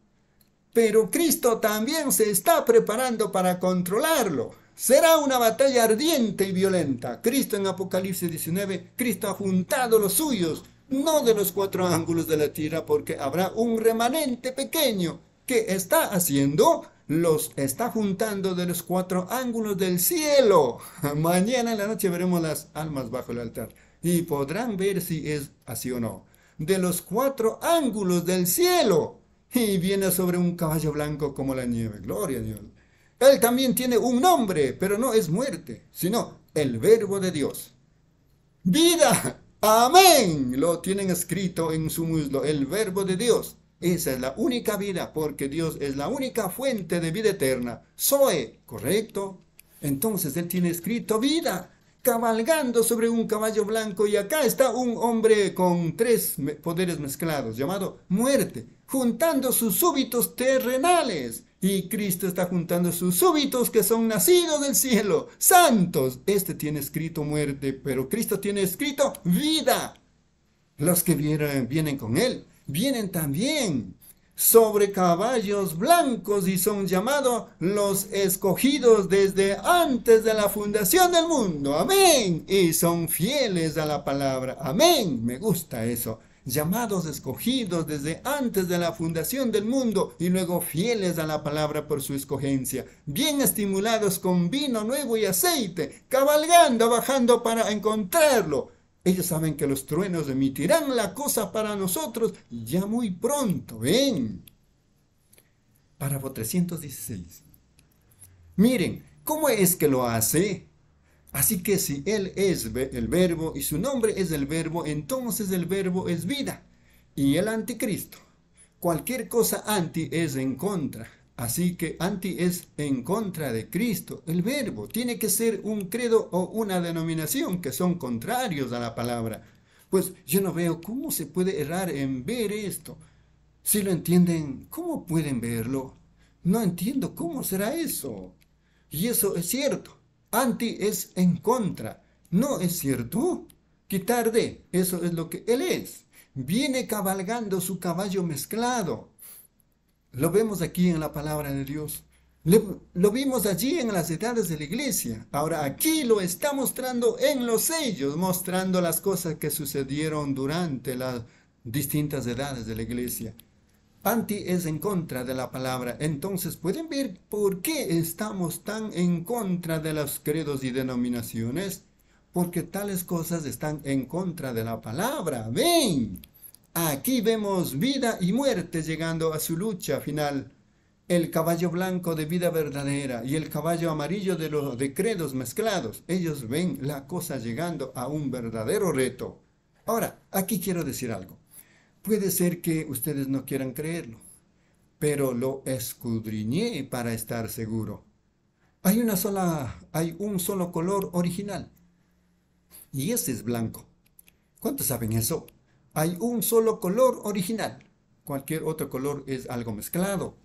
pero Cristo también se está preparando para controlarlo. Será una batalla ardiente y violenta. Cristo en Apocalipsis 19, Cristo ha juntado los suyos no de los cuatro ángulos de la tierra, porque habrá un remanente pequeño que está haciendo, los está juntando de los cuatro ángulos del cielo. *laughs* Mañana en la noche veremos las almas bajo el altar y podrán ver si es así o no. De los cuatro ángulos del cielo. Y viene sobre un caballo blanco como la nieve. Gloria a Dios. Él también tiene un nombre, pero no es muerte, sino el verbo de Dios. Vida Amén. Lo tienen escrito en su muslo, el verbo de Dios. Esa es la única vida, porque Dios es la única fuente de vida eterna. Soy, ¿correcto? Entonces Él tiene escrito vida, cabalgando sobre un caballo blanco. Y acá está un hombre con tres poderes mezclados, llamado muerte, juntando sus súbitos terrenales. Y Cristo está juntando a sus súbitos que son nacidos del cielo, santos. Este tiene escrito muerte, pero Cristo tiene escrito vida. Los que vienen, vienen con él, vienen también sobre caballos blancos y son llamados los escogidos desde antes de la fundación del mundo. Amén. Y son fieles a la palabra. Amén. Me gusta eso llamados escogidos desde antes de la fundación del mundo y luego fieles a la palabra por su escogencia, bien estimulados con vino nuevo y aceite, cabalgando, bajando para encontrarlo. Ellos saben que los truenos emitirán la cosa para nosotros ya muy pronto. Ven. Párrafo 316. Miren, ¿cómo es que lo hace? Así que si Él es el verbo y su nombre es el verbo, entonces el verbo es vida. Y el anticristo. Cualquier cosa anti es en contra. Así que anti es en contra de Cristo. El verbo tiene que ser un credo o una denominación que son contrarios a la palabra. Pues yo no veo cómo se puede errar en ver esto. Si lo entienden, ¿cómo pueden verlo? No entiendo cómo será eso. Y eso es cierto. Anti es en contra. ¿No es cierto? Quitar de, eso es lo que él es. Viene cabalgando su caballo mezclado. Lo vemos aquí en la palabra de Dios. lo vimos allí en las edades de la iglesia. Ahora aquí lo está mostrando en los sellos, mostrando las cosas que sucedieron durante las distintas edades de la iglesia. Panti es en contra de la palabra. Entonces, ¿pueden ver por qué estamos tan en contra de los credos y denominaciones? Porque tales cosas están en contra de la palabra. ¡Ven! Aquí vemos vida y muerte llegando a su lucha final. El caballo blanco de vida verdadera y el caballo amarillo de los de credos mezclados. Ellos ven la cosa llegando a un verdadero reto. Ahora, aquí quiero decir algo. Puede ser que ustedes no quieran creerlo, pero lo escudriñé para estar seguro. Hay una sola, hay un solo color original. Y ese es blanco. ¿Cuántos saben eso? Hay un solo color original. Cualquier otro color es algo mezclado.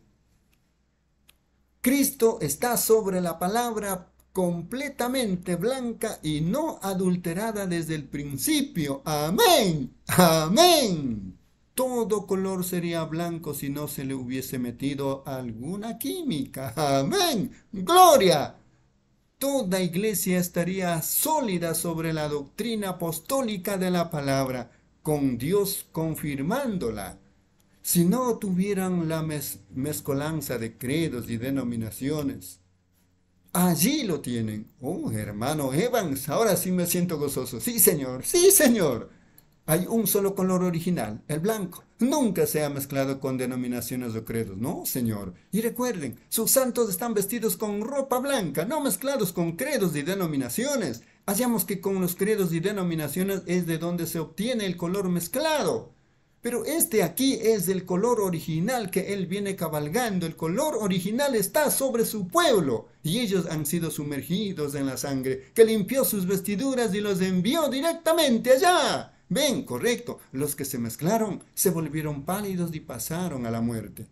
Cristo está sobre la palabra completamente blanca y no adulterada desde el principio. Amén. Amén todo color sería blanco si no se le hubiese metido alguna química. Amén. Gloria. Toda iglesia estaría sólida sobre la doctrina apostólica de la palabra, con Dios confirmándola. Si no tuvieran la mezcolanza de credos y denominaciones, Allí lo tienen. Oh, hermano Evans, ahora sí me siento gozoso. Sí, señor, sí, señor hay un solo color original, el blanco. Nunca se ha mezclado con denominaciones o credos, no, señor. Y recuerden, sus santos están vestidos con ropa blanca, no mezclados con credos y denominaciones. Hallamos que con los credos y denominaciones es de donde se obtiene el color mezclado. Pero este aquí es el color original que él viene cabalgando. El color original está sobre su pueblo. Y ellos han sido sumergidos en la sangre, que limpió sus vestiduras y los envió directamente allá. Ven, correcto, los que se mezclaron se volvieron pálidos y pasaron a la muerte.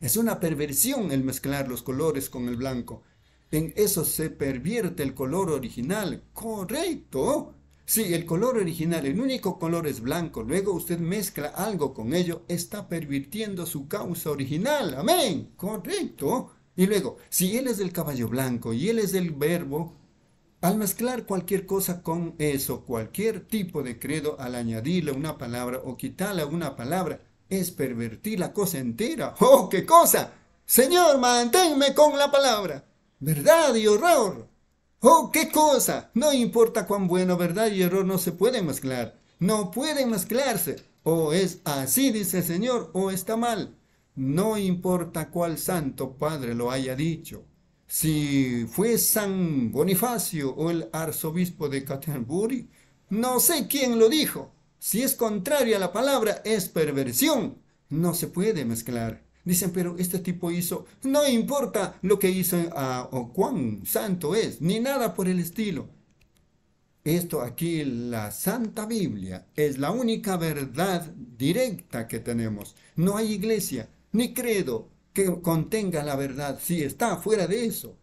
Es una perversión el mezclar los colores con el blanco. En eso se pervierte el color original. Correcto. Si el color original, el único color es blanco, luego usted mezcla algo con ello, está pervirtiendo su causa original. Amén. Correcto. Y luego, si él es del caballo blanco y él es del verbo, al mezclar cualquier cosa con eso, cualquier tipo de credo, al añadirle una palabra o quitarle una palabra, es pervertir la cosa entera. *laughs* ¡Oh, qué cosa! Señor, manténme con la palabra. Verdad y horror. ¡Oh, qué cosa! No importa cuán bueno, verdad y error no se pueden mezclar. No pueden mezclarse. O es así, dice el Señor, o está mal. No importa cuál santo padre lo haya dicho. Si fue San Bonifacio o el arzobispo de Canterbury, no sé quién lo dijo. Si es contrario a la palabra, es perversión. No se puede mezclar. Dicen, pero este tipo hizo, no importa lo que hizo ah, o cuán santo es, ni nada por el estilo. Esto aquí, la Santa Biblia, es la única verdad directa que tenemos. No hay iglesia, ni credo, que contenga la verdad, si está fuera de eso.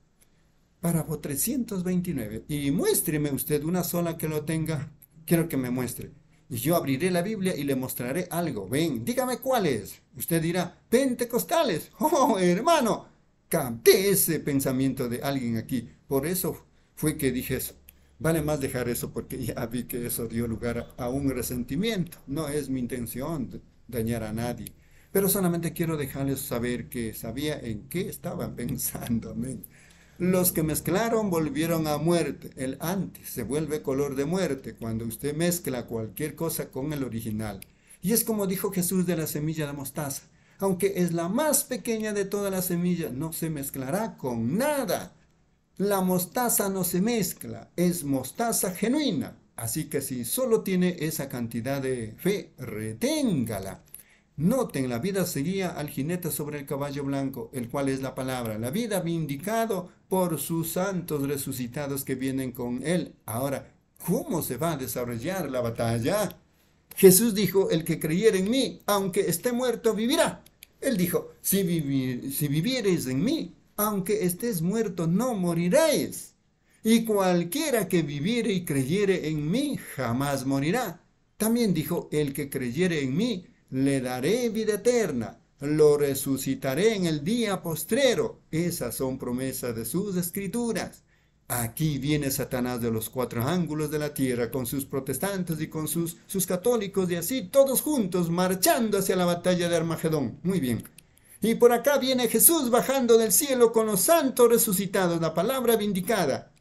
Párrafo 329. Y muéstreme usted una sola que lo tenga. Quiero que me muestre. Y yo abriré la Biblia y le mostraré algo. Ven, dígame cuál es. Usted dirá, Pentecostales. *laughs* Oh, hermano, canté ese pensamiento de alguien aquí. Por eso fue que dije eso. Vale más dejar eso porque *laughs* ya vi que eso dio lugar a un resentimiento. No es mi intención dañar a nadie. Pero solamente quiero dejarles saber que sabía en qué estaban *laughs* pensando. Los que mezclaron volvieron a muerte. El antes se vuelve color de muerte cuando usted mezcla cualquier cosa con el original. Y es como dijo Jesús de la semilla de mostaza. Aunque es la más pequeña de todas las semillas, no se mezclará con nada. La mostaza no se mezcla, es mostaza genuina. Así que si solo tiene esa cantidad de fe, reténgala. Noten, la vida seguía al jinete sobre el caballo blanco, el cual es la palabra, la vida vindicado por sus santos resucitados que vienen con él. Ahora, ¿cómo se va a desarrollar la batalla? Jesús dijo, el que creyere en mí, aunque esté muerto, vivirá. Él dijo, si, en mí, aunque estés muerto, no moriréis. Y cualquiera que viviere y creyere en mí, jamás morirá. También dijo, el que creyere en mí, le daré vida eterna, lo resucitaré en el día postrero. Esas son promesas de sus escrituras. Aquí viene Satanás de los cuatro ángulos de la tierra con sus protestantes y con sus, sus católicos y así todos juntos marchando hacia la batalla de Armagedón. Muy bien. Y por acá viene Jesús bajando del cielo con los santos resucitados, la palabra vindicada.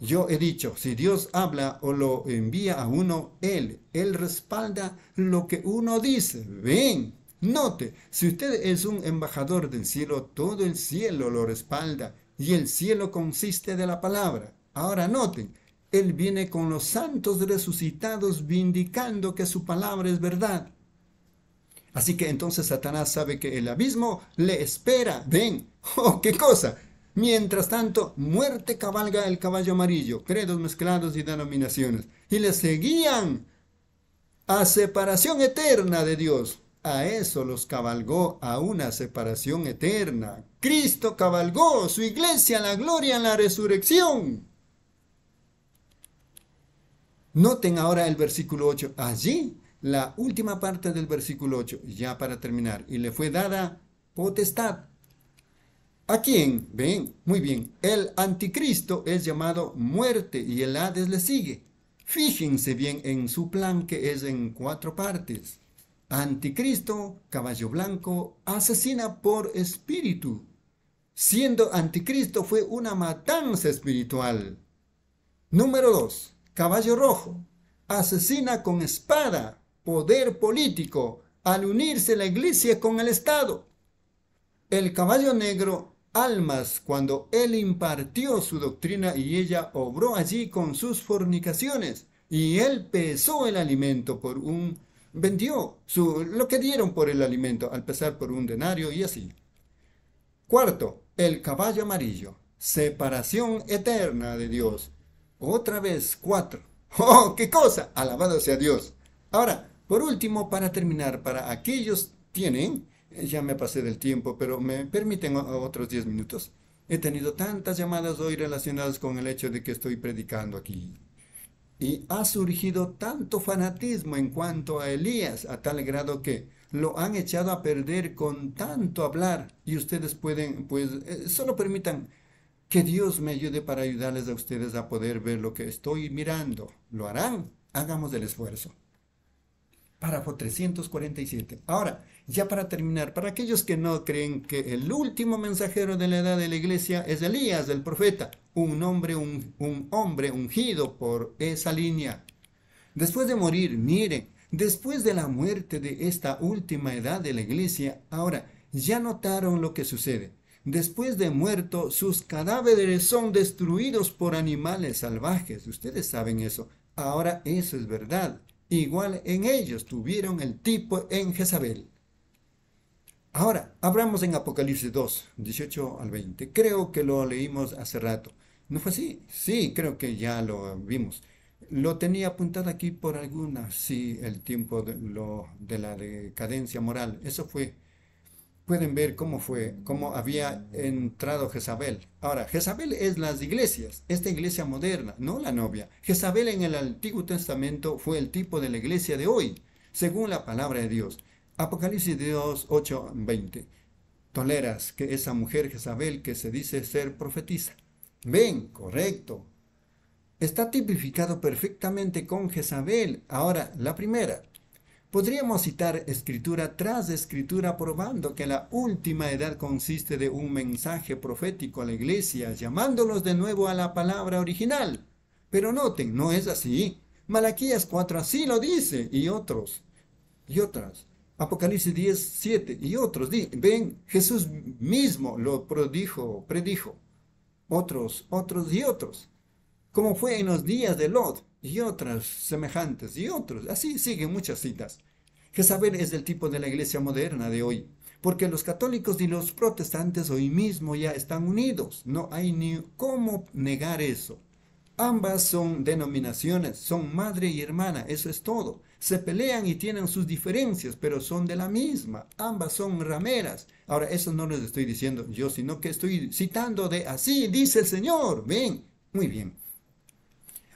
Yo he dicho, si Dios habla o lo envía a uno, Él, Él respalda lo que uno dice. Ven, note, si usted es un embajador del cielo, todo el cielo lo respalda y el cielo consiste de la palabra. Ahora note, Él viene con los santos resucitados vindicando que su palabra es verdad. Así que entonces Satanás sabe que el abismo le espera. Ven, *laughs* oh, qué cosa. Mientras tanto, muerte cabalga el caballo amarillo, credos mezclados y denominaciones. Y le seguían a separación eterna de Dios. A eso los cabalgó a una separación eterna. Cristo cabalgó su iglesia a la gloria en la resurrección. Noten ahora el versículo 8. Allí, la última parte del versículo 8, ya para terminar. Y le fue dada potestad ¿A quién? Ven, muy bien. El anticristo es llamado muerte y el Hades le sigue. Fíjense bien en su plan que es en cuatro partes. Anticristo, caballo blanco, asesina por espíritu. Siendo anticristo fue una matanza espiritual. Número 2. Caballo rojo. Asesina con espada, poder político, al unirse la iglesia con el Estado. El caballo negro almas cuando él impartió su doctrina y ella obró allí con sus fornicaciones y él pesó el alimento por un vendió su, lo que dieron por el alimento al pesar por un denario y así. Cuarto, el caballo amarillo, separación eterna de Dios. Otra vez cuatro. *laughs* ¡Oh, qué cosa! Alabado sea Dios. Ahora, por último, para terminar, para aquellos tienen eh, ya me pasé del tiempo, pero me permiten otros 10 minutos. He tenido tantas llamadas hoy relacionadas con el hecho de que estoy predicando aquí. Y ha surgido tanto fanatismo en cuanto a Elías, a tal grado que lo han echado a perder con tanto hablar. Y ustedes pueden, pues, eh, solo permitan que Dios me ayude para ayudarles a ustedes a poder ver lo que estoy mirando. ¿Lo harán? Hagamos el esfuerzo párrafo 347. Ahora, ya para terminar, para aquellos que no creen que el último mensajero de la edad de la iglesia es Elías, el profeta, un hombre, un hombre ungido por esa línea. Después de morir, miren, después de la muerte de esta última edad de la iglesia, ahora, ya notaron lo que sucede. Después de muerto, sus cadáveres son destruidos por animales salvajes. Ustedes saben eso. Ahora eso es verdad. Igual en ellos tuvieron el tipo en Jezabel. Ahora, hablamos en Apocalipsis 2, 18 al 20. Creo que lo leímos hace rato. ¿No fue así? Sí, creo que ya lo vimos. Lo tenía apuntado aquí por alguna, sí, el tiempo de, de la decadencia moral. Eso fue pueden ver cómo fue, cómo había entrado Jezabel. Ahora, Jezabel es las iglesias, esta iglesia moderna, no la novia. Jezabel en el Antiguo Testamento fue el tipo de la iglesia de hoy, según la palabra de Dios. Apocalipsis 2, 8, 20. Toleras que esa mujer Jezabel que se dice ser profetiza. Ven, correcto. Está tipificado perfectamente con Jezabel. Ahora, la primera, Podríamos citar escritura tras escritura probando que la última edad consiste de un mensaje profético a la iglesia, llamándolos de nuevo a la palabra original. Pero noten, no es así. Malaquías 4 así lo dice, y otros, y otras. Apocalipsis 10, 7 y otros. Ven, Jesús mismo lo predijo, predijo. Otros, otros y otros como fue en los días de Lot y otras semejantes y otros. Así siguen muchas citas. Jezabel es del tipo de la iglesia moderna de hoy, porque los católicos y los protestantes hoy mismo ya están unidos. No hay ni cómo negar eso. Ambas son denominaciones, son madre y hermana, eso es todo. Se pelean y tienen sus diferencias, pero son de la misma. Ambas son rameras. Ahora, eso no les estoy diciendo yo, sino que estoy citando de así, dice el Señor. Ven, muy bien.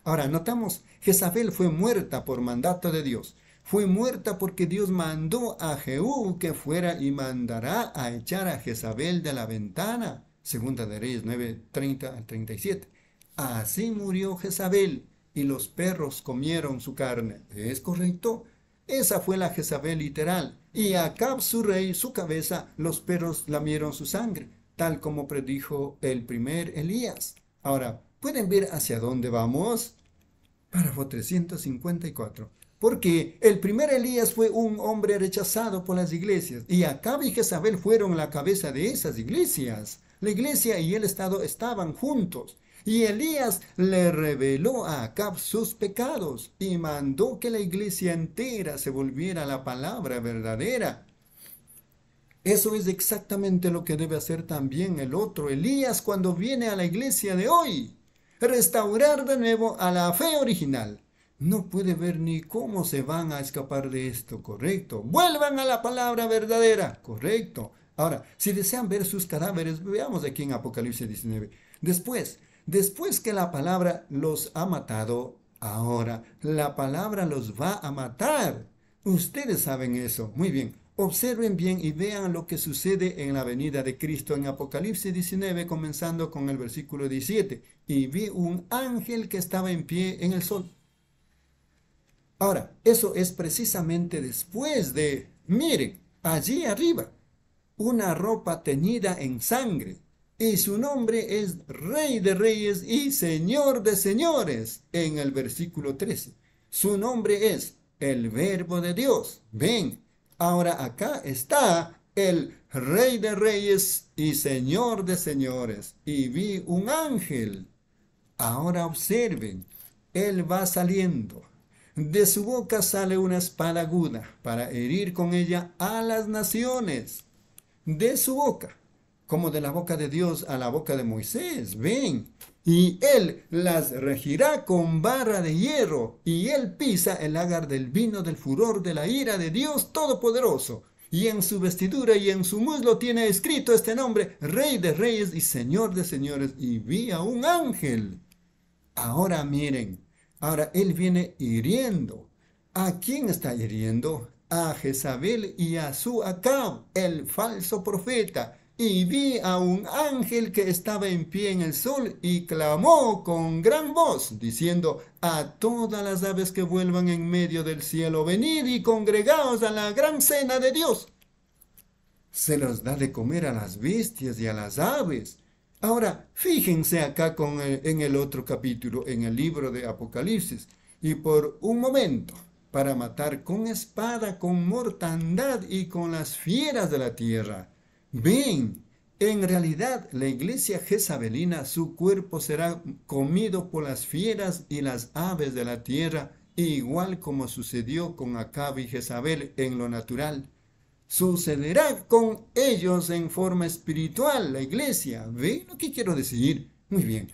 Ahora, notamos, Jezabel fue muerta por mandato de Dios. Fue muerta porque Dios mandó a Jehú que fuera y mandará a echar a Jezabel de la ventana. Segunda de Reyes 9, 30 al 37. Así murió Jezabel y los perros comieron su carne. ¿Es correcto? Esa fue la Jezabel literal. Y a Acab su rey, su cabeza, los perros lamieron su sangre, tal como predijo el primer Elías. Ahora, ¿Pueden ver hacia dónde vamos? Párrafo 354. Porque el primer Elías fue un hombre rechazado por las iglesias, y Acab y Jezabel fueron la cabeza de esas iglesias. La iglesia y el Estado estaban juntos. Y Elías le reveló a Acab sus pecados y mandó que la iglesia entera se volviera a la palabra verdadera. Eso es exactamente lo que debe hacer también el otro Elías cuando viene a la iglesia de hoy restaurar de nuevo a la fe original. No puede ver ni cómo se van a escapar de esto, correcto. Vuelvan a la palabra verdadera, correcto. Ahora, si desean ver sus cadáveres, veamos aquí en Apocalipsis 19. Después, después que la palabra los ha matado, ahora la palabra los va a matar. Ustedes saben eso. Muy bien. Observen bien y vean lo que sucede en la venida de Cristo en Apocalipsis 19, comenzando con el versículo 17. Y vi un ángel que estaba en pie en el sol. Ahora, eso es precisamente después de, miren, allí arriba, una ropa teñida en sangre, y su nombre es Rey de Reyes y Señor de Señores, en el versículo 13. Su nombre es el Verbo de Dios. Ven, Ahora acá está el Rey de Reyes y Señor de Señores. Y vi un ángel. Ahora observen, él va saliendo. De su boca sale una espada aguda para herir con ella a las naciones. De su boca, como de la boca de Dios a la boca de Moisés. Ven, y él las regirá con barra de hierro, y él pisa el ágar del vino del furor de la ira de Dios Todopoderoso. Y en su vestidura y en su muslo tiene escrito este nombre, Rey de Reyes y Señor de Señores, y vi a un ángel. Ahora miren, ahora él viene hiriendo. ¿A quién está hiriendo? A Jezabel y a su Acab, el falso profeta, y vi a un ángel que estaba en pie en el sol y clamó con gran voz, diciendo a todas las aves que vuelvan en medio del cielo, venid y congregaos a la gran cena de Dios. Se los da de comer a las bestias y a las aves. Ahora, fíjense acá con en el otro capítulo, en el libro de Apocalipsis, y por un momento, para matar con espada, con mortandad y con las fieras de la tierra Bien, en realidad la iglesia jezabelina, su cuerpo será comido por las fieras y las aves de la tierra, igual como sucedió con Acab y Jezabel en lo natural. Sucederá con ellos en forma espiritual la iglesia. ¿Ve lo que quiero decir? Muy bien.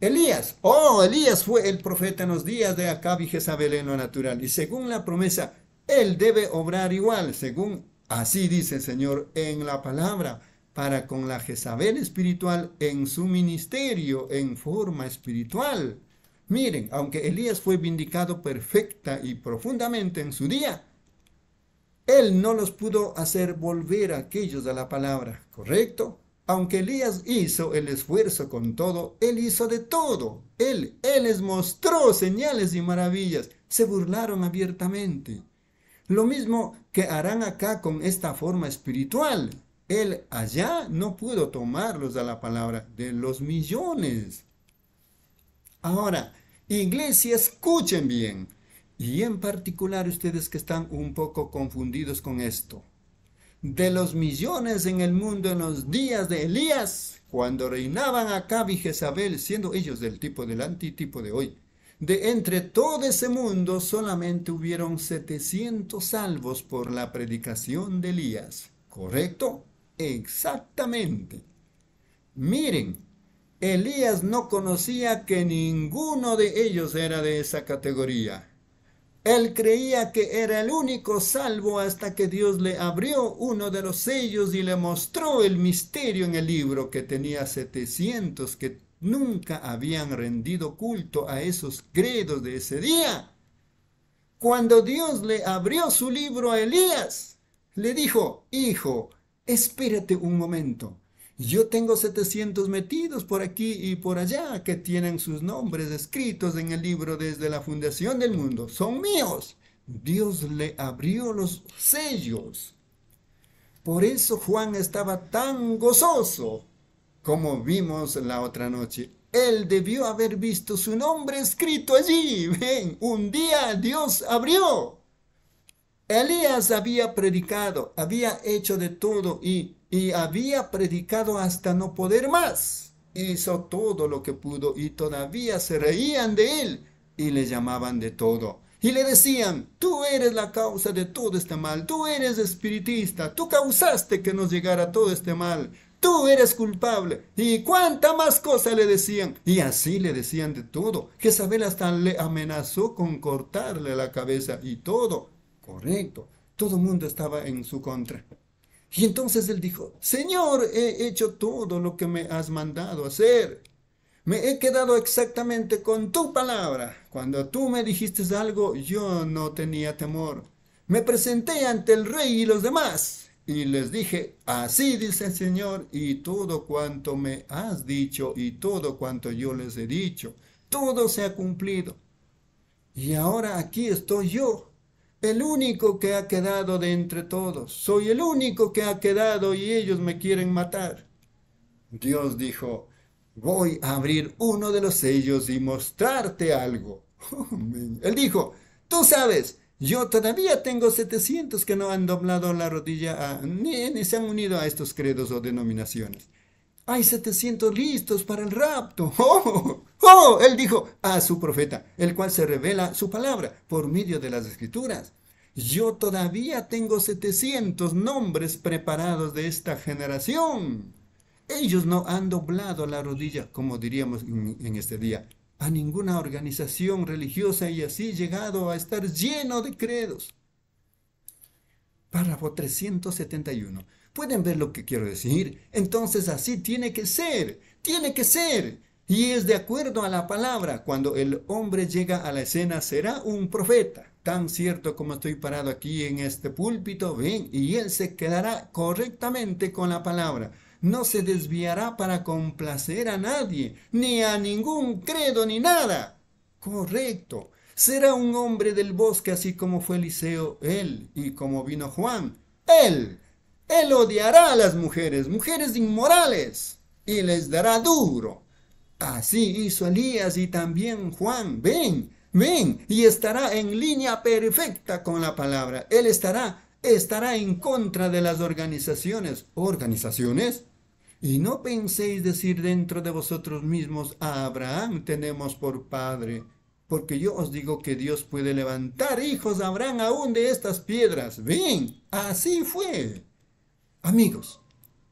Elías, oh, Elías fue el profeta en los días de Acab y Jezabel en lo natural. Y según la promesa, él debe obrar igual, según Así dice el Señor en la palabra, para con la Jezabel espiritual en su ministerio, en forma espiritual. Miren, aunque Elías fue vindicado perfecta y profundamente en su día, él no los pudo hacer volver a aquellos a la palabra, ¿correcto? Aunque Elías hizo el esfuerzo con todo, él hizo de todo. Él, él les mostró señales y maravillas. Se burlaron abiertamente. Lo mismo que harán acá con esta forma espiritual. Él allá no pudo tomarlos a la palabra de los millones. Ahora, iglesia, escuchen bien. Y en particular ustedes que están un poco confundidos con esto. De los millones en el mundo en los días de Elías, cuando reinaban acá y Jezabel, siendo ellos del tipo del antitipo de hoy, de entre todo ese mundo solamente hubieron 700 salvos por la predicación de Elías. ¿Correcto? Exactamente. Miren, Elías no conocía que ninguno de ellos era de esa categoría. Él creía que era el único salvo hasta que Dios le abrió uno de los sellos y le mostró el misterio en el libro que tenía 700 que nunca habían rendido culto a esos credos de ese día. Cuando Dios le abrió su libro a Elías, le dijo, hijo, espérate un momento. Yo tengo 700 metidos por aquí y por allá que tienen sus nombres escritos en el libro desde la fundación del mundo. Son míos. Dios le abrió los sellos. Por eso Juan estaba tan gozoso como vimos la otra noche. Él debió haber visto su nombre escrito allí. *laughs* Ven, un día Dios abrió. Elías había predicado, había hecho de todo y, y había predicado hasta no poder más. Hizo todo lo que pudo y todavía se reían de él y le llamaban de todo. Y le decían, tú eres la causa de todo este mal, tú eres espiritista, tú causaste que nos llegara todo este mal, tú eres culpable. Y cuánta más cosa le decían. Y así le decían de todo. Jezabel hasta le amenazó con cortarle la cabeza y todo. Correcto. Todo el mundo estaba en su contra. Y entonces él dijo, Señor, he hecho todo lo que me has mandado hacer. Me he quedado exactamente con tu palabra. Cuando tú me dijiste algo, yo no tenía temor. Me presenté ante el rey y los demás. Y les dije, así dice el Señor, y todo cuanto me has dicho, y todo cuanto yo les he dicho, todo se ha cumplido. Y ahora aquí estoy yo, el único que ha quedado de entre todos. Soy el único que ha quedado y ellos me quieren matar. Dios dijo, voy a abrir uno de los sellos y mostrarte algo. *laughs* Él dijo, tú sabes, yo todavía tengo 700 que no han doblado la rodilla ni, se han unido a estos credos o denominaciones. Hay 700 listos para el rapto. *laughs* ¡Oh! ¡Oh! Él dijo a su profeta, el cual se revela su palabra por medio de las escrituras. Yo todavía tengo 700 nombres preparados de esta generación. Ellos no han doblado la rodilla, como diríamos en este día a ninguna organización religiosa y así llegado a estar lleno de credos. Párrafo 371. ¿Pueden ver lo que quiero decir? Entonces así tiene que ser, tiene que ser. Y es de acuerdo a la palabra, cuando el hombre llega a la escena será un profeta. Tan cierto como estoy parado aquí en este púlpito, ven, y él se quedará correctamente con la palabra no se desviará para complacer a nadie, ni a ningún credo ni nada. Correcto. Será un hombre del bosque así como fue Eliseo él y como vino Juan él. Él odiará a las mujeres, mujeres inmorales, y les dará duro. Así hizo Elías y también Juan. Ven, ven, y estará en línea perfecta con la palabra. Él estará estará en contra de las organizaciones. ¿Organizaciones? Y no penséis decir dentro de vosotros mismos, a Abraham tenemos por padre, porque yo os digo que Dios puede levantar hijos a Abraham aún de estas piedras. Bien, así fue. Amigos,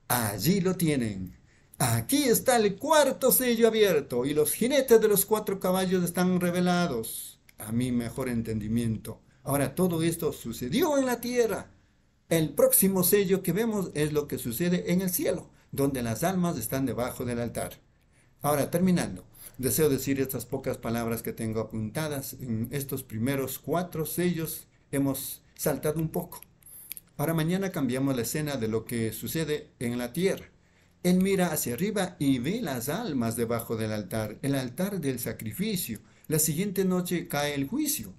allí lo tienen. Aquí está el cuarto sello abierto y los jinetes de los cuatro caballos están revelados. A mi mejor entendimiento. Ahora, todo esto sucedió en la tierra. El próximo sello que vemos es lo que sucede en el cielo, donde las almas están debajo del altar. Ahora, terminando, deseo decir estas pocas palabras que tengo apuntadas. En estos primeros cuatro sellos hemos saltado un poco. Ahora mañana cambiamos la escena de lo que sucede en la tierra. Él mira hacia arriba y ve las almas debajo del altar, el altar del sacrificio. La siguiente noche cae el juicio.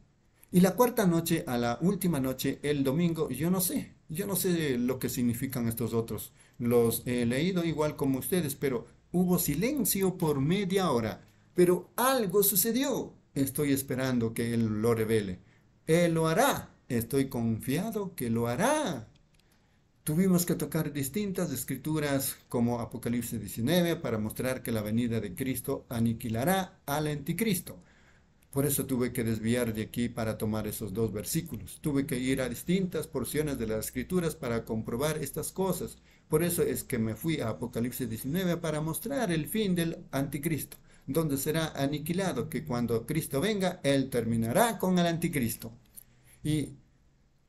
Y la cuarta noche a la última noche, el domingo, yo no sé, yo no sé lo que significan estos otros. Los he leído igual como ustedes, pero hubo silencio por media hora. Pero algo sucedió. Estoy esperando que él lo revele. Él lo hará. Estoy confiado que lo hará. Tuvimos que tocar distintas escrituras como Apocalipsis 19 para mostrar que la venida de Cristo aniquilará al anticristo. Por eso tuve que desviar de aquí para tomar esos dos versículos. Tuve que ir a distintas porciones de las escrituras para comprobar estas cosas. Por eso es que me fui a Apocalipsis 19 para mostrar el fin del anticristo, donde será aniquilado, que cuando Cristo venga, Él terminará con el anticristo. Y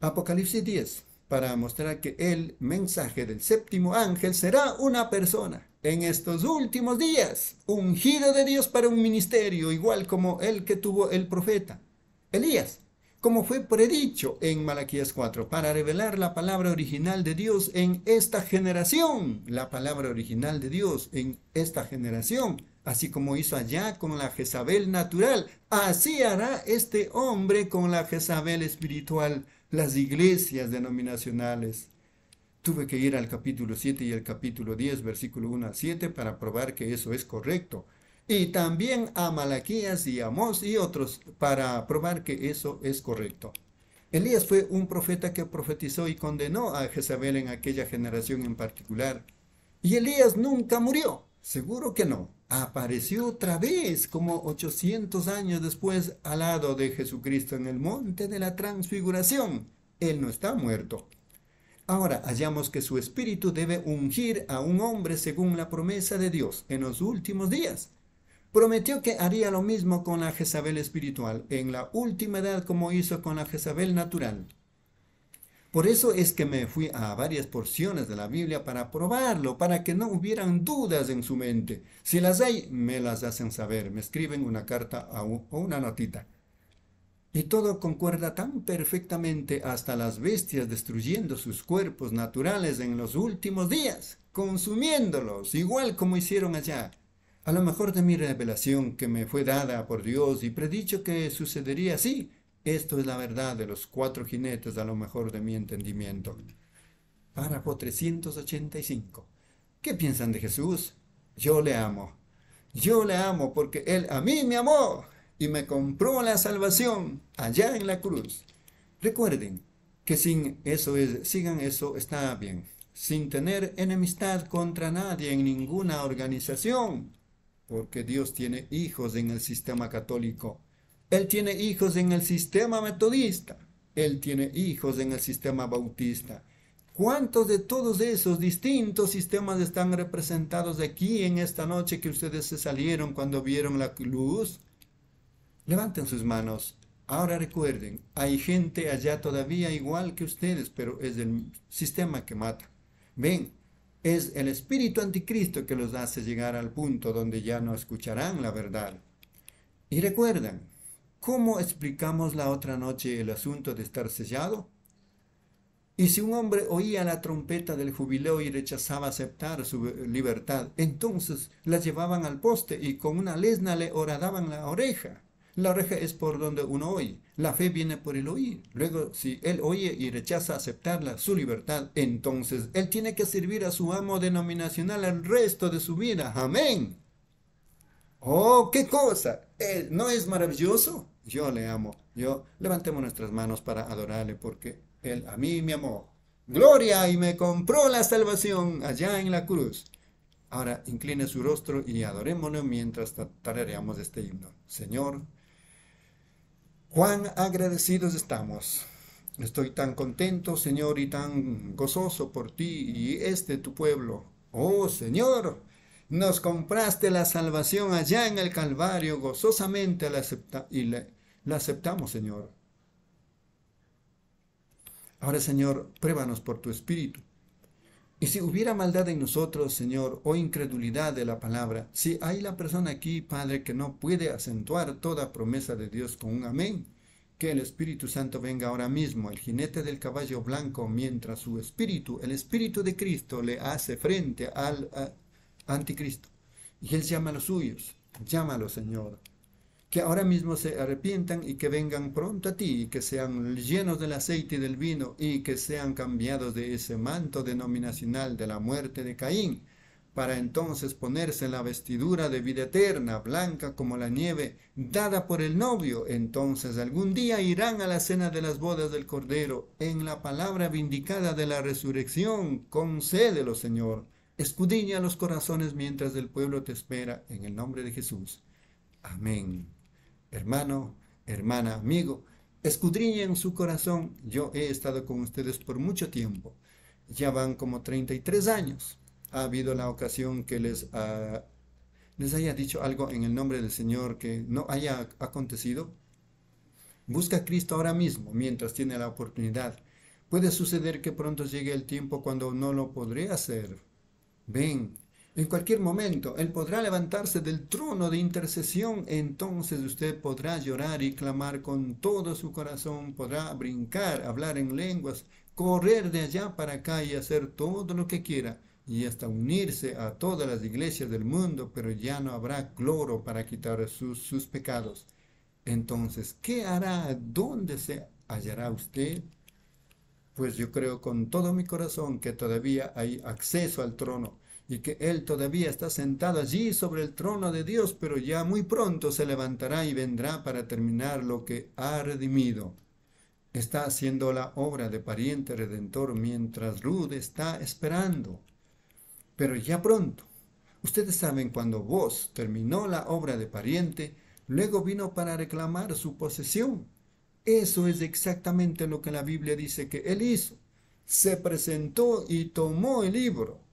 Apocalipsis 10, para mostrar que el mensaje del séptimo ángel será una persona en estos últimos días, ungido de Dios para un ministerio, igual como el que tuvo el profeta Elías, como fue predicho en Malaquías 4, para revelar la palabra original de Dios en esta generación, la palabra original de Dios en esta generación, así como hizo allá con la Jezabel natural, así hará este hombre con la Jezabel espiritual, las iglesias denominacionales. Tuve que ir al capítulo 7 y al capítulo 10, versículo 1 a 7, para probar que eso es correcto. Y también a Malaquías y a Mos y otros para probar que eso es correcto. Elías fue un profeta que profetizó y condenó a Jezabel en aquella generación en particular. Y Elías nunca murió, seguro que no. Apareció otra vez, como 800 años después, al lado de Jesucristo en el monte de la transfiguración. Él no está muerto. Ahora hallamos que su espíritu debe ungir a un hombre según la promesa de Dios en los últimos días. Prometió que haría lo mismo con la Jezabel espiritual en la última edad como hizo con la Jezabel natural. Por eso es que me fui a varias porciones de la Biblia para probarlo, para que no hubieran dudas en su mente. Si las hay, me las hacen saber, me escriben una carta o una notita. Y todo concuerda tan perfectamente hasta las bestias destruyendo sus cuerpos naturales en los últimos días, consumiéndolos, igual como hicieron allá. A lo mejor de mi revelación que me fue dada por Dios y predicho que sucedería así, esto es la verdad de los cuatro jinetes a lo mejor de mi entendimiento. Párrafo 385. ¿Qué piensan de Jesús? Yo le amo. Yo le amo porque Él a mí me amó y me compró la salvación allá en la cruz. Recuerden que sin eso es, sigan eso, está bien. Sin tener enemistad contra nadie en ninguna organización. Porque Dios tiene hijos en el sistema católico. Él tiene hijos en el sistema metodista. Él tiene hijos en el sistema bautista. ¿Cuántos de todos esos distintos sistemas están representados aquí en esta noche que ustedes se salieron cuando vieron la luz? Levanten sus manos. Ahora recuerden, hay gente allá todavía igual que ustedes, pero es del sistema que mata. Ven, es el espíritu anticristo que los hace llegar al punto donde ya no escucharán la verdad. Y recuerden, ¿cómo explicamos la otra noche el asunto de estar sellado? Y si un hombre oía la trompeta del jubileo y rechazaba aceptar su libertad, entonces la llevaban al poste y con una lesna le horadaban la oreja. La reja es por donde uno oye. La fe viene por el oír. Luego, si él oye y rechaza aceptarla, su libertad, entonces él tiene que servir a su amo denominacional el resto de su vida. Amén. Oh, qué cosa. Eh, ¿No es maravilloso? Yo le amo. Yo levantemos nuestras manos para adorarle porque él a mí me amó. Gloria y me compró la salvación allá en la cruz. Ahora incline su rostro y adorémonos mientras tarareamos este himno. Señor, Cuán agradecidos estamos. Estoy tan contento, Señor, y tan gozoso por ti y este tu pueblo. Oh, Señor, nos compraste la salvación allá en el Calvario, gozosamente la y la aceptamos, Señor. Ahora, Señor, pruébanos por tu Espíritu y si hubiera maldad en nosotros, Señor, o incredulidad de la palabra, si hay la persona aquí, Padre, que no puede acentuar toda promesa de Dios con un amén, que el Espíritu Santo venga ahora mismo, el jinete del caballo blanco, mientras su espíritu, el espíritu de Cristo, le hace frente al anticristo. Y Él llama a los suyos. Llámalo, Señor que ahora mismo se arrepientan y que vengan pronto a ti, y que sean llenos del aceite y del vino, y que sean cambiados de ese manto denominacional de la muerte de Caín, para entonces ponerse la vestidura de vida eterna, blanca como la nieve, dada por el novio. Entonces algún día irán a la cena de las bodas del Cordero, en la palabra vindicada de la resurrección. Concédelo, Señor. Escudiña los corazones mientras el pueblo te espera, en el nombre de Jesús. Amén hermano, hermana, amigo, escudriñen su corazón. Yo he estado con ustedes por mucho tiempo. Ya van como 33 años. Ha habido la ocasión que les, les haya dicho algo en el nombre del Señor que no haya acontecido. Busca a Cristo ahora mismo, mientras tiene la oportunidad. Puede suceder que pronto llegue el tiempo cuando no lo podré hacer. Ven, en cualquier momento. Él podrá levantarse del trono de intercesión, entonces usted podrá llorar y clamar con todo su corazón, podrá brincar, hablar en lenguas, correr de allá para acá y hacer todo lo que quiera, y hasta unirse a todas las iglesias del mundo, pero ya no habrá cloro para quitar sus, pecados. Entonces, ¿qué hará? ¿Dónde se hallará usted? Pues yo creo con todo mi corazón que todavía hay acceso al trono y que Él todavía está sentado allí sobre el trono de Dios, pero ya muy pronto se levantará y vendrá para terminar lo que ha redimido. Está haciendo la obra de pariente redentor mientras Ruth está esperando. Pero ya pronto. Ustedes saben, cuando vos terminó la obra de pariente, luego vino para reclamar su posesión. Eso es exactamente lo que la Biblia dice que él hizo. Se presentó y tomó el libro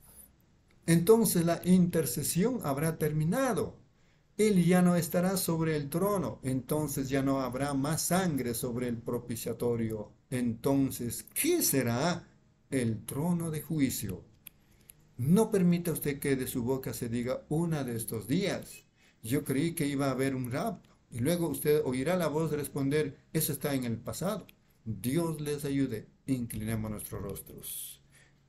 entonces la intercesión habrá terminado. Él ya no estará sobre el trono, entonces ya no habrá más sangre sobre el propiciatorio. Entonces, ¿qué será el trono de juicio? No permita usted que de su boca se diga una de estos días. Yo creí que iba a haber un rapto. Y luego usted oirá la voz responder, eso está en el pasado. Dios les ayude. Inclinemos nuestros rostros.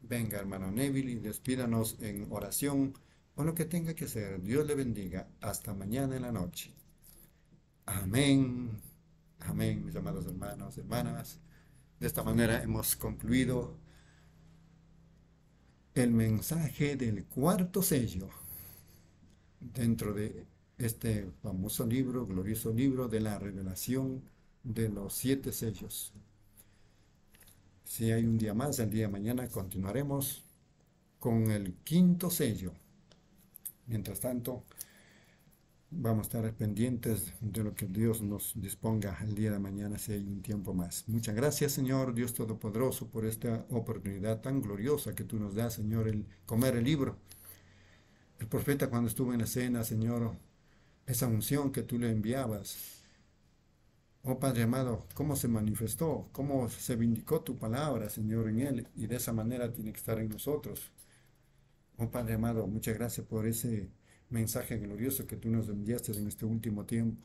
Venga, hermano Neville, y despídanos en oración o lo que tenga que hacer. Dios le bendiga. Hasta mañana en la noche. Amén. Amén, mis amados hermanos, hermanas. De esta manera hemos concluido el mensaje del cuarto sello dentro de este famoso libro, glorioso libro de la revelación de los siete sellos. Si hay un día más, el día de mañana continuaremos con el quinto sello. Mientras tanto, vamos a estar pendientes de lo que Dios nos disponga el día de mañana si hay un tiempo más. Muchas gracias, Señor, Dios Todopoderoso, por esta oportunidad tan gloriosa que tú nos das, Señor, el comer el libro. El profeta cuando estuvo en la cena, Señor, esa unción que tú le enviabas, Oh Padre amado, cómo se manifestó, cómo se vindicó tu palabra, Señor, en él, y de esa manera tiene que estar en nosotros. Oh Padre amado, muchas gracias por ese mensaje glorioso que tú nos enviaste en este último tiempo.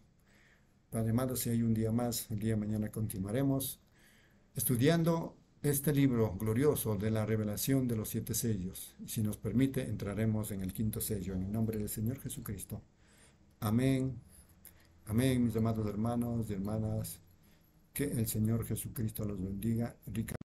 Padre amado, si hay un día más, el día de mañana continuaremos estudiando este libro glorioso de la revelación de los siete sellos. Si nos permite, entraremos en el quinto sello, en el nombre del Señor Jesucristo. Amén. Amén, mis amados hermanos y hermanas. Que el Señor Jesucristo los bendiga rica.